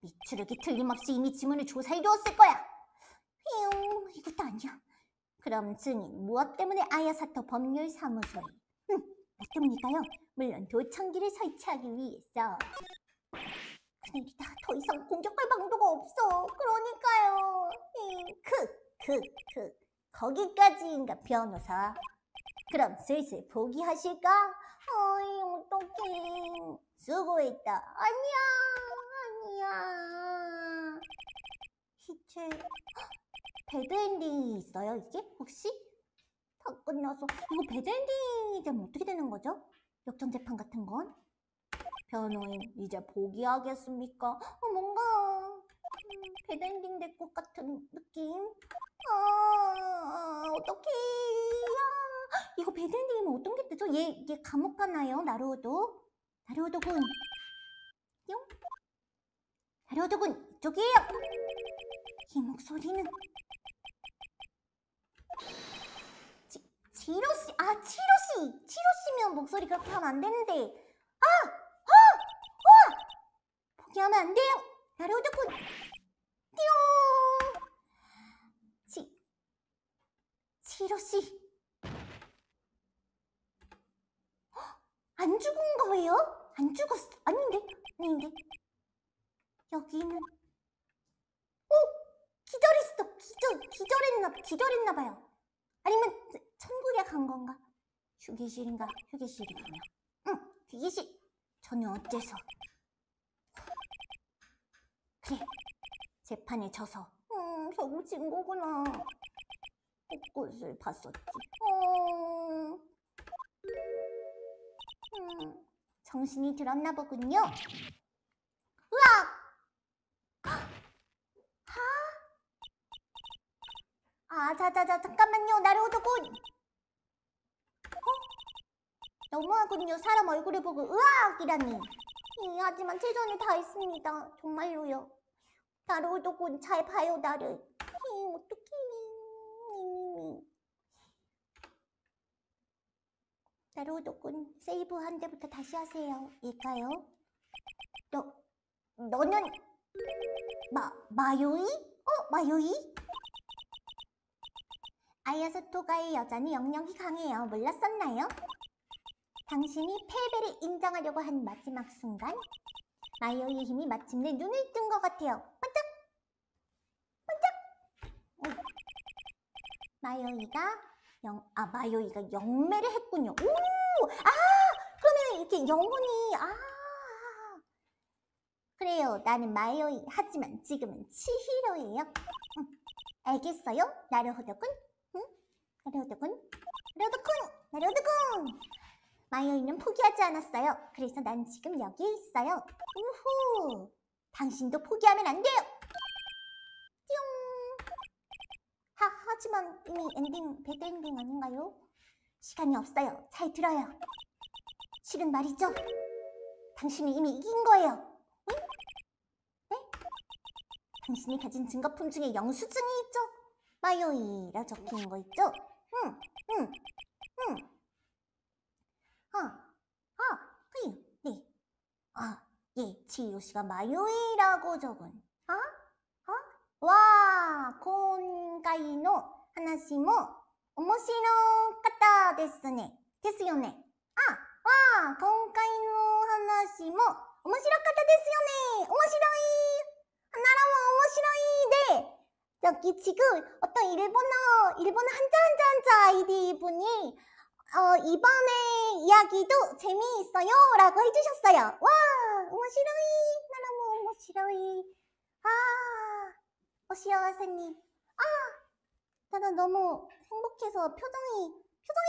S1: 미추르기 틀림없이 이미 지문을 조사해두었을 거야. 휘 휴, 이것도 아니야. 그럼 증인 무엇 때문에 아야사토 법률사무소에? 응, 뭐 때문일까요? 물론 도청기를 설치하기 위해서. 큰일이다. 그러니까 더 이상 공격할 방도가 없어. 그러니까요. 크, 크, 크. 거기까지인가, 변호사. 그럼 슬슬 포기하실까? 어이, 어떡해. 수고했다. 안녕. 아니야. 시체. 배드엔딩이 있어요, 이게? 혹시? 다 끝나서. 이거 배드엔딩이 되면 어떻게 되는 거죠? 역전재판 같은 건? 변호인, 이제 포기하겠습니까? 어, 뭔가, 음, 배드엔딩 될 것 같은 느낌? 아, 어떡해. 야. 이거 배드엔딩이면 어떤 게 뜨죠? 얘, 얘 감옥 가나요, 나루오도? 나루오도군. 뿅. 하려더군 이쪽이에요 이 목소리는 지, 지로씨 아 치로씨 치로씨면 목소리 그렇게 하면 안 되는데 아! 어! 와! 포기하면 안 돼요 하려더군 띠용 지 치로씨 안 죽은 거예요? 안 죽었어 아닌데 아닌데 여기는 오! 기절했어! 기절! 기절했나 기절했나 봐요 아니면 그 천국에 간 건가? 휴게실인가? 휴게실이구나 응! 휴게실! 저는 어째서 그래! 재판에 져서 음, 결국 진 거구나 꽃꽃을 봤었지 어... 음, 정신이 들었나 보군요 아, 자자자, 잠깐만요. 나를 오도군. 어? 너무하군요. 사람 얼굴을 보고 으악이라니. 예, 하지만 최선을 다했습니다. 정말로요. 나를 오도군. 잘 봐요, 나를. 예, 어떡해. 나를 오도군. 세이브 한 대부터 다시 하세요. 일까요? 너, 너는 마, 마요이? 어, 마요이? 아야스토가의 여자는 영영히 강해요. 몰랐었나요? 당신이 패배를 인정하려고 한 마지막 순간 마이오의 힘이 마침내 눈을 뜬 것 같아요. 반짝! 반짝! 오. 마이오이가 영, 아, 마이오이가 영매를 했군요. 오! 아! 그러면 이렇게 영혼이, 아! 그래요. 나는 마이오이. 하지만 지금은 치히로예요. 응. 음, 알겠어요? 나를 호덕군? 레드군? 레드군! 나 네, 레드군! 마요이는 포기하지 않았어요. 그래서 난 지금 여기에 있어요. 우후! 당신도 포기하면 안 돼요! 띵! 하, 하지만 이미 엔딩, 배드 엔딩 아닌가요? 시간이 없어요. 잘 들어요. 실은 말이죠. 당신이 이미 이긴 거예요. 응? 네? 당신이 가진 증거품 중에 영수증이 있죠? 마요이라 적힌 거 있죠? うん。うん。うん。あ、あ、はい。り。あ、いえ、ちよしがまゆいらごじょぐん。あ、あ、わー、今回の話も面白かったですね。ですよね。あ、わー、今回の話も面白かったですよね。おもしろい 여기 지금 어떤 일본어, 일본어 한자 한자 한자 아이디 분이 어, 이번에 이야기도 재미있어요 라고 해주셨어요. 와! 오시로이 나라모 오모시로이! 아! 오시오아사님. 아! 나가 너무 행복해서 표정이,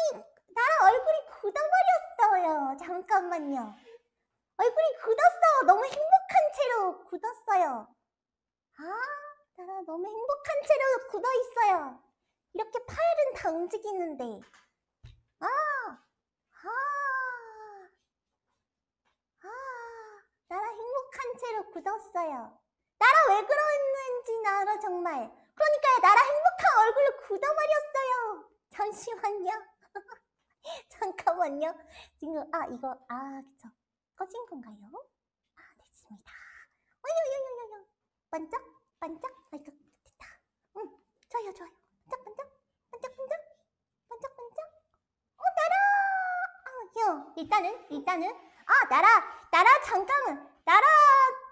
S1: 표정이, 나랑 얼굴이 굳어버렸어요. 잠깐만요. 얼굴이 굳었어. 너무 행복한 채로 굳었어요. 아! 나라 너무 행복한 채로 굳어 있어요. 이렇게 팔은 다 움직이는데. 아! 아! 아! 나라 행복한 채로 굳었어요. 나라 왜 그러는지 나라 정말. 그러니까 나라 행복한 얼굴로 굳어버렸어요. 잠시만요. 잠깐만요. 지금 아 이거 아 그쵸. 꺼진 건가요? 아 됐습니다. 어이이여여이여 반짝? 반짝반짝 아이고 됐다 응 좋아요 좋아요 반짝반짝 반짝반짝 반짝반짝 어 날아 아휴 일단은 일단은 아 날아 날아 잠깐은 날아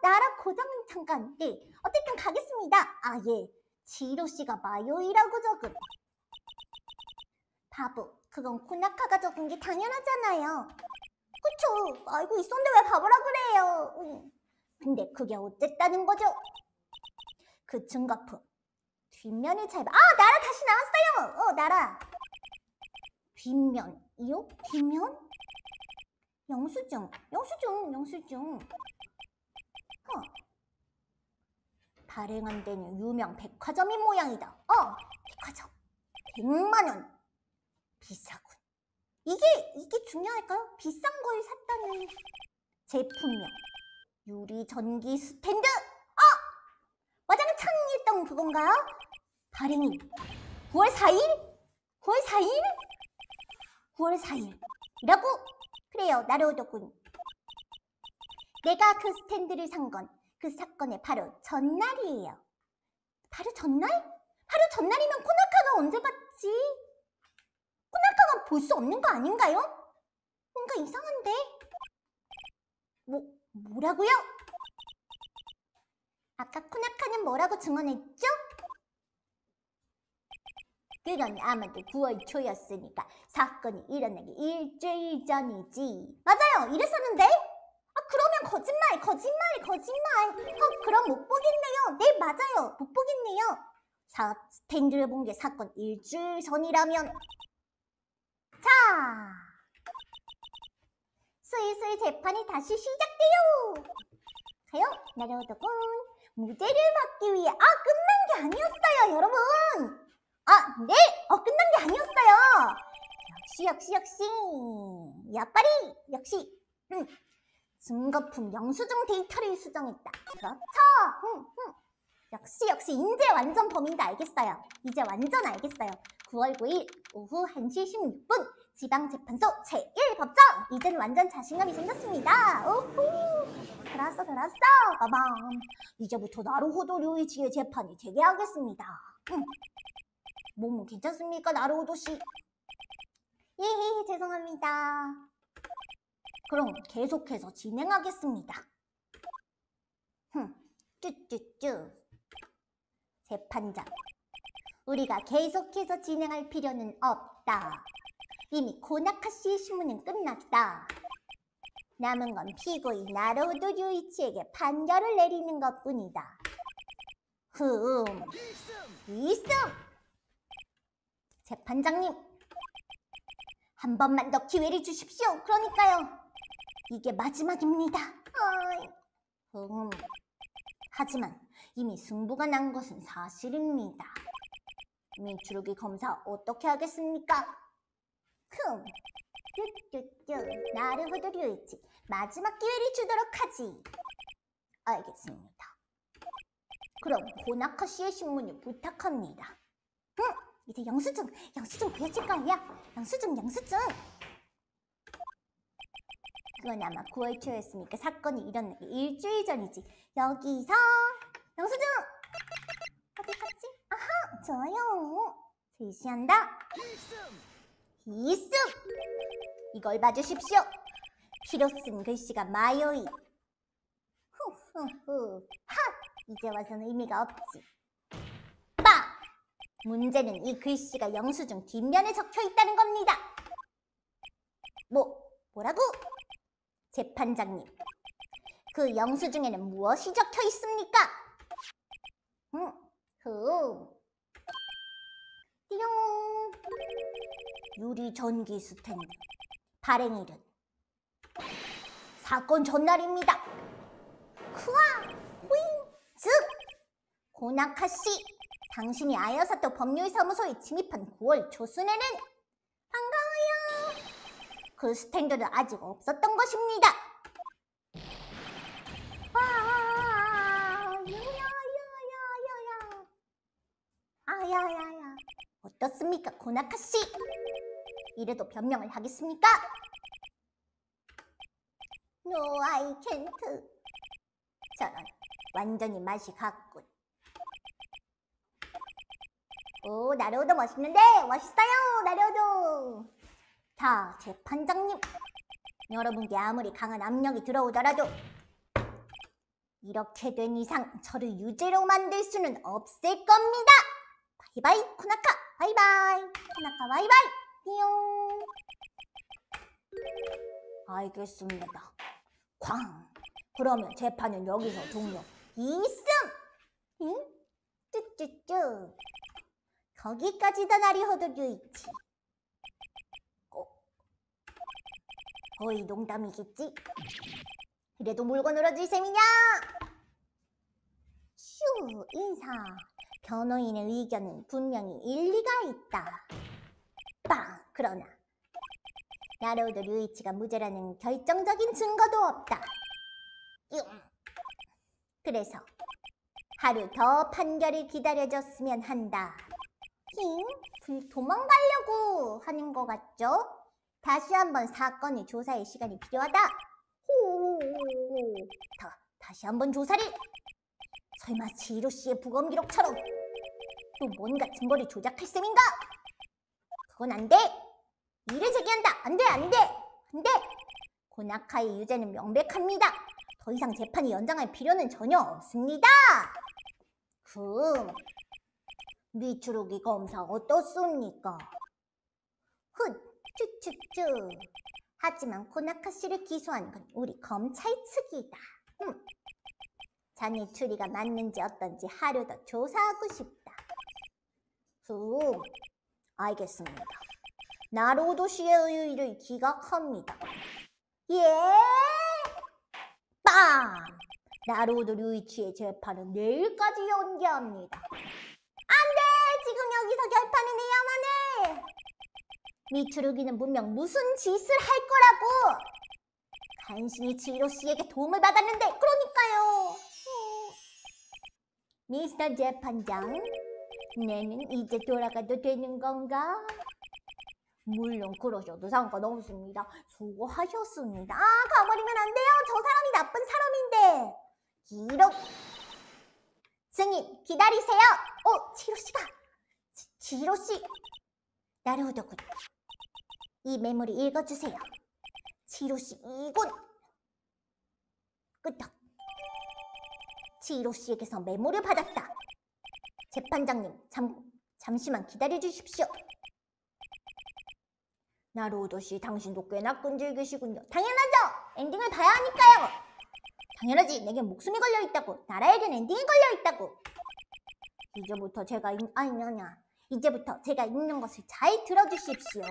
S1: 날아 고장 잠깐 네 어쨌든 가겠습니다 아예 지로씨가 마요이라고 적은 바보 그건 코나카가 적은 게 당연하잖아요 그쵸 알고 있었는데 왜 바보라 그래요 응. 근데 그게 어쨌다는 거죠 그 증거품. 뒷면이 잘 아, 나라 다시 나왔어요! 어, 나라. 뒷면이요? 뒷면? 영수증, 영수증, 영수증. 어! 발행 한 되는 유명 백화점인 모양이다. 어, 백화점. 100만 원. 비싸군. 이게, 이게 중요할까요? 비싼 걸 샀다는 제품명. 유리 전기 스탠드! 과장님 천일동 그건가요? 발행이 9월 4일? 9월 4일? 9월 4일이라고? 그래요 나로오더군 내가 그 스탠드를 산 건 그 사건의 바로 전날이에요 바로 전날? 바로 전날이면 코나카가 언제 봤지? 코나카가 볼 수 없는 거 아닌가요? 뭔가 이상한데? 뭐, 뭐라고요? 아까 코나카는 뭐라고 증언했죠? 그러 아마도 9월 초였으니까 사건이 일어나기 일주일 전이지. 맞아요. 이랬었는데? 아 그러면 거짓말, 거짓말, 거짓말. 어 그럼 못 보겠네요. 네 맞아요. 못 보겠네요. 사 스탠드를 본 게 사건 일주일 전이라면 자 슬슬 재판이 다시 시작돼요. 가요 나려오더군. 무대를 막기 위해 아 끝난 게 아니었어요 여러분 아 네! 어 끝난 게 아니었어요 역시 역시 역시 야빠리 역시 음. 증거품 영수증 데이터를 수정했다 그렇죠 음, 음. 역시 역시 인제 완전 범인도 알겠어요 이제 완전 알겠어요 9월 9일 오후 1시 16분 지방재판소 제1법정! 이젠 완전 자신감이 생겼습니다. 오호! 들었어, 들었어. 빠밤. 이제부터 나루호도 류이치의 재판이 재개하겠습니다. 몸 괜찮습니까, 나루호도 씨? 예, 죄송합니다. 그럼 계속해서 진행하겠습니다. 흠, 쭈쭈쭈. 재판장. 우리가 계속해서 진행할 필요는 없다. 이미 고나카시 의 신문은 끝났다. 남은 건 피고인 나로도 유이치에게 판결을 내리는 것뿐이다. 흠, 일승! 재판장님, 한 번만 더 기회를 주십시오. 그러니까요. 이게 마지막입니다. 흠. 하지만 이미 승부가 난 것은 사실입니다. 민추르기 검사 어떻게 하겠습니까? 쿵 쭈쭈쭈 나를 호도류있지 마지막 기회를 주도록 하지 알겠습니다 그럼 고나카 씨의 신문을 부탁합니다 응 이제 영수증 영수증 구해줄 거야 영수증 영수증 그건 아마 9월 초였으니까 사건이 일어난 게 일주일 전이지 여기서 영수증 어디 갔지? 아하 좋아요 제시한다 이수! 이걸 봐주십시오. 피로 쓴 글씨가 마요이. 후후후. 하! 이제 와서는 의미가 없지. 빵! 문제는 이 글씨가 영수증 뒷면에 적혀 있다는 겁니다. 뭐, 뭐라고? 재판장님, 그 영수증에는 무엇이 적혀 있습니까? 음, 흠. 띠용 유리 전기 스탠드 발행일은 사건 전날입니다 크아 호잉 즉 고나카씨 당신이 아야사토 법률사무소에 침입한 9월 초순에는 반가워요 그 스탠드는 아직 없었던 것입니다 아야야야야야 아, 아, 아, 아야야야 어떻습니까, 고나카 씨? 이래도 변명을 하겠습니까? No, I can't. 저런, 완전히 맛이 갔군. 오, 나루오도 멋있는데? 멋있어요, 나루오도! 자, 재판장님. 여러분께 아무리 강한 압력이 들어오더라도 이렇게 된 이상 저를 유죄로 만들 수는 없을 겁니다. 바이바이, 코나카! 바이바이 하나카 바이바이 띠용 알겠습니다 광 그러면 재판은 여기서 종료 이승 응? 쭈쭈쭈 거기까지다 나리 허두류 있지 어? 거의 농담이겠지? 그래도 물건으로 줄 셈이냐? 슈 인사 변호인의 의견은 분명히 일리가 있다. 빵! 그러나 나로우도 류이치가 무죄라는 결정적인 증거도 없다. 융. 그래서 하루 더 판결이 기다려졌으면 한다. 힝? 도망가려고 하는 것 같죠? 다시 한번 사건의 조사할 시간이 필요하다. 호호호호. 호 다시 한번 조사를! 설마 지로 씨의 부검 기록처럼 또 뭔가 짐벌이 조작할 셈인가? 그건 안 돼! 일을 제기한다! 안 돼! 안 돼! 안 돼! 고나카의 유죄는 명백합니다. 더 이상 재판이 연장할 필요는 전혀 없습니다. 그럼 미추루기 검사 어떻습니까? 훗! 쭈쭈쭈! 하지만 코나카 씨를 기소한 건 우리 검찰 측이다. 음. 자네 추리가 맞는지 어떤지 하루 더 조사하고 싶다. 후, 알겠습니다. 나로도 씨의 의의를 기각합니다. 예! 빵! 나로도 류이치의 재판은 내일까지 연기합니다. 안 돼! 지금 여기서 결판을 내야만 해! 미추르기는 분명 무슨 짓을 할 거라고! 간신히 지로 씨에게 도움을 받았는데 그러니까요! 예. 미스터 재판장 나는 이제 돌아가도 되는 건가? 물론 그러셔도 상관없습니다. 수고하셨습니다. 아, 가버리면 안 돼요. 저 사람이 나쁜 사람인데. 기록. 승인, 기다리세요. 어, 지로씨가. 지로씨. 나루오더군. 이 메모리 읽어주세요. 지로씨 이곳. 끄떡. 지로씨에게서 메모를 받았다. 재판장님, 잠, 잠시만 기다려 주십시오. 나루오도씨, 당신도 꽤나 끈질기시군요. 당연하죠! 엔딩을 봐야 하니까요! 당연하지, 내겐 목숨이 걸려있다고. 나라에겐 엔딩이 걸려있다고. 이제부터 제가, 있... 아니냐, 이제부터 제가 읽는 것을 잘 들어주십시오.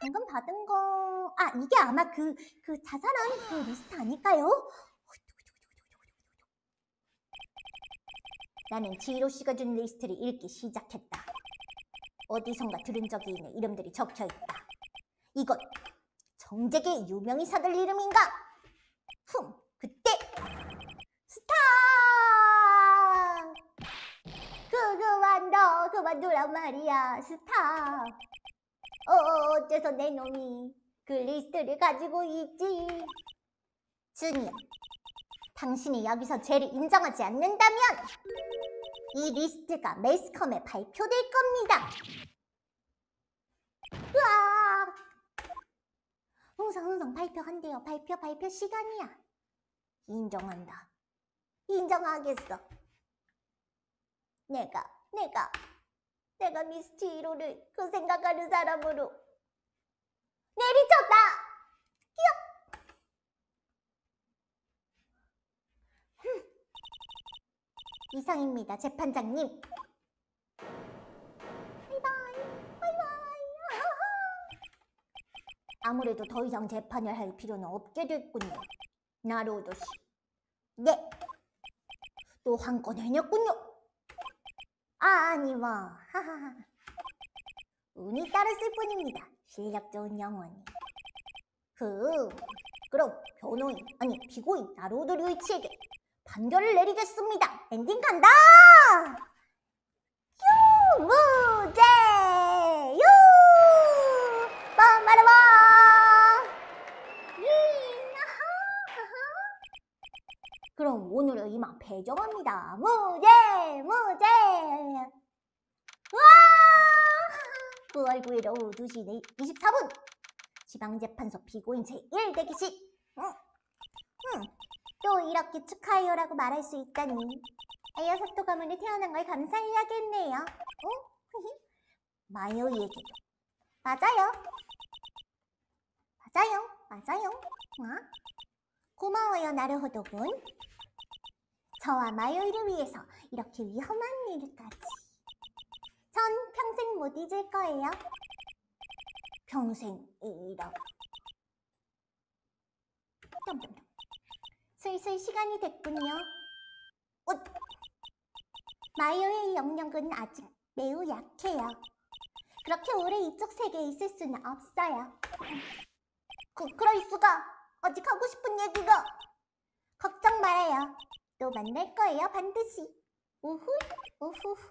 S1: 방금 받은 거, 아, 이게 아마 그, 그 자살한 그 리스트 아닐까요? 나는 지로 씨가 준 리스트를 읽기 시작했다. 어디선가 들은 적이 있는 이름들이 적혀있다. 이것 정재계 유명인사들 이름인가? 흠, 그때 스타! 그, 그만둬, 그만두란 말이야, 스타. 어, 어째서 내 놈이 그 리스트를 가지고 있지? 준이야, 당신이 여기서 죄를 인정하지 않는다면 이 리스트가 매스컴에 발표될 겁니다. 으아! 흥성 흥성 발표한대요. 발표 발표 시간이야. 인정한다. 인정하겠어. 내가 내가 내가 미스티 1호를 그 생각하는 사람으로 내리쳤다. 귀엽. 이상입니다, 재판장님.
S2: 바이바이,
S1: 바이바이. 아무래도 더 이상 재판을 할 필요는 없게 됐군요. 나로도 씨. 네. 또 한 건 해냈군요. 아, 아니 뭐. 하하하. 운이 따랐을 뿐입니다. 실력 좋은 영원히 그, 그럼 변호인, 아니 피고인 나로도 류이치에게 판결을 내리겠습니다. 엔딩 간다! 유무제! 유! 빰빠라바! 예! 그럼 오늘은 이만 배정합니다. 무제! 무제! 9월 9일 오후 2시 24분! 지방재판소 피고인 제1대기시! 응. 응. 또 이렇게 축하해요라고 말할 수 있다니 에어사토 아, 가문에 태어난 걸 감사해야겠네요 어? 마요이에게도 맞아요 맞아요 맞아요 어? 고마워요 나르호도군 저와 마요이를 위해서 이렇게 위험한 일까지 전 평생 못 잊을 거예요 평생 잃어 땀땀땀 슬슬 시간이 됐군요. 옷! 마요의 영역은 아직 매우 약해요. 그렇게 오래 이쪽 세계에 있을 수는 없어요. 그, 그럴 수가! 아직 하고 싶은 얘기가! 걱정 말아요. 또 만날 거예요, 반드시. 우후, 우후후.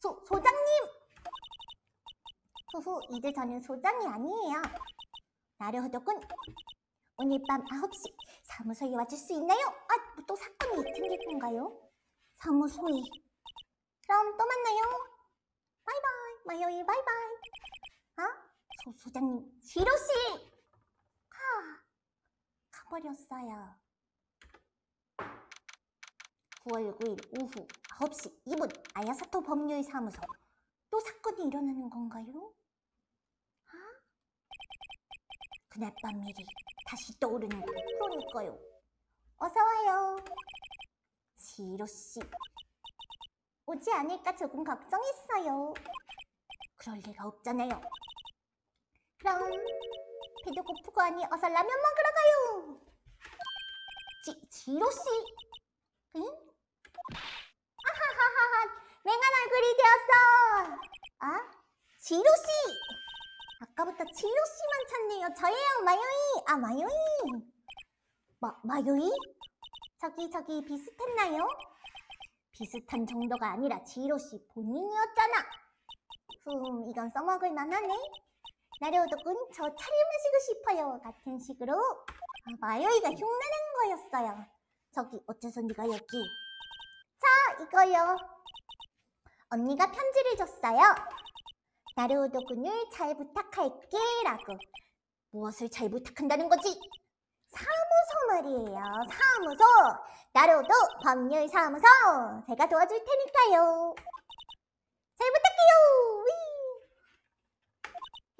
S1: 소, 소장님! 후후, 이제 저는 소장이 아니에요. 나를 허덕군 오늘 밤 9시 사무소에 와줄 수 있나요? 아, 뭐 또 사건이 생길 건가요? 사무소에. 그럼 또 만나요. 바이바이, 마요이 바이바이. 아, 소 소장님, 히로씨! 하, 가버렸어요. 9월 9일 오후 9시 2분 아야사토 법률사무소. 또 사건이 일어나는 건가요? 그날 밤 일이 다시 떠오르는 그러니까요. 어서와요. 지로씨. 오지 않을까 조금 걱정했어요. 그럴 리가 없잖아요. 그럼 배도 고프고 하니 어서 라면 먹으러 가요. 지, 지로씨. 응? 아하하하하, 맹한 얼굴이 되었어. 아? 어? 지로씨! 아까부터 진로씨만 찾네요 저예요 마요이 아 마요이 마, 마요이? 저기 저기 비슷했나요? 비슷한 정도가 아니라 지로씨 본인이었잖아 흠 이건 써먹을 만하네 나려오도군 저차림 마시고 싶어요 같은 식으로 아, 마요이가 흉내낸 거였어요 저기 어째서 네가 여기 자 이거요 언니가 편지를 줬어요 나루오도 군을 잘 부탁할게 라고 무엇을 잘 부탁한다는 거지? 사무소 말이에요 사무소 나루오도 법률사무소 제가 도와줄 테니까요 잘 부탁해요 위.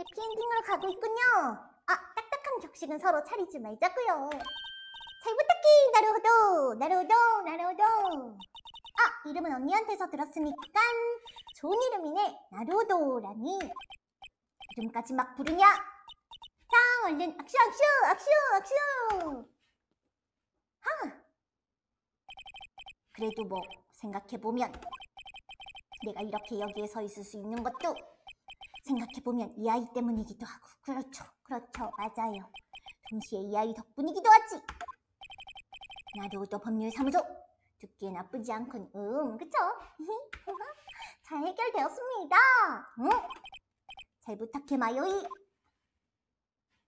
S1: 해피엔딩으로 가고 있군요 아 딱딱한 격식은 서로 차리지 말자고요 잘 부탁해 나루오도 나루오도 나루오도 아 이름은 언니한테서 들었으니까 좋은 이름이네 나루도라니 이름까지 막 부르냐 자 얼른 악슈 악슈 악슈 악슈 하 그래도 뭐 생각해보면 내가 이렇게 여기에 서 있을 수 있는 것도 생각해보면 이 아이 때문이기도 하고 그렇죠 그렇죠 맞아요 동시에 이 아이 덕분이기도 하지 나도도 법률사무소 듣기에 나쁘지 않군 음 그쵸? 잘 해결되었습니다. 응? 잘 부탁해 마요이.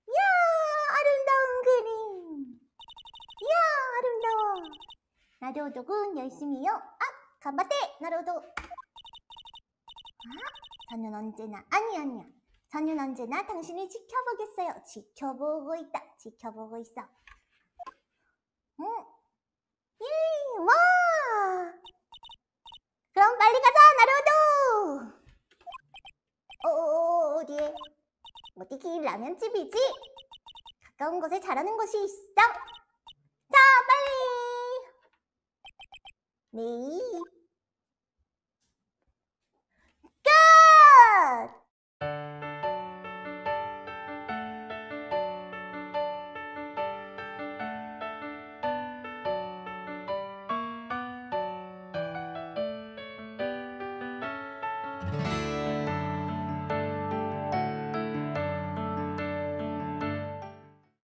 S1: 이야 아름다운 그림. 이야 아름다워. 나루도군 열심히요. 아 가바테 나루도아 저는 언제나 아니 아니야. 저는 언제나 당신을 지켜보겠어요. 지켜보고 있다. 지켜보고 있어. 응? 예! 와! 그럼 빨리 가자 나루도 어, 어, 어, 어 디에 어디길 라면집이지? 가까운 곳에 잘하는 곳이 있어 자 빨리 네 끝!